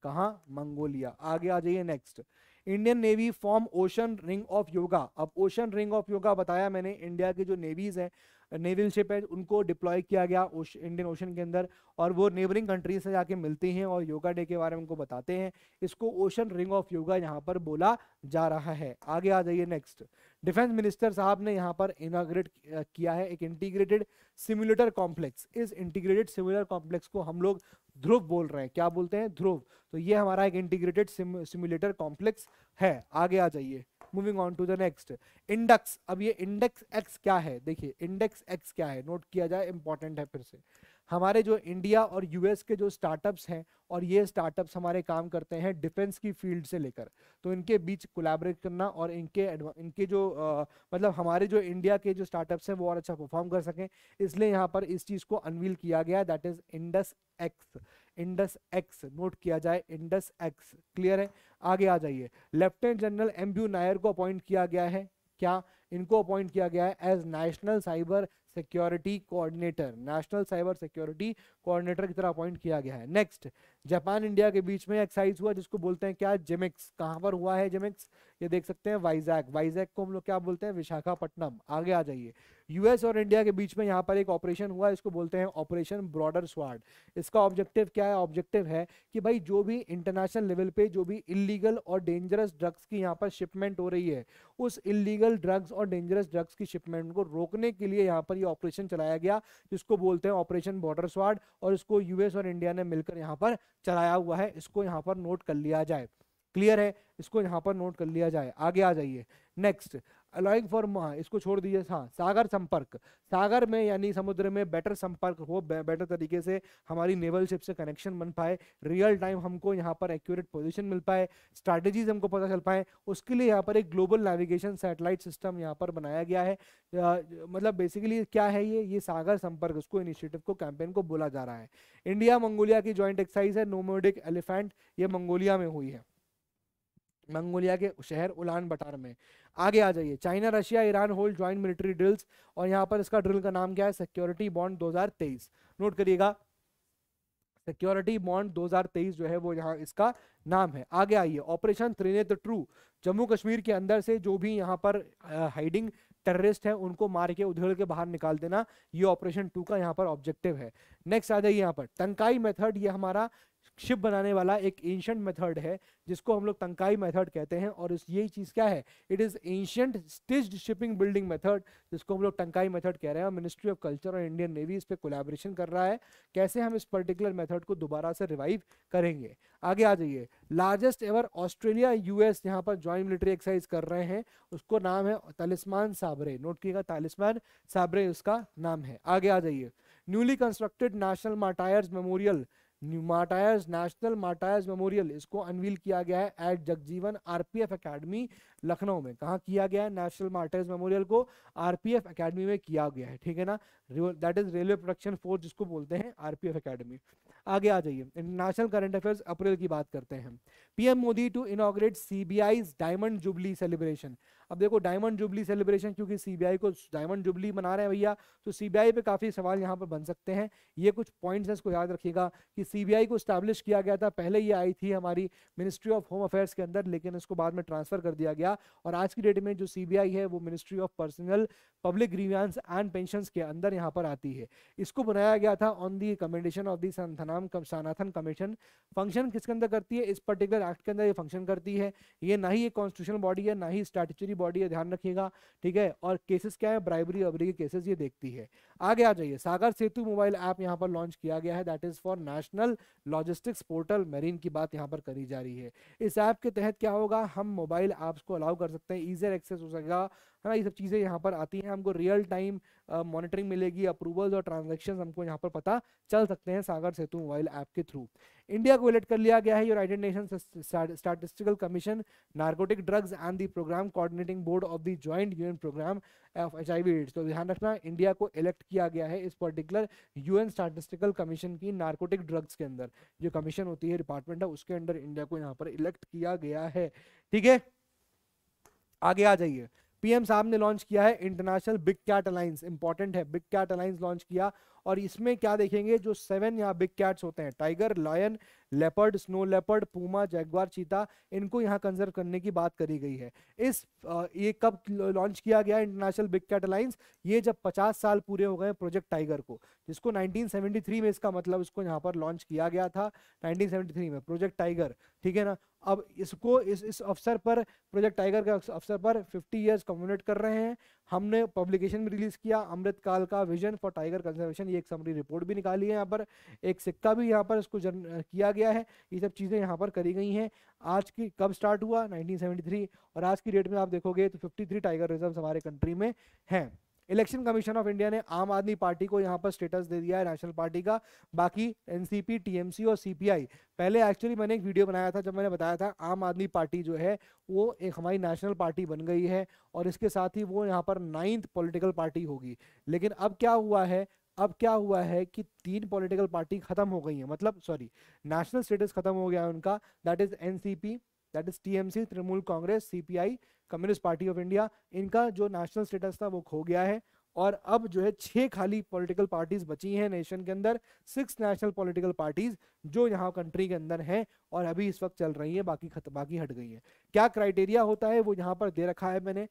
[SPEAKER 1] कहा मंगोलिया आगे आ जाइए next Indian navy form ocean ring of yoga अब ओशन रिंग ऑफ योगा बताया मैंने इंडिया के जो नेवीज हैं नेवल शिप है उनको डिप्लॉय किया गया इंडियन ओशन के अंदर और वो नेबरिंग कंट्रीज से जाके मिलती हैं और योगा डे के बारे में उनको बताते हैं इसको ओशन रिंग ऑफ योगा यहाँ पर बोला जा रहा है आगे आ जाइए नेक्स्ट डिफेंस मिनिस्टर साहब ने यहाँ पर इनाग्रेट किया है एक इंटीग्रेटेड सिमुलेटर कॉम्प्लेक्स इस इंटीग्रेटेड सिमुलेटर कॉम्प्लेक्स को हम लोग ध्रुव बोल रहे हैं क्या बोलते हैं ध्रुव तो ये हमारा एक इंटीग्रेटेड सिमुलेटर कॉम्प्लेक्स है आगे आ जाइए moving on to the next index अब ये इंडेक्स एक्स क्या है देखिए इंडेक्स एक्स क्या है नोट किया जाए इंपॉर्टेंट है फिर से हमारे जो इंडिया और यूएस के जो स्टार्टअप्स हैं और ये स्टार्टअप्स हमारे काम करते हैं डिफेंस की फील्ड से लेकर तो इनके बीच कोलैबोरेट करना और इनके इनके जो आ, मतलब हमारे जो इंडिया के जो स्टार्टअप्स हैं वो और अच्छा परफॉर्म कर सकें इसलिए यहाँ पर इस चीज़ को अनवील किया गया that is Indus X Indus X note किया जाए इंडस एक्स क्लियर है आगे आ जाइए lieutenant general M B Nair को अपॉइंट किया गया है क्या इनको अपॉइंट किया गया है as national cyber security coordinator national cyber security coordinator की तरह अपॉइंट किया गया है नेक्स्ट जापान इंडिया के बीच में एक्साइज हुआ जिसको बोलते हैं क्या जेमिक्स कहाँ पर हुआ है जेमिक्स ये देख सकते हैं वाइजैक वाइजैक को हम लोग क्या बोलते हैं विशाखापट्टनम आगे आ जाइए यूएस और इंडिया के बीच में यहाँ पर एक ऑपरेशन हुआ इसको बोलते हैं ऑपरेशन ब्रॉडर स्वाड इसका ऑब्जेक्टिव क्या है ऑब्जेक्टिव है कि भाई जो भी इंटरनेशनल लेवल पे जो भी इलीगल और डेंजरस ड्रग्स की यहाँ पर शिपमेंट हो रही है उस इलीगल ड्रग्स और डेंजरस ड्रग्स की शिपमेंट को रोकने के लिए यहाँ पर ये ऑपरेशन चलाया गया जिसको बोलते हैं ऑपरेशन बॉर्डर स्वाड और इसको यूएस और इंडिया ने मिलकर यहाँ पर चलाया हुआ है इसको यहाँ पर नोट कर लिया जाए क्लियर है इसको यहाँ पर नोट कर लिया जाए आगे आ जाइए नेक्स्ट अलाइंग फॉर महा इसको छोड़ दीजिए हाँ सागर संपर्क सागर में यानी समुद्र में बेटर संपर्क हो बे, बेटर तरीके से हमारी नेवल शिप से कनेक्शन बन पाए रियल टाइम हमको यहाँ पर एक्यूरेट पोजीशन मिल पाए स्ट्रैटेजीज हमको पता चल पाए उसके लिए यहाँ पर एक ग्लोबल नेविगेशन सैटेलाइट सिस्टम यहाँ पर बनाया गया है आ, मतलब बेसिकली क्या है ये ये सागर संपर्क उसको इनिशिएटिव को कैंपेन को बोला जा रहा है इंडिया मंगोलिया की ज्वाइंट एक्साइज है नोमोडिक एलिफेंट ये मंगोलिया में हुई है मंगोलिया के शहर उलान बटार में आगे आ जाइए China Russia Iran hold joint military drills और यहाँ पर इसका ड्रिल का नाम क्या है सिक्योरिटी बॉन्ड 2023 नोट करिएगा सिक्योरिटी बॉन्ड 2023 जो है वो यहाँ इसका नाम है आगे आइए ऑपरेशन त्रिनेत्र ट्रू जम्मू कश्मीर के अंदर से जो भी यहाँ पर हाइडिंग टेररिस्ट है उनको मार के उधेड़ के बाहर निकाल देना ये ऑपरेशन टू का यहाँ पर ऑब्जेक्टिव है नेक्स्ट आ जाइए यहाँ पर टंकाई मेथड ये हमारा शिप बनाने वाला एक एंशंट मेथड है जिसको हम लोग तंकाई मेथड कहते हैं और इस यही चीज़ क्या है it is ancient stitched shipping building method जिसको हम लोग टंकाई मेथड कह रहे हैं मिनिस्ट्री ऑफ कल्चर और इंडियन नेवी इस पर कोलेब्रेशन कर रहा है कैसे हम इस पर्टिकुलर मेथड को दोबारा से रिवाइव करेंगे आगे आ जाइए लार्जेस्ट एवर ऑस्ट्रेलिया यूएस यहाँ पर ज्वाइंट मिलिट्री एक्सरसाइज कर रहे हैं उसको नाम है तालिस्मान साबरे नोट किएगा तालिस्मान साबरे उसका नाम है आगे आ जाइए newly constructed national martyrs memorial martyrs national martyrs memorial इसको अनवील किया गया है at Jagjivan RPF academy Lucknow में कहा किया गया है नेशनल माटायर्स मेमोरियल को आरपीएफ एकेडमी में किया गया है ठीक है ना that is railway production force जिसको बोलते हैं आरपीएफ एकेडमी आगे आ जाइए इंटरनेशनल करंट अफेयर्स अप्रैल की बात करते हैं PM Modi to inaugurate CBI diamond jubilee celebration अब देखो डायमंड जुबली सेलिब्रेशन क्योंकि सीबीआई को डायमंड जुबली मना रहे हैं भैया तो सीबीआई पे काफ़ी सवाल यहाँ पर बन सकते हैं ये कुछ पॉइंट्स हैं इसको याद रखिएगा कि सीबीआई को स्टैब्लिश किया गया था पहले ये आई थी हमारी मिनिस्ट्री ऑफ होम अफेयर्स के अंदर लेकिन इसको बाद में ट्रांसफर कर दिया गया और आज की डेट में जो सी है वो ministry of personnel public grievances and pension के अंदर यहाँ पर आती है इसको बनाया गया था on the commendation of the Santhanam Santhanam commission function किसके अंदर करती है इस पर्टिकुलर एक्ट के अंदर ये फंक्शन करती है ये ना ही एक कॉन्स्टिट्यूशन बॉडी है ना ही स्टैटूचरी बॉडी है ध्यान रखिएगा ठीक है और केसेस क्या है ब्राइबरी अबरी के केसेस ये देखती है आगे आ जाइए सागर सेतु मोबाइल ऐप यहाँ पर लॉन्च किया गया है that is for national logistics portal marine की बात यहाँ पर करी जा रही है इस ऐप के तहत क्या होगा हम मोबाइल ऐप्स को अलाउ कर सकते हैं ईजियर एक्सेस हो सकेगा है ना ये सब चीज़ें यहाँ पर आती हैं हमको रियल टाइम मॉनिटरिंग मिलेगी अप्रूवल्स और ट्रांजेक्शन हमको यहाँ पर पता चल सकते हैं सागर सेतु मोबाइल ऐप के थ्रू इंडिया को इलेक्ट कर लिया गया है United Nation statistical commission narcotic drugs and the program coordinating board of the joint UN program of H I AIDS तो ध्यान रखना इंडिया को इलेक्ट किया गया है इस पर्टिकुलर यूएन स्टैटिस्टिकल कमीशन की नार्कोटिक ड्रग्स के अंदर जो कमीशन होती है डिपार्टमेंट है उसके अंदर इंडिया को यहाँ पर इलेक्ट किया गया है ठीक है आगे आ जाइए पीएम साहब ने लॉन्च किया है international big cat alliance important है बिग कैट अलायंस लॉन्च किया और इसमें क्या देखेंगे जो सेवन यहाँ बिग कैट्स होते हैं tiger lion leopard snow leopard puma jaguar cheetah इनको यहाँ कंजर्व करने की बात करी गई है इस ये कब लॉन्च किया गया इंटरनेशनल बिग कैट अलायंस ये जब 50 साल पूरे हो गए प्रोजेक्ट टाइगर को जिसको 1973 में इसका मतलब इसको यहाँ पर लॉन्च किया गया था 1973 में प्रोजेक्ट टाइगर ठीक है ना अब इसको इस इस अवसर पर प्रोजेक्ट टाइगर के अवसर पर 50 इयर्स कम्युनेट कर रहे हैं हमने पब्लिकेशन भी रिलीज़ किया अमृतकाल का विजन फॉर टाइगर कंजर्वेशन ये एक समरी रिपोर्ट भी निकाली है यहाँ पर एक सिक्का भी यहाँ पर इसको जन किया गया है ये सब चीज़ें यहाँ पर करी गई हैं आज की कब स्टार्ट हुआ नाइनटीन और आज की डेट में आप देखोगे तो फिफ्टी टाइगर रिजर्व हमारे कंट्री में हैं इलेक्शन कमीशन ऑफ इंडिया ने आम आदमी पार्टी को यहाँ पर स्टेटस दे दिया है नेशनल पार्टी का बाकी एनसीपी टीएमसी और सीपीआई पहले एक्चुअली मैंने एक वीडियो बनाया था जब मैंने बताया था आम आदमी पार्टी जो है वो एक हमारी नेशनल पार्टी बन गई है और इसके साथ ही वो यहाँ पर नाइन्थ पोलिटिकल पार्टी होगी लेकिन अब क्या हुआ है अब क्या हुआ है कि तीन पॉलिटिकल पार्टी खत्म हो गई है मतलब सॉरी नेशनल स्टेटस खत्म हो गया है उनका that is NCP that is TMC Trinamool Congress CPI communist party of India इनका जो नेशनल स्टेटस था वो खो गया है और अब जो है छह खाली पॉलिटिकल पार्टीज बची हैं नेशन के अंदर सिक्स नेशनल पॉलिटिकल पार्टीज जो यहाँ कंट्री के अंदर हैं और अभी इस वक्त चल रही है बाकी खत बाकी हट गई है क्या क्राइटेरिया होता है वो यहाँ पर दे रखा है मैंने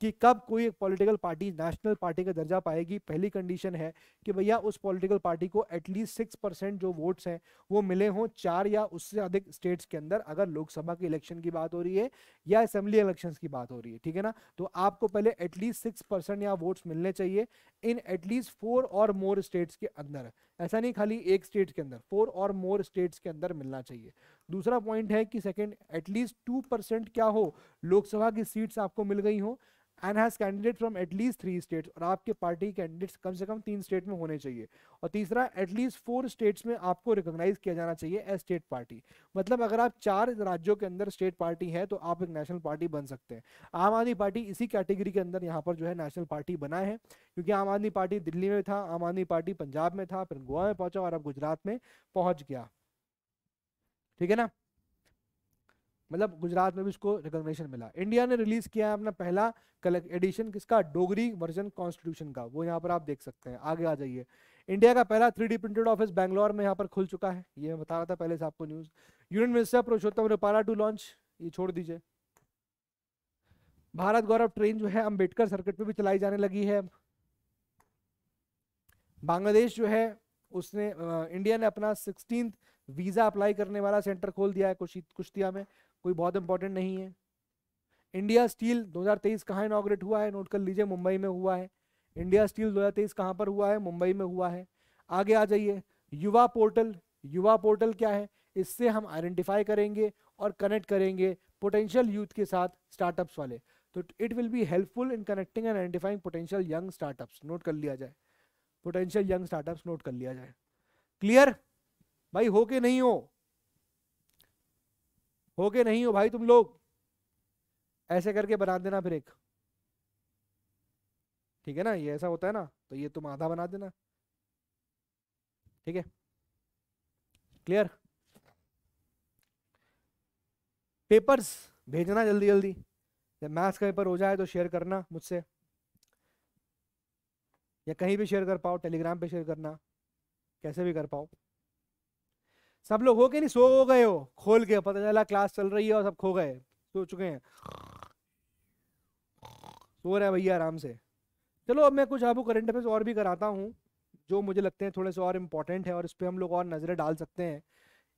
[SPEAKER 1] कि कब कोई एक पॉलिटिकल पार्टी नेशनल पार्टी का दर्जा पाएगी पहली कंडीशन है कि भैया उस पॉलिटिकल पार्टी को एटलीस्ट सिक्स परसेंट जो वोट्स हैं वो मिले हों चार या उससे अधिक स्टेट्स के अंदर अगर लोकसभा के इलेक्शन की बात हो रही है या असेंबली इलेक्शन की बात हो रही है ठीक है ना तो आपको पहले एटलीस्ट सिक्स परसेंट या वोट्स मिलने चाहिए इन एटलीस्ट फोर और मोर स्टेट्स के अंदर ऐसा नहीं खाली एक स्टेट के अंदर फोर और मोर स्टेट्स के अंदर मिलना चाहिए दूसरा पॉइंट है कि सेकेंड एटलीस्ट टू परसेंट क्या हो लोकसभा की सीट्स आपको मिल गई हों and has candidate from at least three states और आपके पार्टी कैंडिडेट्स कम से कम तीन स्टेट में होने चाहिए और तीसरा एटलीस्ट फोर स्टेट्स में आपको रिकोगनाइज किया जाना चाहिए एज स्टेट पार्टी मतलब अगर आप चार राज्यों के अंदर स्टेट पार्टी है तो आप एक नेशनल पार्टी बन सकते हैं आम आदमी पार्टी इसी कैटेगरी के अंदर यहाँ पर जो है नेशनल पार्टी बना है क्योंकि आम आदमी पार्टी दिल्ली में था आम आदमी पार्टी पंजाब में था फिर गोवा में पहुंचा और अब गुजरात में पहुंच गया ठीक है ना मतलब गुजरात में भी इसको रिकॉग्निशन मिला इंडिया ने रिलीज किया है अपना पहला कलेक्ट एडिशन किसका डोगरी वर्जन कॉन्स्टिट्यूशन का वो यहाँ पर आप देख सकते हैं आगे आ जाइए इंडिया का पहला थ्री प्रिंटेड ऑफिस बैंगलोर में यहाँ पर खुल चुका है ये मैं बता रहा था पहले से आपको news union minister Purushottam Rupala to launch ये छोड़ दीजिए भारत गौरव ट्रेन जो है अम्बेडकर सर्किट पर भी चलाई जाने लगी है बांग्लादेश जो है उसने इंडिया ने अपना सिक्सटीन वीजा अप्लाई करने वाला सेंटर खोल दिया है कुश्ती कुश्तिया में कोई बहुत इंपॉर्टेंट नहीं है इंडिया स्टील 2023 कहाँ इनाग्रेट हुआ है नोट कर लीजिए मुंबई में हुआ है इंडिया स्टील 2023 कहाँ पर हुआ है मुंबई में हुआ है आगे आ जाइए युवा पोर्टल युवा पोर्टल क्या है इससे हम आइडेंटिफाई करेंगे और कनेक्ट करेंगे पोटेंशियल यूथ के साथ स्टार्टअप्स वाले तो it will be helpful in connecting and identifying potential young startups note कर लिया जाए पोटेंशियल यंग स्टार्टअप्स नोट कर लिया जाए क्लियर भाई हो के नहीं हो हो के नहीं हो भाई तुम लोग ऐसे करके बना देना फिर एक ठीक है ना ये ऐसा होता है ना तो ये तुम आधा बना देना ठीक है क्लियर पेपर्स भेजना जल्दी जल्दी जब मैथ्स का पेपर हो जाए तो शेयर करना मुझसे या कहीं भी शेयर कर पाओ टेलीग्राम पे शेयर करना कैसे भी कर पाओ सब लोग हो गए नहीं सो हो गए हो खोल के पता चला क्लास चल रही है और सब खो गए सो चुके हैं सो रहे हैं भैया आराम से चलो अब मैं कुछ आपको करंट अफेयर्स और भी कराता हूँ जो मुझे लगते हैं थोड़े से और इम्पॉर्टेंट है और इस पर हम लोग और नज़रें डाल सकते हैं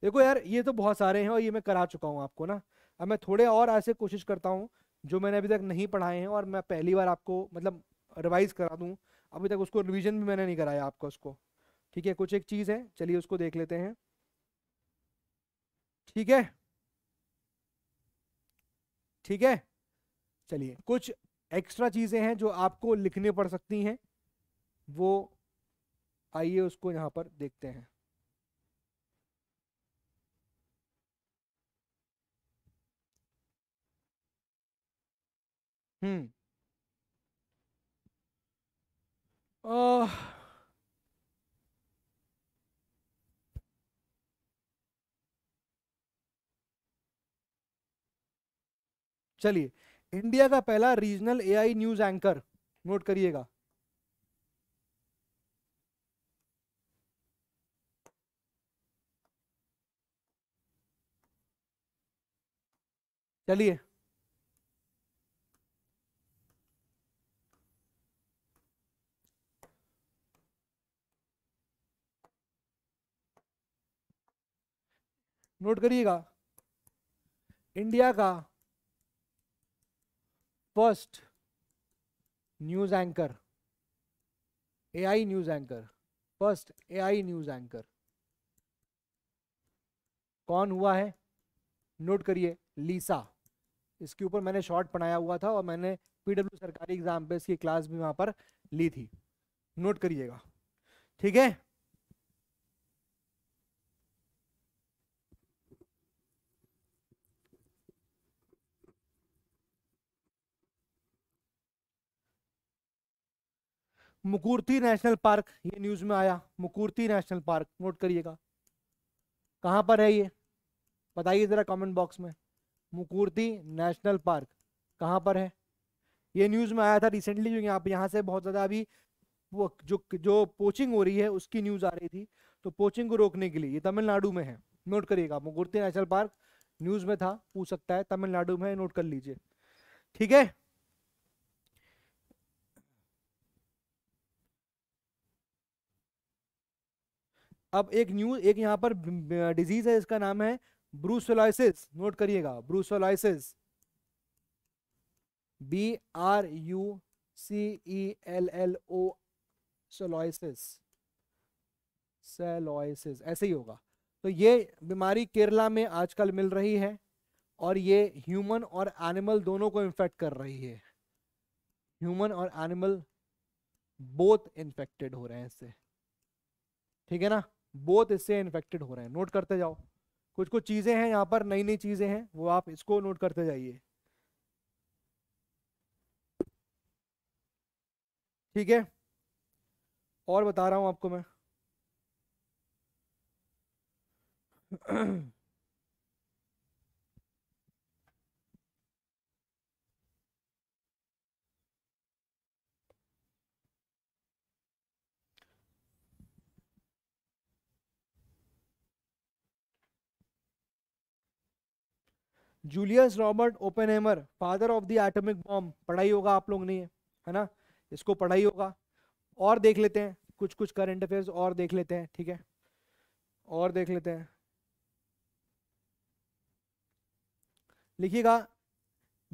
[SPEAKER 1] देखो यार ये तो बहुत सारे हैं और ये मैं करा चुका हूँ आपको ना अब मैं थोड़े और ऐसे कोशिश करता हूँ जो मैंने अभी तक नहीं पढ़ाए हैं और मैं पहली बार आपको मतलब रिवाइज़ करा दूँ अभी तक उसको रिविज़न भी मैंने नहीं कराया आपका उसको ठीक है कुछ एक चीज़ है चलिए उसको देख लेते हैं ठीक है ठीक है चलिए कुछ एक्स्ट्रा चीज़ें हैं जो आपको लिखने पड़ सकती हैं वो आइए उसको यहां पर देखते हैं हम्म चलिए इंडिया का पहला regional AI news anchor note करिएगा चलिए नोट करिएगा इंडिया का first news anchor AI news anchor first AI news anchor कौन हुआ है नोट करिए लीसा इसके ऊपर मैंने शॉर्ट पढ़ाया हुआ था और मैंने पीडब्ल्यू सरकारी एग्जाम पे इसकी क्लास भी वहां पर ली थी नोट करिएगा ठीक है मुकुर्ती नेशनल पार्क ये न्यूज में आया मुकुर्ती नेशनल पार्क नोट करिएगा कहाँ पर है ये बताइए ज़रा कमेंट बॉक्स में मुकुर्ती नेशनल पार्क कहाँ पर है ये न्यूज़ में आया था रिसेंटली जो यहाँ यहाँ से बहुत ज़्यादा अभी वो जो जो पोचिंग हो रही है उसकी न्यूज़ आ रही थी तो पोचिंग को रोकने के लिए ये तमिलनाडु में है नोट करिएगा मुकुर्ती नेशनल पार्क न्यूज़ में था पूछ सकता है तमिलनाडु में नोट कर लीजिए ठीक है अब एक न्यूज एक यहाँ पर डिजीज है इसका नाम है ब्रूसोलाइसिस नोट करिएगा brucellosis B R U C E L L O सोलाइसिस सेलोइसिस ऐसे ही होगा तो ये बीमारी केरला में आजकल मिल रही है और ये ह्यूमन और एनिमल दोनों को इन्फेक्ट कर रही है ह्यूमन और एनिमल बोथ इन्फेक्टेड हो रहे हैं इससे ठीक है ना बोथ इससे इन्फेक्टेड हो रहे हैं नोट करते जाओ कुछ कुछ चीज़ें हैं यहाँ पर नई नई चीज़ें हैं वो आप इसको नोट करते जाइए ठीक है और बता रहा हूँ आपको मैं Julius Robert Oppenheimer father of the atomic bomb पढ़ाई होगा आप लोग ने है ना इसको पढ़ाई होगा और देख लेते हैं कुछ कुछ करंट अफेयर्स और देख लेते हैं ठीक है और देख लेते हैं लिखिएगा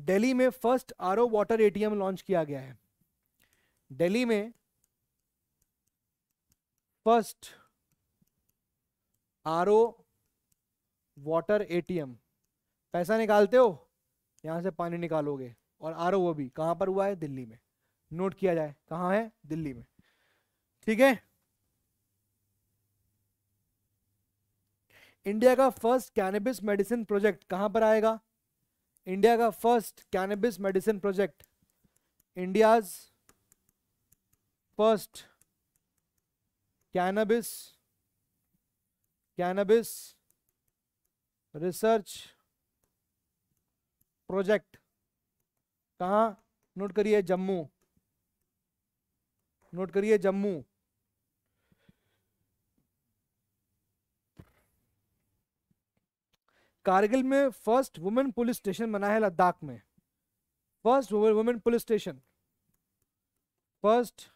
[SPEAKER 1] दिल्ली में first R water ATM launch किया गया है दिल्ली में फर्स्ट आर वाटर एटीएम पैसा निकालते हो यहाँ से पानी निकालोगे और आर वो भी कहाँ पर हुआ है दिल्ली में नोट किया जाए कहाँ है दिल्ली में ठीक है इंडिया का फर्स्ट कैनबिस मेडिसिन प्रोजेक्ट कहां पर आएगा इंडिया का first cannabis medicine project India's first cannabis cannabis research project कहा नोट करिए जम्मू नोट करिए जम्मू कारगिल में फर्स्ट वुमेन पुलिस स्टेशन बना है लद्दाख में first women police station first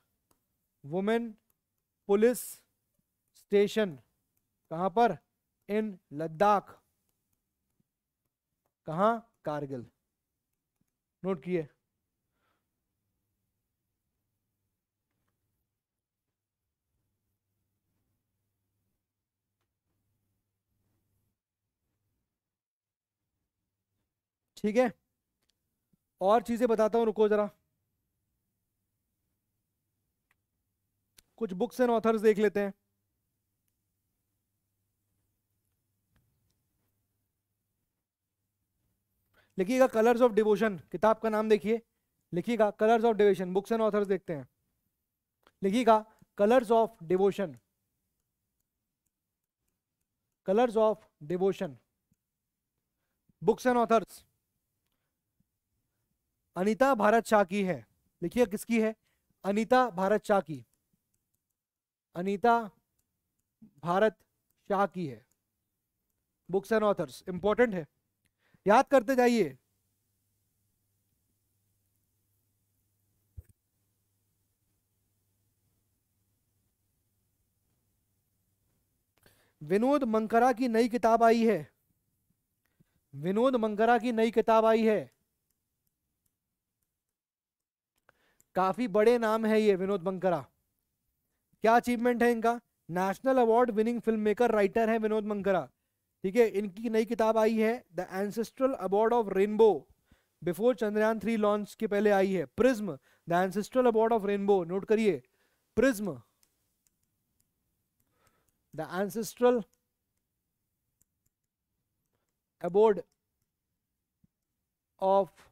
[SPEAKER 1] women police station कहां पर इन लद्दाख कहा कारगिल नोट किए ठीक है और चीजें बताता हूं रुको जरा कुछ बुक्स एंड ऑथर्स देख लेते हैं लिखिएगा कलर्स ऑफ डिवोशन किताब का नाम देखिए लिखिएगा colours of devotion books and authors देखते हैं लिखिएगा colours of devotion colours of devotion books and authors Anita Bharat Shah की है लिखिए किसकी है अनीता भारत शाह की अनीता भारत शाह की है बुक्स एंड ऑथर्स इंपॉर्टेंट है याद करते जाइए विनोद मंकरा की नई किताब आई है विनोद मंकरा की नई किताब आई है काफी बड़े नाम है ये विनोद मंकरा क्या अचीवमेंट है इनका national award winning film maker writer है विनोद मंकरा ठीक है इनकी नई किताब आई है the ancestral abode of rainbow before Chandrayaan three launch के पहले आई है prism the ancestral abode of rainbow note करिए prism the ancestral award of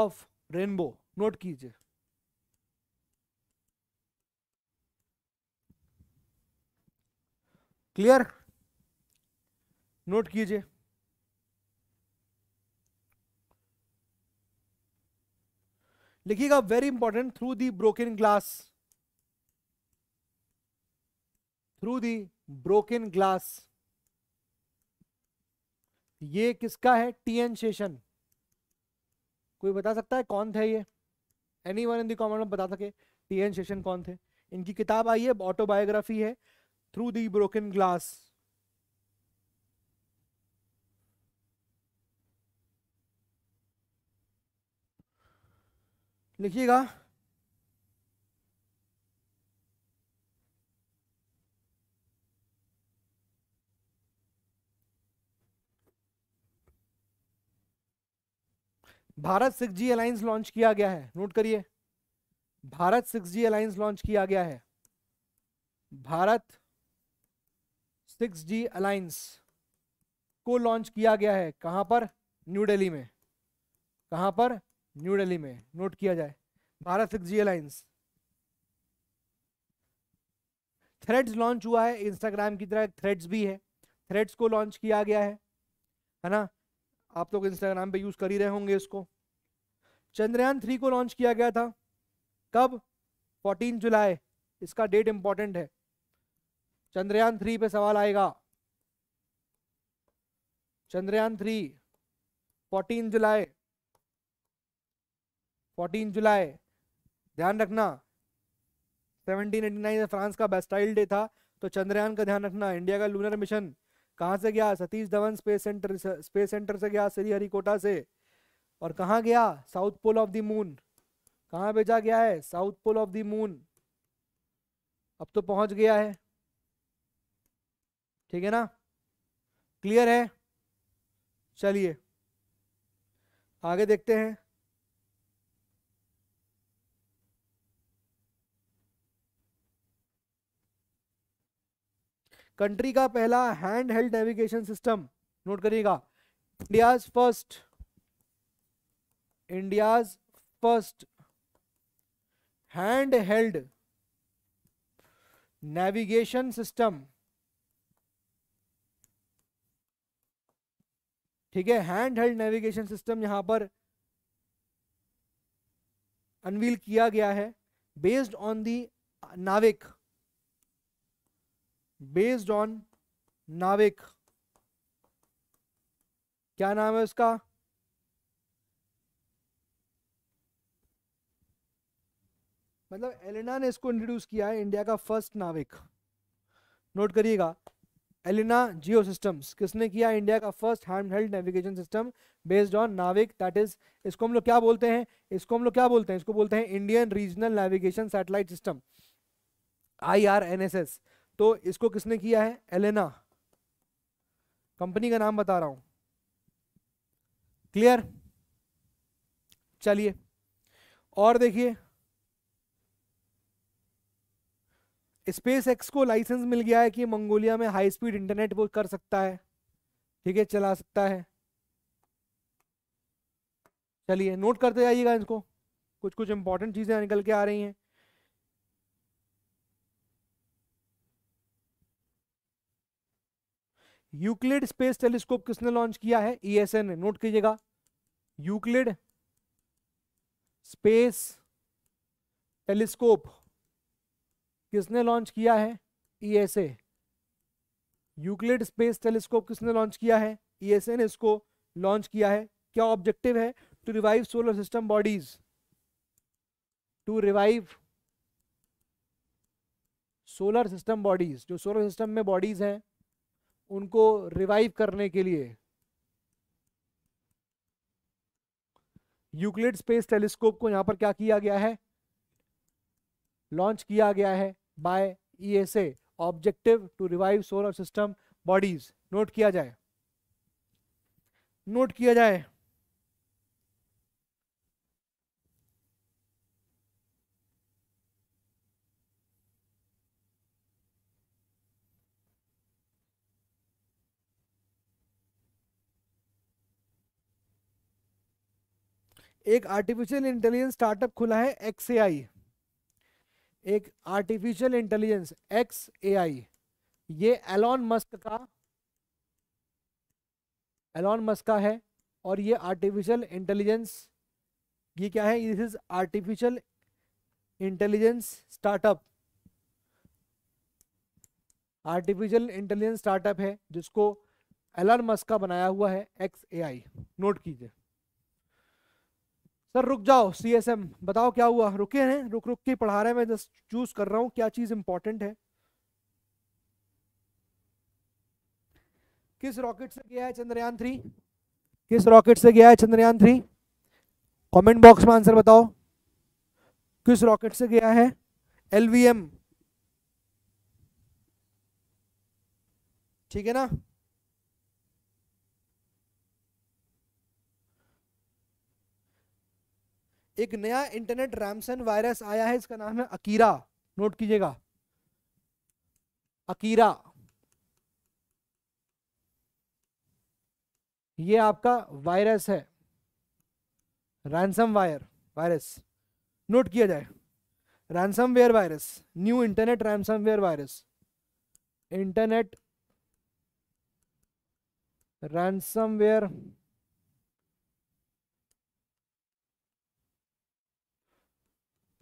[SPEAKER 1] of rainbow note कीजिए क्लियर नोट कीजिए लिखिएगा very important through the broken glass through the broken glass ये किसका है टीएन शेषन कोई बता सकता है कौन था ये any one in the comment में बता सके टीएन शेषन कौन थे इनकी किताब आई है ऑटोबायोग्राफी है थ्रू दी ब्रोकन ग्लास लिखिएगा Bharat six G alliance launch किया गया है नोट करिए Bharat six G alliance launch किया गया है भारत सिक्स जी अलायंस को लॉन्च किया गया है कहां पर न्यू दिल्ली में कहां पर न्यू दिल्ली में नोट किया जाए Bharat six G alliance Threads launch हुआ है इंस्टाग्राम की तरह थ्रेड्स भी है थ्रेड्स को लॉन्च किया गया है है ना आप लोग इंस्टाग्राम पे यूज कर ही रहे होंगे इसको चंद्रयान थ्री को लॉन्च किया गया था कब 14 जुलाई इसका डेट इंपॉर्टेंट है चंद्रयान थ्री पे सवाल आएगा चंद्रयान थ्री 14 जुलाई फोर्टीन जुलाई ध्यान रखना 1789 फ्रांस का बेस्टाइल डे था तो चंद्रयान का ध्यान रखना इंडिया का लूनर मिशन कहाँ से गया Satish Dhawan space centre space centre से गया श्रीहरिकोटा से और कहाँ गया south pole of the moon कहाँ भेजा गया है south pole of the moon अब तो पहुंच गया है ठीक है ना क्लियर है चलिए आगे देखते हैं कंट्री का पहला hand held navigation system note करिएगा India first India's first hand held navigation system ठीक है हैंड हेल्ड नेविगेशन सिस्टम यहां पर अनवील किया गया है बेस्ड ऑन दी नाविक बेस्ड ऑन नाविक क्या नाम है उसका मतलब एलिना ने इसको इंट्रोड्यूस किया है इंडिया का फर्स्ट नाविक नोट करिएगा एलिना जियो सिस्टम्स किसने किया इंडिया का first handheld navigation system based on NavIC that is इसको हम लोग क्या बोलते हैं इसको हम लोग क्या बोलते हैं इसको बोलते हैं Indian regional navigation satellite system I R N S S तो इसको किसने किया है एलेना कंपनी का नाम बता रहा हूं क्लियर चलिए और देखिए स्पेस एक्स को लाइसेंस मिल गया है कि मंगोलिया में हाई स्पीड इंटरनेट वो कर सकता है ठीक है चला सकता है चलिए नोट करते जाइएगा इसको कुछ कुछ इंपॉर्टेंट चीज़ें निकल के आ रही हैं यूक्लिड स्पेस टेलीस्कोप किसने लॉन्च किया है ईएसएन e ने नोट कीजिएगा यूक्लिड स्पेस टेलीस्कोप किसने लॉन्च किया है ESA e Euclid space telescope किसने लॉन्च किया है ईएसए e ने इसको लॉन्च किया है क्या ऑब्जेक्टिव है to revive solar system bodies to revive solar system bodies जो सोलर सिस्टम में बॉडीज हैं उनको रिवाइव करने के लिए यूक्लिड स्पेस टेलीस्कोप को यहां पर क्या किया गया है लॉन्च किया गया है by ESA objective to revive solar system bodies note किया जाए नोट किया जाए एक आर्टिफिशियल इंटेलिजेंस स्टार्टअप खुला है एक्स ए आई एक artificial intelligence X A I ये एलॉन मस्क का एलॉन मस्क का है और ये आर्टिफिशियल इंटेलिजेंस ये क्या है this is artificial intelligence startup artificial intelligence startup है जिसको एलॉन मस्क का बनाया हुआ है एक्स ए आई नोट कीजिए सर रुक जाओ सी एस एम बताओ क्या हुआ रुके हैं रुक रुक के पढ़ा रहे हैं मैं चूज कर रहा हूँ क्या चीज इंपॉर्टेंट है किस रॉकेट से गया है चंद्रयान थ्री किस रॉकेट से गया है चंद्रयान थ्री कमेंट बॉक्स में आंसर बताओ किस रॉकेट से गया है एलवीएम ठीक है ना एक नया इंटरनेट रैमसन वायरस आया है इसका नाम है अकीरा नोट कीजिएगा अकीरा ये आपका वायरस है रैनसम वायर वायरस नोट किया जाए ransomware virus new internet ransomware virus internet ransomware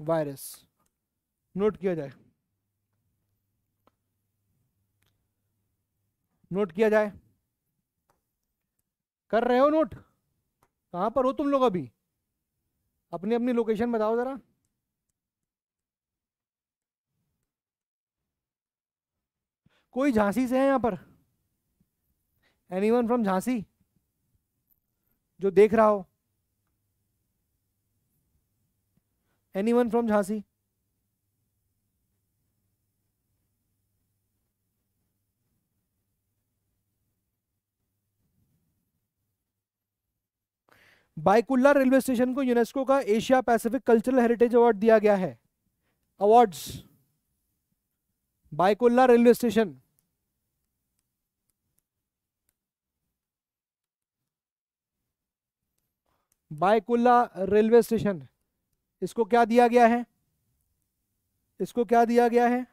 [SPEAKER 1] virus note किया जाए नोट किया जाए कर रहे हो नोट कहां पर हो तुम लोग अभी अपनी अपनी लोकेशन बताओ जरा कोई झांसी से है यहां पर एनीवन फ्रॉम झांसी जो देख रहा हो any one from Jhansi Byculla railway station को यूनेस्को का Asia Pacific cultural heritage award दिया गया है awards Byculla railway station Byculla railway station इसको क्या दिया गया है इसको क्या दिया गया है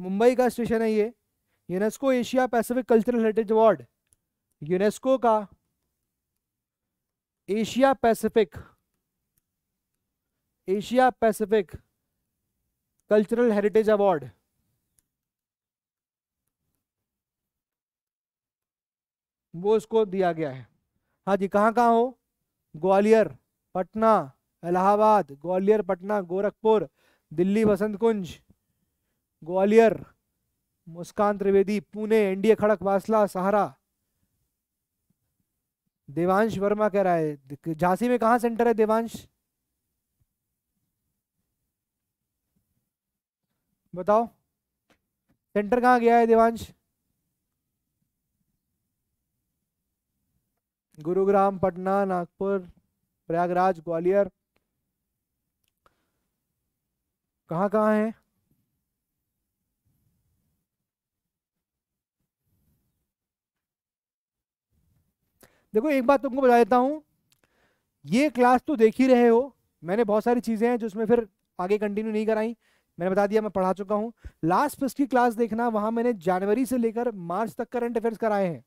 [SPEAKER 1] मुंबई का स्टेशन है ये UNESCO Asia Pacific cultural heritage award UNESCO का Asia Pacific Asia Pacific cultural heritage award वो इसको दिया गया है हाँ जी कहाँ कहाँ हो ग्वालियर पटना इलाहाबाद ग्वालियर पटना गोरखपुर दिल्ली बसंत कुंज ग्वालियर मुस्कान त्रिवेदी पुणे एनडीए खड़क वासला सहारा देवांश वर्मा कह रहा है झांसी में कहा सेंटर है देवांश बताओ सेंटर कहाँ गया है देवांश गुरुग्राम पटना नागपुर प्रयागराज ग्वालियर कहाँ कहाँ है देखो एक बात तुमको बता देता हूँ ये क्लास तो देख ही रहे हो मैंने बहुत सारी चीज़ें हैं जो उसमें फिर आगे कंटिन्यू नहीं कराई मैंने बता दिया मैं पढ़ा चुका हूँ लास्ट फिस्ट की क्लास देखना वहाँ मैंने जनवरी से लेकर मार्च तक करंट अफेयर्स कराए हैं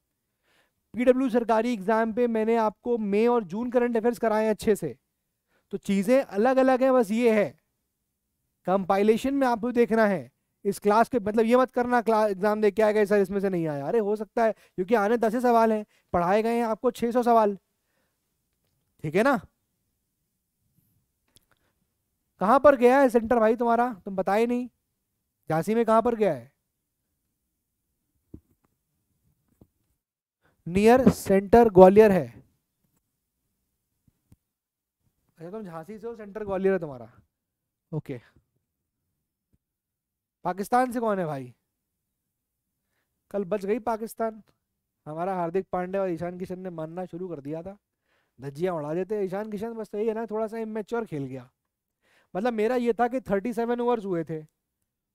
[SPEAKER 1] पीडब्ल्यू सरकारी एग्जाम पे मैंने आपको मई और जून करंट अफेयर्स कराए अच्छे से तो चीज़ें अलग अलग हैं बस ये है कंपाइलेशन में आपको देखना है इस क्लास के मतलब ये मत करना क्लास एग्जाम दे के आ गए सर इसमें से नहीं आया अरे हो सकता है क्योंकि आने दस सवाल हैं पढ़ाए गए हैं आपको छह सौ सवाल ठीक है ना कहां पर गया है सेंटर भाई तुम्हारा तुम बताए नहीं झांसी में कहां पर गया है नियर सेंटर ग्वालियर है अच्छा तुम झांसी से हो सेंटर ग्वालियर है तुम्हारा ओके पाकिस्तान से कौन है भाई कल बच गई पाकिस्तान हमारा हार्दिक पांडे और ईशान किशन ने मानना शुरू कर दिया था धज्जियाँ उड़ा देते ईशान किशन बस तो यही है ना थोड़ा सा इमेच्योर खेल गया मतलब मेरा ये था कि 37 ओवर्स हुए थे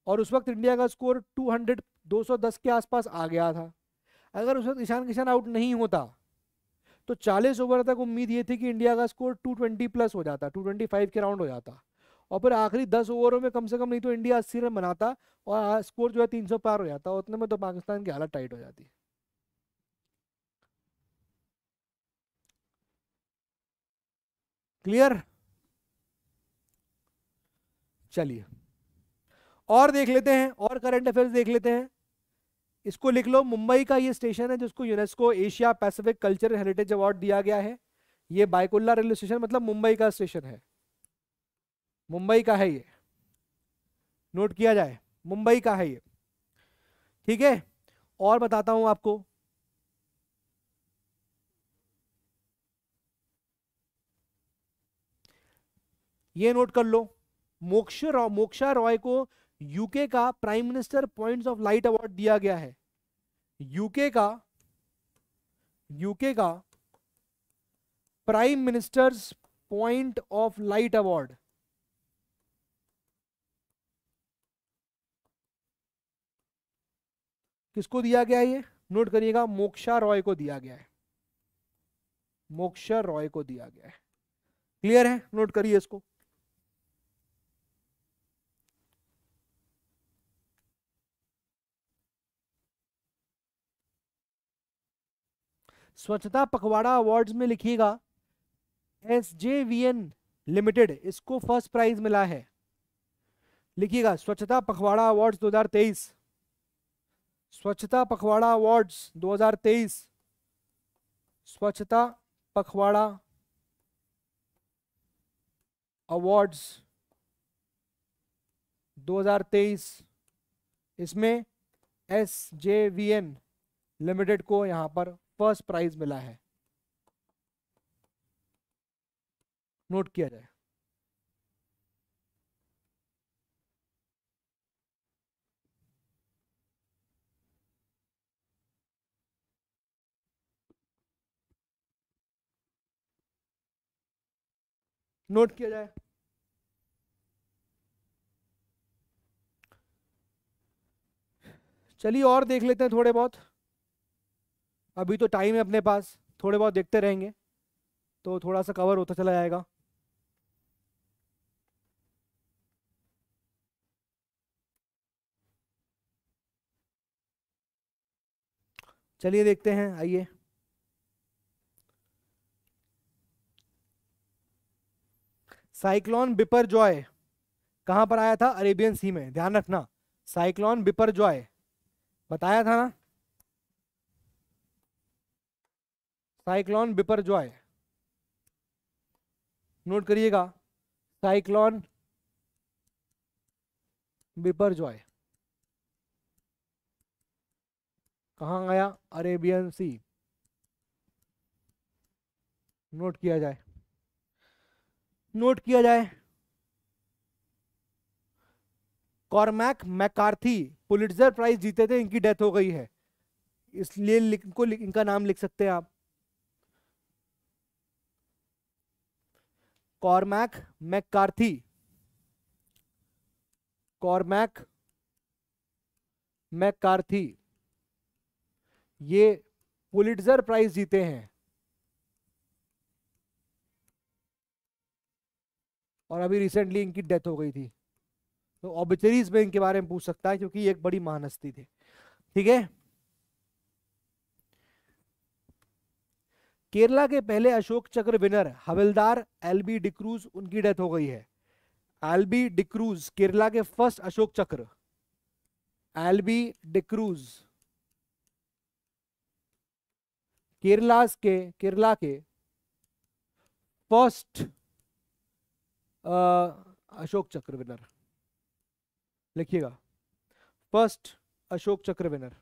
[SPEAKER 1] और उस वक्त इंडिया का स्कोर 200 210 के आसपास आ गया था अगर उस वक्त ईशान किशन आउट नहीं होता तो 40 ओवर तक उम्मीद ये थी कि इंडिया का स्कोर 220 प्लस हो जाता 225 के राउंड हो जाता और फिर आखिरी 10 ओवरों में कम से कम नहीं तो इंडिया अस्सी रन बनाता और स्कोर जो है 300 पार हो जाता उतने में तो पाकिस्तान की हालत टाइट हो जाती क्लियर चलिए और देख लेते हैं और करंट अफेयर्स देख लेते हैं इसको लिख लो मुंबई का ये स्टेशन है जिसको UNESCO Asia Pacific culture heritage award दिया गया है ये बाइकुल्ला रेलवे स्टेशन मतलब मुंबई का स्टेशन है मुंबई का है ये नोट किया जाए मुंबई का है ये ठीक है और बताता हूं आपको ये नोट कर लो मोक्ष रौ, मोक्षा रॉय को यूके का prime minister points of light award दिया गया है यूके का यूके का prime minister's point of light award किसको दिया गया ये नोट करिएगा मोक्षा रॉय को दिया गया है मोक्षा रॉय को दिया गया है क्लियर है नोट करिए इसको स्वच्छता पखवाड़ा अवार्ड्स में लिखिएगा S J V N limited इसको फर्स्ट प्राइज मिला है लिखिएगा स्वच्छता पखवाड़ा अवार्ड्स 2023 स्वच्छता पखवाड़ा अवार्ड्स 2023 स्वच्छता पखवाड़ा अवार्ड्स 2023 इसमें S J V N limited को यहां पर फर्स्ट प्राइज मिला है नोट किया जाए नोट किया जाए चलिए और देख लेते हैं थोड़े बहुत अभी तो टाइम है अपने पास थोड़े बहुत देखते रहेंगे तो थोड़ा सा कवर होता चला जाएगा चलिए देखते हैं आइए साइक्लोन बिपर जॉय कहाँ पर आया था अरेबियन सी में ध्यान रखना साइक्लोन बिपर जॉय बताया था ना साइक्लॉन बिपरजॉय नोट करिएगा साइक्लॉन बिपरजॉय कहा आया अरेबियन सी नोट किया जाए नोट किया जाए कॉर्मैक मैकार्थी पुलिटर प्राइज जीते थे इनकी डेथ हो गई है इसलिए इनको इनका नाम लिख सकते हैं आप कॉर्मैक मैकार्थी कॉर्मैक मैकार्थी ये पुलिटजर प्राइज जीते हैं और अभी रिसेंटली इनकी डेथ हो गई थी तो ऑबिचरीज में इनके बारे में पूछ सकता है क्योंकि एक बड़ी महानस्ती थी ठीक है केरला के पहले अशोक चक्र विनर हवलदार एलबी डिक्रूज उनकी डेथ हो गई है एलबी डिक्रूज केरला के फर्स्ट अशोक चक्र एलबी डिक्रूज केरला के केरला के फर्स्ट अशोक चक्र विनर लिखिएगा फर्स्ट अशोक चक्र विनर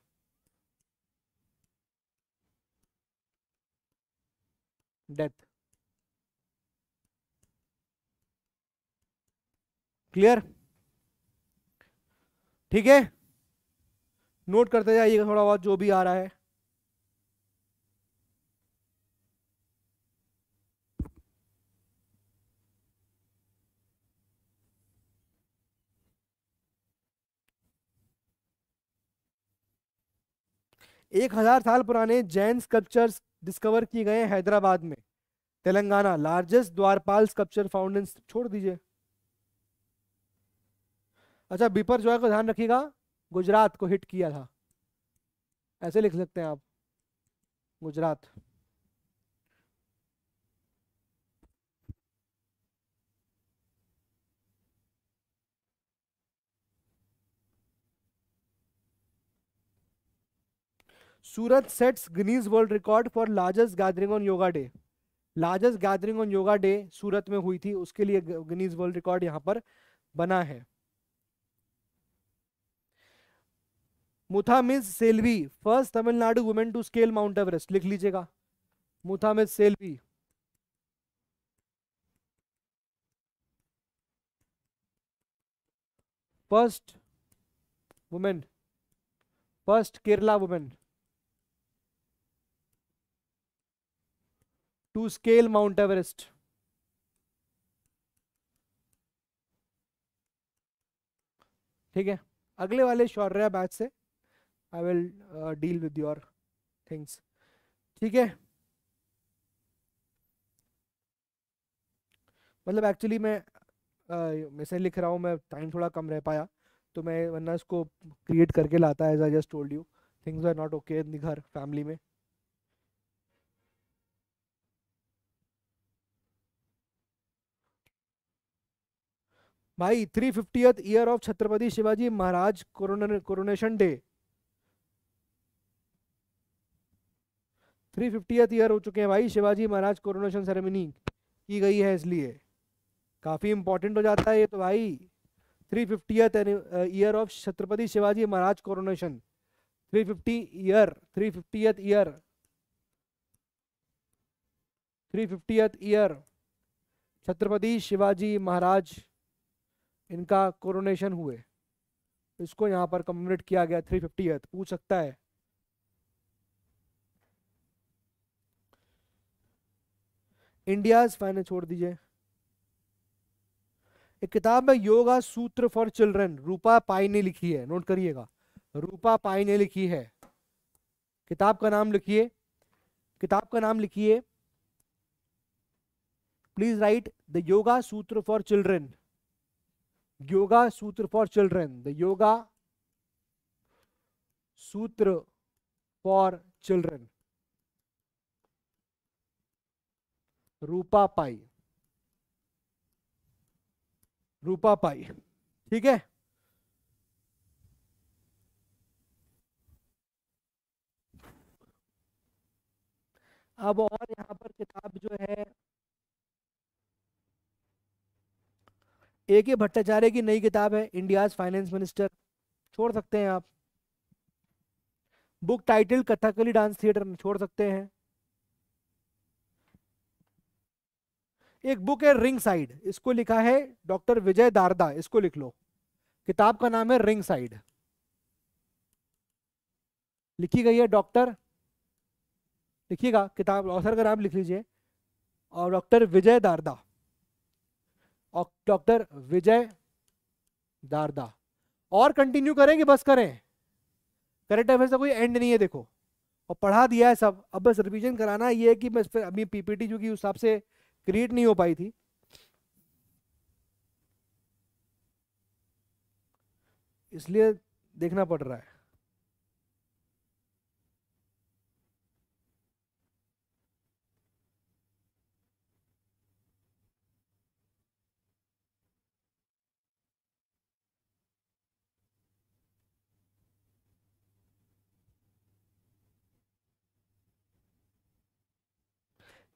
[SPEAKER 1] death क्लियर ठीक है नोट करते जाइएगा थोड़ा बहुत जो भी आ रहा है एक हजार साल पुराने जैन स्कल्पचर्स डिस्कवर किए गए हैं हैदराबाद में Telangana largest Dwarapala sculpture found छोड़ दीजिए अच्छा बीपर जो है को ध्यान रखिएगा गुजरात को हिट किया था ऐसे लिख सकते हैं आप Gujarat Surat sets Guinness world record for largest gathering on yoga day largest gathering on yoga day Surat में हुई थी उसके लिए गिनीज वर्ल्ड रिकॉर्ड यहाँ पर बना है Muthamizh Selvi first Tamil Nadu women to scale Mount Everest लिख लीजिएगा Muthamizh Selvi first women first Kerala women to scale Mount Everest. ठीक है अगले वाले शौर्य बैच से I will deal with your things ठीक है मतलब एक्चुअली मैं मैसेज uh, लिख रहा हूँ मैं टाइम थोड़ा कम रह पाया तो मैं वरना इसको क्रिएट करके लाता as I just told you things are not okay in घर फैमिली में भाई three fiftieth year of Chhatrapati Shivaji Maharaj coronation day three fiftieth year हो चुके हैं भाई शिवाजी महाराज कोरोनेशन सेरेमनी की गई है इसलिए काफ़ी इंपॉर्टेंट हो जाता है ये तो भाई three fiftieth year of Chhatrapati Shivaji Maharaj coronation three fifty year three fiftieth year three fiftieth year Chhatrapati Shivaji Maharaj इनका कोरोनेशन हुए इसको यहाँ पर कम्युनिट किया गया थ्री फिफ्टी तो पूछ सकता है इंडियाज फाइनल छोड़ दीजिए एक किताब में योगा सूत्र फॉर चिल्ड्रन रूपा पाई ने लिखी है नोट करिएगा रूपा पाई ने लिखी है किताब का नाम लिखिए किताब का नाम लिखिए प्लीज राइट द योगा सूत्र फॉर चिल्ड्रन योगा सूत्र फॉर चिल्ड्रेन द योगा सूत्र फॉर चिल्ड्रन रूपा पाई रूपा पाई ठीक है अब और यहां पर किताब जो है ए के भट्टाचार्य की नई किताब है इंडियाज फाइनेंस मिनिस्टर छोड़ सकते हैं आप book title Kathakali dance theatre में छोड़ सकते हैं एक बुक है रिंग साइड इसको लिखा है डॉक्टर विजय दारदा इसको लिख लो किताब का नाम है रिंग साइड लिखी गई है डॉक्टर लिखिएगा किताब ऑथर का नाम लिख लीजिए और डॉक्टर विजय दारदा डॉक्टर विजय दारदा और कंटिन्यू करें कि बस करें करेंट अफेयर्स का कोई एंड नहीं है देखो और पढ़ा दिया है सब अब बस रिवीजन कराना ये है कि बस फिर अभी पीपीटी जो कि उस हिसाब से क्रिएट नहीं हो पाई थी इसलिए देखना पड़ रहा है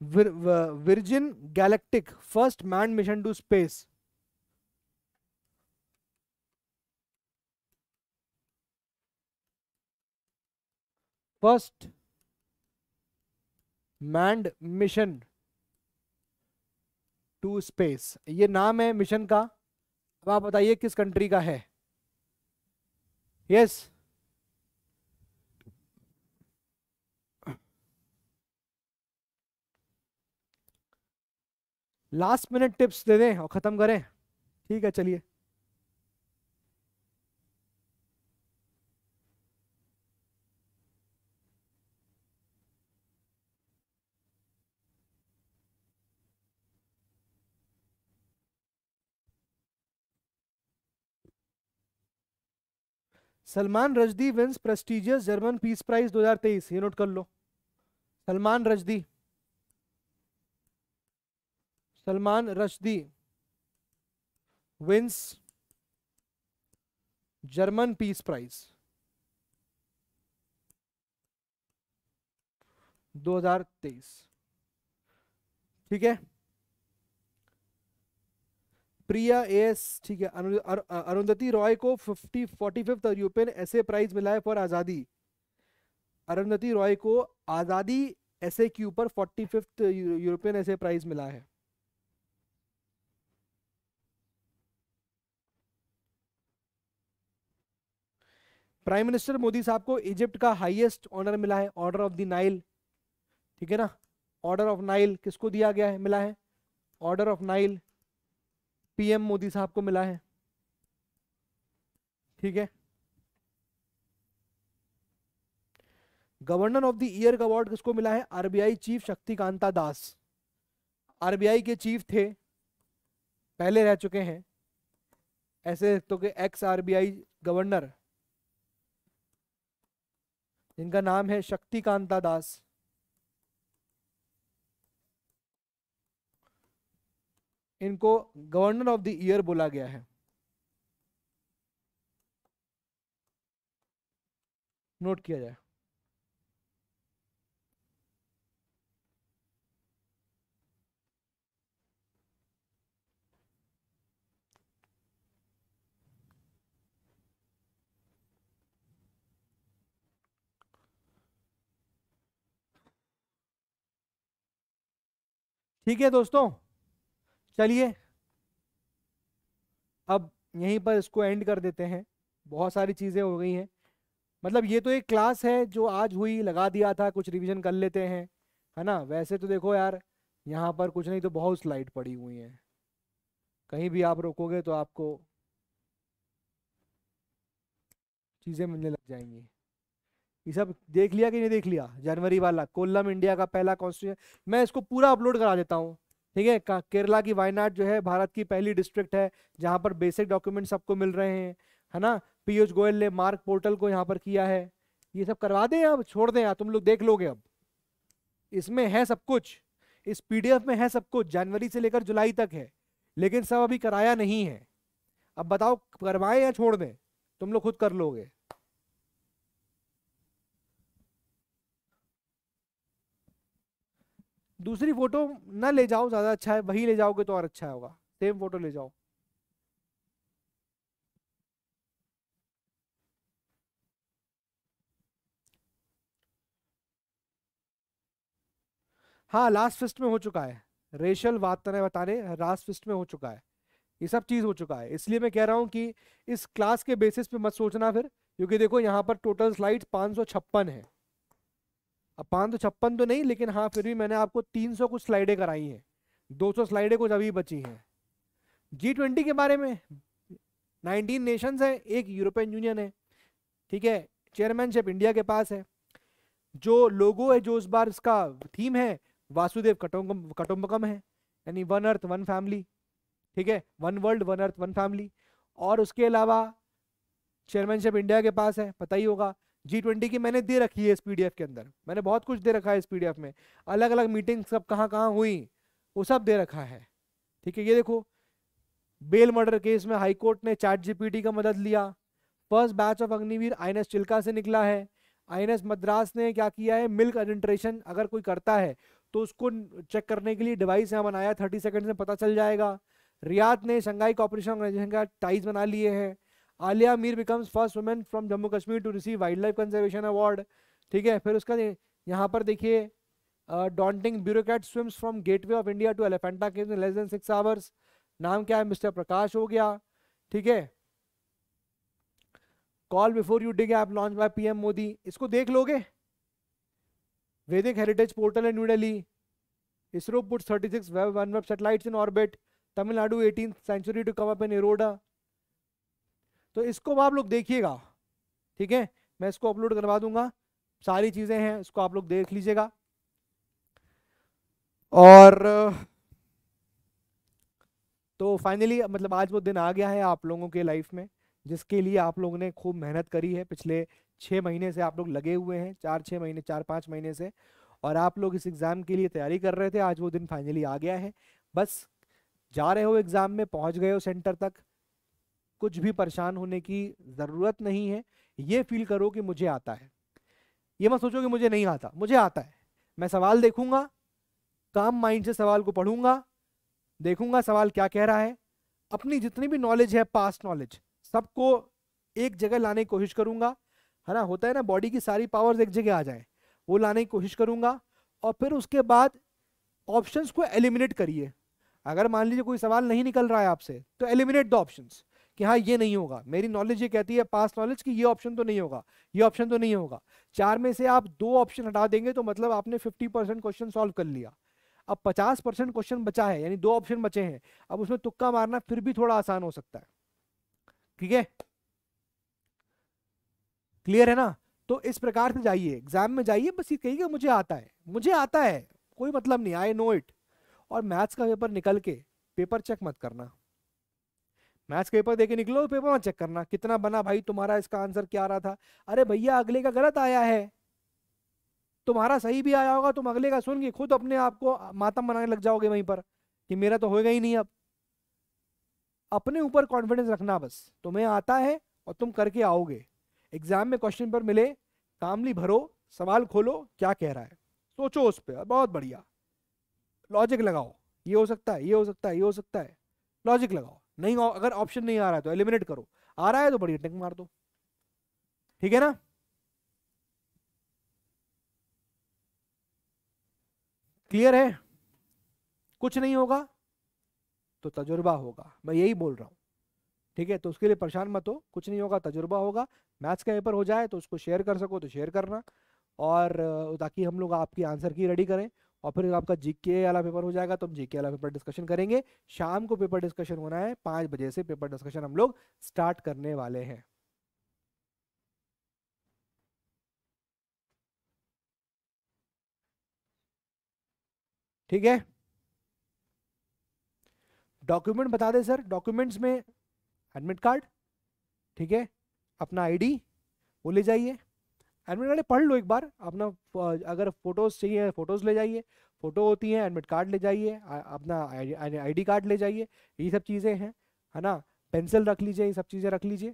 [SPEAKER 1] Vir, uh, Virgin Galactic first manned mission to space. First manned mission to space ये नाम है मिशन का अब आप बताइए किस कंट्री का है yes yes. Last minute tips दे दें और ख़त्म करें ठीक है चलिए Salman Rushdie wins prestigious German peace prize 2023 ये नोट कर लो Salman Rushdie Salman Rushdie wins German peace prize 2023 ठीक है प्रिया एस ठीक है अरुंधति रॉय को फिफ्टी फोर्टी फिफ्थ यूपियन ऐसे प्राइज मिला है फॉर आज़ादी अरुंधति रॉय को आज़ादी ऐसे के ऊपर फोर्टी फिफ्थ यूरोपियन ऐसे प्राइज मिला है प्राइम मिनिस्टर मोदी साहब को इजिप्ट का हाईएस्ट ऑनर मिला है ऑर्डर ऑफ द नाइल ठीक है ना ऑर्डर ऑफ नाइल किसको दिया गया है मिला है order of Nile PM Modi साहब को मिला है ठीक है गवर्नर ऑफ द ईयर का अवार्ड किसको मिला है RBI chief Shaktikanta Das RBI के चीफ थे पहले रह चुके हैं ऐसे तो के एक्स आरबीआई गवर्नर इनका नाम है शक्तिकांता दास इनको गवर्नर ऑफ द ईयर बोला गया है नोट किया जाए ठीक है दोस्तों चलिए अब यहीं पर इसको एंड कर देते हैं बहुत सारी चीज़ें हो गई हैं मतलब ये तो एक क्लास है जो आज हुई लगा दिया था कुछ रिवीजन कर लेते हैं है ना वैसे तो देखो यार यहाँ पर कुछ नहीं तो बहुत स्लाइड पड़ी हुई हैं कहीं भी आप रोकोगे तो आपको चीज़ें मिलने लग जाएंगी ये सब देख लिया कि नहीं देख लिया जनवरी वाला कोल्लम इंडिया का पहला कॉन्स्टिट्यूशन मैं इसको पूरा अपलोड करा देता हूँ ठीक है केरला की वायनाड जो है भारत की पहली डिस्ट्रिक्ट है जहाँ पर बेसिक डॉक्यूमेंट सबको मिल रहे हैं है ना पीयूष गोयल ने मार्क पोर्टल को यहाँ पर किया है ये सब करवा दें अब छोड़ दें तुम लोग देख लोगे अब इसमें है सब कुछ इस पीडीएफ में है सब कुछ जनवरी से लेकर जुलाई तक है लेकिन सब अभी कराया नहीं है अब बताओ करवाएं या छोड़ दें तुम लोग खुद कर लोगे दूसरी फोटो ना ले जाओ ज़्यादा अच्छा है वही ले जाओगे तो और अच्छा होगा सेम फोटो ले जाओ हाँ लास्ट फिस्ट में हो चुका है रेशल वातने तो बताने लास्ट फिस्ट में हो चुका है ये सब चीज़ हो चुका है इसलिए मैं कह रहा हूँ कि इस क्लास के बेसिस पे मत सोचना फिर क्योंकि देखो यहाँ पर टोटल स्लाइड्स पांच सौ छप्पन है अब पाँच सौ तो छप्पन तो नहीं लेकिन हाँ फिर भी मैंने आपको तीन सौ कुछ स्लाइडें कराई हैं दो सौ स्लाइडें कुछ अभी बची हैं जी ट्वेंटी के बारे में नाइनटीन नेशंस हैं एक यूरोपियन यूनियन है ठीक है चेयरमैनशिप इंडिया के पास है जो लोगो है जो इस बार इसका थीम है वासुदेव कटुम्बकम कटुम्बकम है यानी वन अर्थ वन फैमिली ठीक है one world one earth one family और उसके अलावा चेयरमैनशिप इंडिया के पास है पता ही होगा जी ट्वेंटी की मैंने दे रखी है इस पीडीएफ के अंदर मैंने बहुत कुछ दे रखा है इस पीडीएफ में अलग अलग मीटिंग सब कहाँ कहाँ हुई वो सब दे रखा है ठीक है ये देखो बेल मर्डर केस में हाईकोर्ट ने चार्ट जीपीटी का मदद लिया first batch of Agniveer I Chilka से निकला है आई मद्रास ने क्या किया है मिल्क एडेंट्रेशन अगर कोई करता है तो उसको चेक करने के लिए डिवाइस यहाँ बनाया थर्टी सेकेंड में पता चल जाएगा रियाद ने शंघाई कॉपरेशन ऑर्गेनाइजेशन का टाइज बना लिए हैं Aliya Mir becomes first women from Jammu Kashmir to receive wild life conservation award ठीक है फिर उसका यहाँ पर देखिए डॉन्टिंग ब्यूरोट swims from gateway of India to Elephanta के लेस देन सिक्स आवर्स नाम क्या है मिस्टर प्रकाश हो गया ठीक है call before you dig app launch by PM Modi इसको देख लोगे Vedic heritage portal in New Delhi ISRO puts six web one web satellites in orbit Tamil Nadu eighteen century to come up इरोडा तो इसको आप लोग देखिएगा ठीक है मैं इसको अपलोड करवा दूंगा सारी चीज़ें हैं इसको आप लोग देख लीजिएगा और तो फाइनली मतलब आज वो दिन आ गया है आप लोगों के लाइफ में जिसके लिए आप लोगों ने खूब मेहनत करी है पिछले छः महीने से आप लोग लगे हुए हैं चार छः महीने चार पाँच महीने से और आप लोग इस एग्ज़ाम के लिए तैयारी कर रहे थे आज वो दिन फाइनली आ गया है बस जा रहे हो एग्ज़ाम में पहुंच गए हो सेंटर तक कुछ भी परेशान होने की ज़रूरत नहीं है ये फील करो कि मुझे आता है ये मत सोचो कि मुझे नहीं आता मुझे आता है मैं सवाल देखूंगा काम माइंड से सवाल को पढ़ूंगा देखूंगा सवाल क्या कह रहा है अपनी जितनी भी नॉलेज है पास्ट नॉलेज सबको एक जगह लाने की कोशिश करूंगा है ना होता है ना बॉडी की सारी पावर्स एक जगह आ जाए वो लाने की कोशिश करूंगा और फिर उसके बाद ऑप्शंस को एलिमिनेट करिए अगर मान लीजिए कोई सवाल नहीं निकल रहा है आपसे तो एलिमिनेट द ऑप्शंस कि हाँ ये नहीं होगा मेरी नॉलेज ये कहती है पास नॉलेज कि ये ऑप्शन तो नहीं होगा ये ऑप्शन तो नहीं होगा चार में से आप दो ऑप्शन हटा देंगे तो मतलब आपने फिफ्टी परसेंट क्वेश्चन सॉल्व कर लिया अब पचास परसेंट क्वेश्चन बचा है यानी दो ऑप्शन बचे हैं अब उसमें तुक्का मारना फिर भी थोड़ा आसान हो सकता है ठीक है क्लियर है ना तो इस प्रकार से जाइए एग्जाम में जाइए बस ये कहिएगा मुझे आता है मुझे आता है कोई मतलब नहीं आई नो इट और मैथ्स का पेपर निकल के पेपर चेक मत करना मैथ्स पेपर देके निकलो पेपर वहां चेक करना कितना बना भाई तुम्हारा इसका आंसर क्या आ रहा था अरे भैया अगले का गलत आया है तुम्हारा सही भी आया होगा तुम अगले का सुन के खुद अपने आप को मातम बनाने लग जाओगे वहीं पर कि मेरा तो होएगा ही नहीं अब अपने ऊपर कॉन्फिडेंस रखना बस तुम्हें आता है और तुम करके आओगे एग्जाम में क्वेश्चन पर मिले कामली भरो सवाल खोलो क्या कह रहा है सोचो उस पर बहुत बढ़िया लॉजिक लगाओ ये हो सकता है ये हो सकता है ये हो सकता है लॉजिक लगाओ नहीं अगर ऑप्शन नहीं आ रहा है तो एलिमिनेट करो आ रहा है तो बढ़िया टेक मार दो ठीक है ना क्लियर है कुछ नहीं होगा तो तजुर्बा होगा मैं यही बोल रहा हूं ठीक है तो उसके लिए परेशान मत हो कुछ नहीं होगा तजुर्बा होगा मैथ्स का पेपर हो जाए तो उसको शेयर कर सको तो शेयर करना और ताकि हम लोग आपकी आंसर की रेडी करें और फिर आपका जीके वाला पेपर हो जाएगा तो हम जीके वाला पेपर डिस्कशन करेंगे शाम को पेपर डिस्कशन होना है पांच बजे से पेपर डिस्कशन हम लोग स्टार्ट करने वाले हैं ठीक है डॉक्यूमेंट बता दे सर डॉक्यूमेंट्स में एडमिट कार्ड ठीक है अपना आईडी वो ले जाइए एडमिट कार्ड पढ़ लो एक बार अपना अगर फोटोज चाहिए फोटोज ले जाइए फोटो होती है एडमिट कार्ड ले जाइए अपना आईडी कार्ड ले जाइए ये सब चीज़ें हैं है ना पेंसिल रख लीजिए ये सब चीज़ें रख लीजिए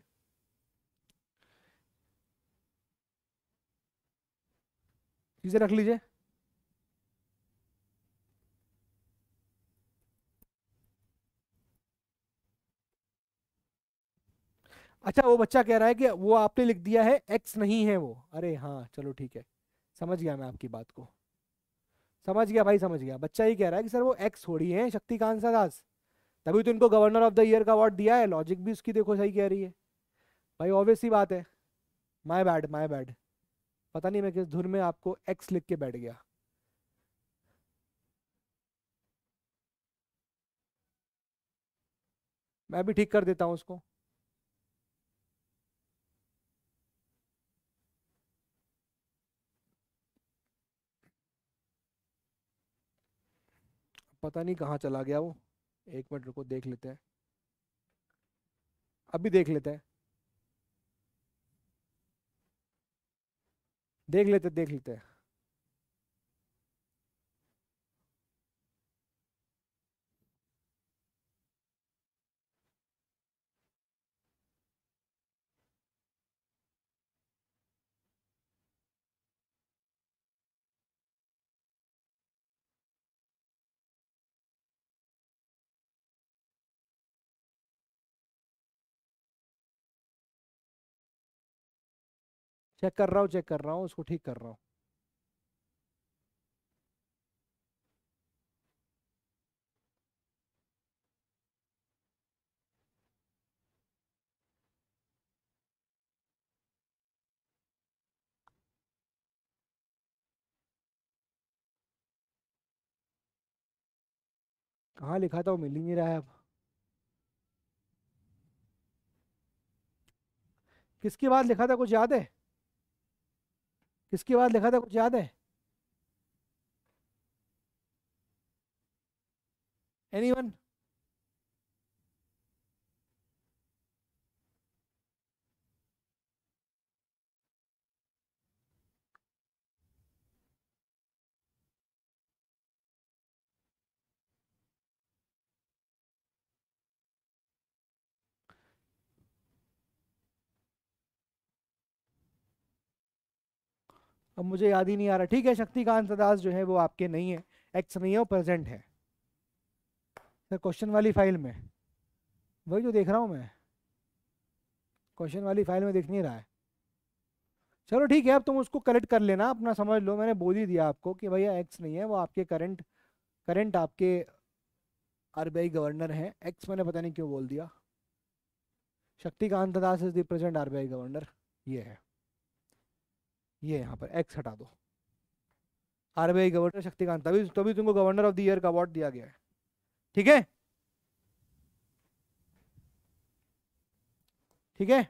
[SPEAKER 1] चीज़ें रख लीजिए अच्छा वो बच्चा कह रहा है कि वो आपने लिख दिया है एक्स नहीं है वो अरे हाँ चलो ठीक है समझ गया मैं आपकी बात को समझ गया भाई समझ गया बच्चा ही कह रहा है कि सर वो एक्स थोड़ी है शक्तिकांत दास तभी तो इनको गवर्नर ऑफ द ईयर का अवार्ड दिया है लॉजिक भी उसकी देखो सही कह रही है भाई ऑब्वियस ही बात है माय बैड माय बैड पता नहीं मैं किस धुन में आपको एक्स लिख के बैठ गया मैं भी ठीक कर देता हूँ उसको पता नहीं कहाँ चला गया वो एक मिनट रुको देख लेते हैं अभी देख लेते हैं देख लेते देख लेते हैं चेक कर रहा हूँ चेक कर रहा हूँ उसको ठीक कर रहा हूँ कहा लिखा था वो मिल ही नहीं रहा है अब किसके बाद लिखा था कुछ याद है किसकी बाद लिखा था कुछ याद है एनी वन अब मुझे याद ही नहीं आ रहा ठीक है शक्तिकांत दास जो है वो आपके नहीं है एक्स नहीं है वो प्रेजेंट है सर क्वेश्चन वाली फाइल में वही जो तो देख रहा हूँ मैं क्वेश्चन वाली फाइल में देख नहीं रहा है चलो ठीक है अब तुम उसको करेक्ट कर लेना अपना समझ लो मैंने बोल ही दिया आपको कि भैया एक्स नहीं है वो आपके करंट करंट आपके आर गवर्नर हैं एक्स मैंने पता नहीं क्यों बोल दिया Shaktikanta Das is the present R governor ये है ये यहाँ पर एक्स हटा दो आरबीआई गवर्नर शक्तिकांत तभी तभी तुमको गवर्नर ऑफ द ईयर का अवार्ड दिया गया है ठीक है ठीक है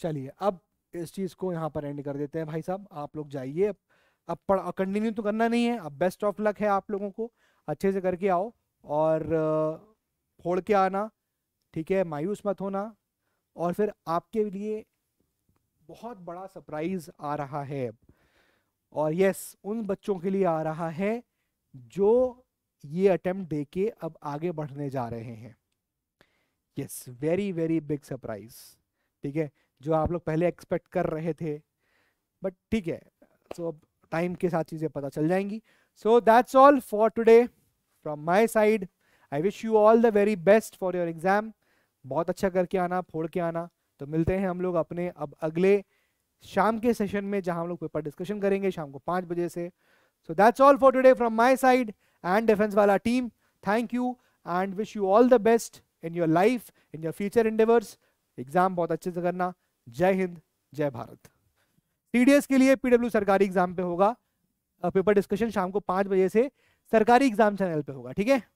[SPEAKER 1] चलिए अब इस चीज को यहाँ पर एंड कर देते हैं भाई साहब आप लोग जाइए अब पढ़ कंटिन्यू तो करना नहीं है अब बेस्ट ऑफ लक है आप लोगों को अच्छे से करके आओ और फोड़ के आना ठीक है मायूस मत होना और फिर आपके लिए बहुत बड़ा सरप्राइज आ रहा है और यस उन बच्चों के लिए आ रहा है जो ये अटेम्प्ट देके अब आगे बढ़ने जा रहे हैं yes very very big surprise ठीक है जो आप लोग पहले एक्सपेक्ट कर रहे थे बट ठीक है सो so, अब टाइम के साथ चीज़ें पता चल जाएंगी so that's all for today from my side I wish you all the very best for your exam बहुत अच्छा करके आना फोड़ के आना तो मिलते हैं हम लोग अपने अब अगले शाम के सेशन में जहां हम लोग पेपर डिस्कशन करेंगे शाम को पांच बजे से so that's all for today from my side and defence वाला team thank you and wish you all the best in your life in your future endeavours exam बहुत अच्छे से करना जय हिंद जय भारत टीडीएस के लिए पीडब्ल्यू सरकारी एग्जाम पे होगा पेपर डिस्कशन शाम को पांच बजे से सरकारी एग्जाम चैनल पे होगा ठीक है